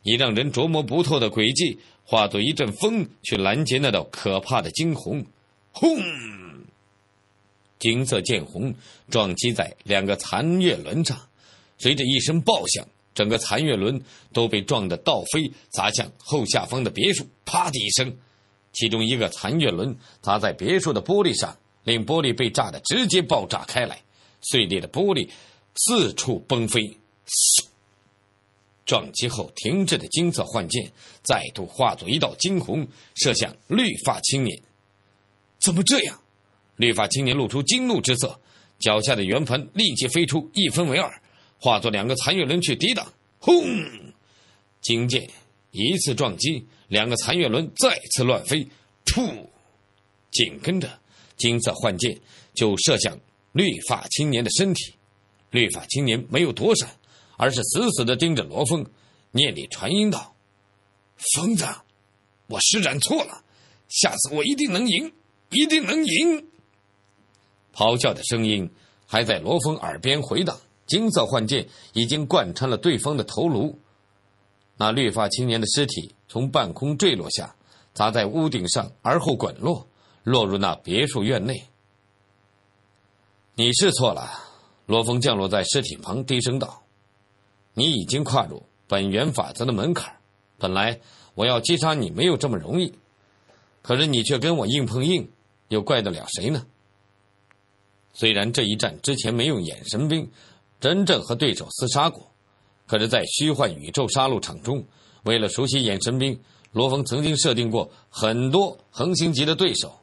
以让人琢磨不透的诡计，化作一阵风去拦截那道可怕的惊鸿。轰！金色剑虹撞击在两个残月轮上，随着一声爆响，整个残月轮都被撞得倒飞，砸向后下方的别墅。啪的一声，其中一个残月轮砸在别墅的玻璃上，令玻璃被炸得直接爆炸开来，碎裂的玻璃四处崩飞。撞击后停滞的金色幻剑再度化作一道惊鸿，射向绿发青年。怎么这样？绿发青年露出惊怒之色，脚下的圆盘立即飞出，一分为二，化作两个残月轮去抵挡。轰！金剑一次撞击，两个残月轮再次乱飞。噗！紧跟着金色幻剑就射向绿发青年的身体。绿发青年没有躲闪。而是死死的盯着罗峰，念力传音道：“疯子，我施展错了，下次我一定能赢，一定能赢！”咆哮的声音还在罗峰耳边回荡。金色幻剑已经贯穿了对方的头颅，那绿发青年的尸体从半空坠落下，砸在屋顶上，而后滚落，落入那别墅院内。你是错了。”罗峰降落在尸体旁，低声道。你已经跨入本源法则的门槛，本来我要击杀你没有这么容易，可是你却跟我硬碰硬，又怪得了谁呢？虽然这一战之前没用眼神兵，真正和对手厮杀过，可是，在虚幻宇宙杀戮场中，为了熟悉眼神兵，罗峰曾经设定过很多恒星级的对手，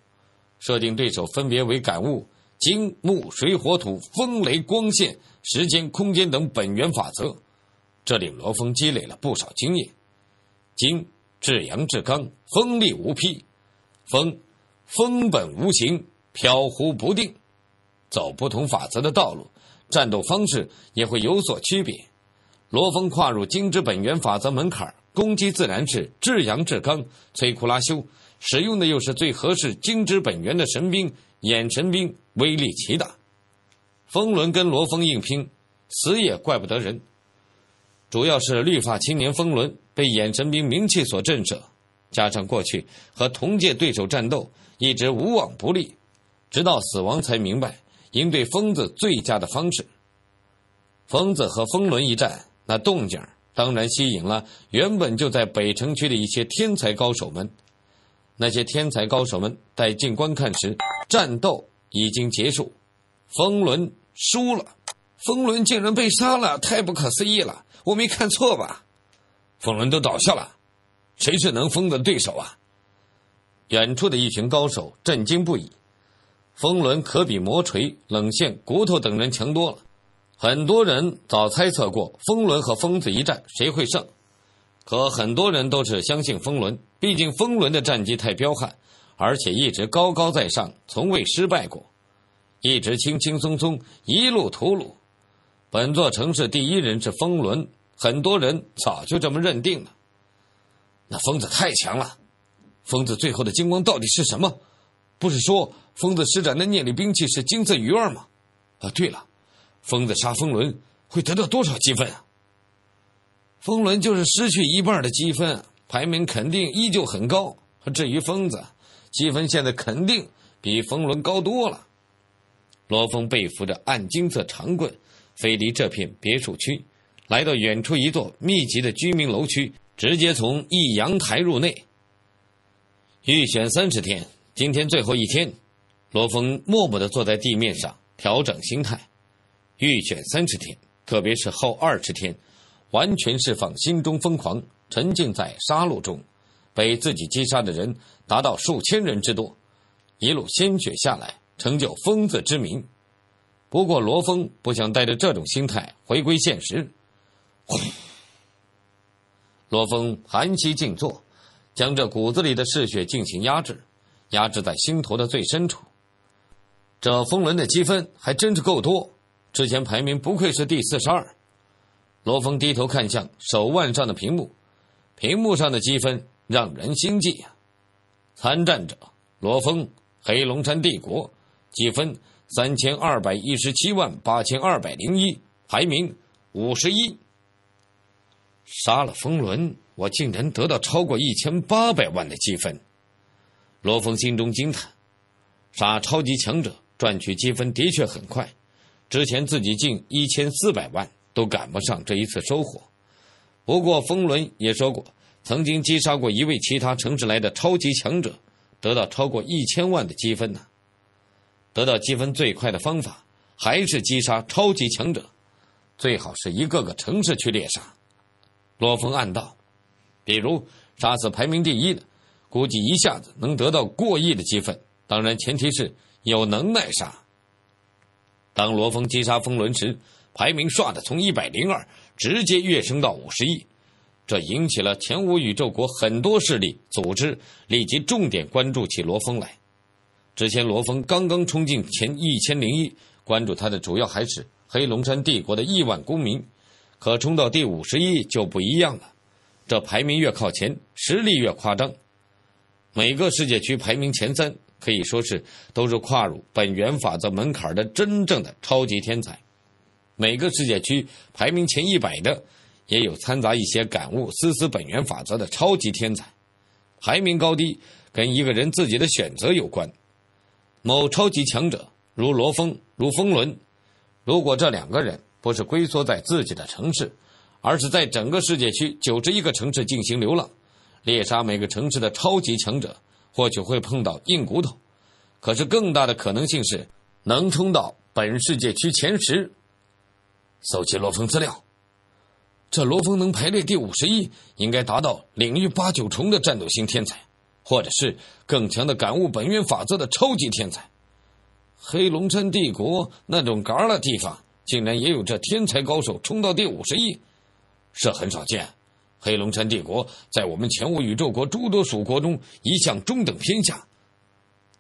设定对手分别为感悟金木水火土风雷光线时间空间等本源法则。这令罗峰积累了不少经验。金至阳至刚，锋利无匹；风，风本无形，飘忽不定。走不同法则的道路，战斗方式也会有所区别。罗峰跨入金之本源法则门槛，攻击自然是至阳至刚，摧枯拉朽。使用的又是最合适金之本源的神兵——眼神兵，威力奇大。风轮跟罗峰硬拼，死也怪不得人。主要是绿发青年风轮被眼神兵名气所震慑，加上过去和同届对手战斗一直无往不利，直到死亡才明白应对疯子最佳的方式。疯子和风轮一战，那动静当然吸引了原本就在北城区的一些天才高手们。那些天才高手们带进观看时，战斗已经结束，风轮输了，风轮竟然被杀了，太不可思议了！我没看错吧？风轮都倒下了，谁是能封的对手啊？远处的一群高手震惊不已。风轮可比魔锤、冷线、骨头等人强多了。很多人早猜测过，风轮和疯子一战谁会胜，可很多人都是相信风轮，毕竟风轮的战绩太彪悍，而且一直高高在上，从未失败过，一直轻轻松松一路屠戮。本座城市第一人是风轮，很多人早就这么认定了。那疯子太强了，疯子最后的金光到底是什么？不是说疯子施展的念力兵器是金色鱼儿吗？啊，对了，疯子杀风轮会得到多少积分啊？风轮就是失去一半的积分，排名肯定依旧很高。至于疯子，积分现在肯定比风轮高多了。罗峰背负着暗金色长棍。飞离这片别墅区，来到远处一座密集的居民楼区，直接从一阳台入内。预选三十天，今天最后一天，罗峰默默的坐在地面上调整心态。预选三十天，特别是后二十天，完全释放心中疯狂，沉浸在杀戮中，被自己击杀的人达到数千人之多，一路鲜血下来，成就疯子之名。不过罗峰不想带着这种心态回归现实。罗峰含膝静坐，将这骨子里的嗜血进行压制，压制在心头的最深处。这风轮的积分还真是够多，之前排名不愧是第四十二。罗峰低头看向手腕上的屏幕，屏幕上的积分让人心悸啊！参战者：罗峰，黑龙山帝国，积分。三千二百一十七万八千二百零一，排名五十一。杀了风轮，我竟然得到超过一千八百万的积分。罗峰心中惊叹：杀超级强者赚取积分的确很快。之前自己进一千四百万都赶不上这一次收获。不过风轮也说过，曾经击杀过一位其他城市来的超级强者，得到超过一千万的积分呢。得到积分最快的方法，还是击杀超级强者，最好是一个个城市去猎杀。罗峰暗道，比如杀死排名第一的，估计一下子能得到过亿的积分。当然，前提是有能耐杀。当罗峰击杀风轮时，排名唰的从一百零二直接跃升到五十亿，这引起了前五宇宙国很多势力组织立即重点关注起罗峰来。之前罗峰刚刚冲进前一千零一，关注他的主要还是黑龙山帝国的亿万公民。可冲到第五十一就不一样了，这排名越靠前，实力越夸张。每个世界区排名前三，可以说是都是跨入本源法则门槛的真正的超级天才。每个世界区排名前一百的，也有掺杂一些感悟丝丝本源法则的超级天才。排名高低跟一个人自己的选择有关。某超级强者，如罗峰，如风轮。如果这两个人不是龟缩在自己的城市，而是在整个世界区九十一个城市进行流浪，猎杀每个城市的超级强者，或许会碰到硬骨头。可是更大的可能性是，能冲到本世界区前十。搜集罗峰资料。这罗峰能排列第五十一，应该达到领域八九重的战斗型天才。或者是更强的感悟本源法则的超级天才，黑龙山帝国那种旮旯地方，竟然也有这天才高手冲到第五十一，这很少见。黑龙山帝国在我们前五宇宙国诸多属国中一向中等偏下。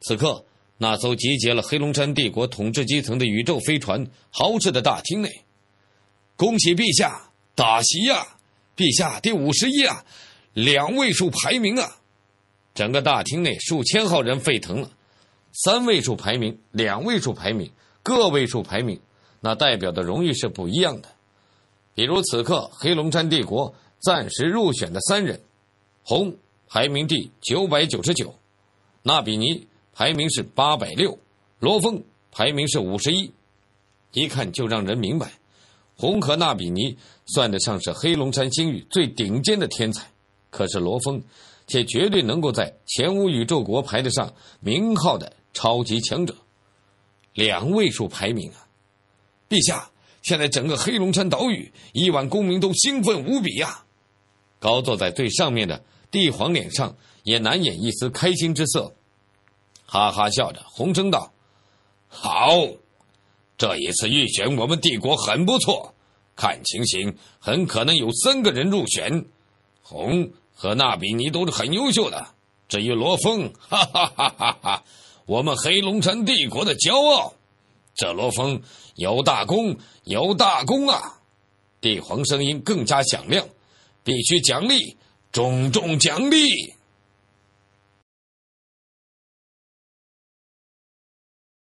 此刻，那艘集结了黑龙山帝国统治基层的宇宙飞船豪室的大厅内，恭喜陛下打席呀！陛下第五十一啊，两位数排名啊！整个大厅内，数千号人沸腾了。三位数排名、两位数排名、个位数排名，那代表的荣誉是不一样的。比如此刻，黑龙山帝国暂时入选的三人，红排名第九百九十九，纳比尼排名是八百六，罗峰排名是五十一。一看就让人明白，红和纳比尼算得上是黑龙山星域最顶尖的天才，可是罗峰。且绝对能够在前五宇宙国排得上名号的超级强者，两位数排名啊！陛下，现在整个黑龙山岛屿亿万公民都兴奋无比呀！高坐在最上面的帝皇脸上也难掩一丝开心之色，哈哈笑着，洪声道：“好，这一次预选我们帝国很不错，看情形很可能有三个人入选。”红。和纳比尼都是很优秀的。至于罗峰，哈哈哈哈哈，我们黑龙山帝国的骄傲，这罗峰有大功，有大功啊！帝皇声音更加响亮，必须奖励，重重奖励。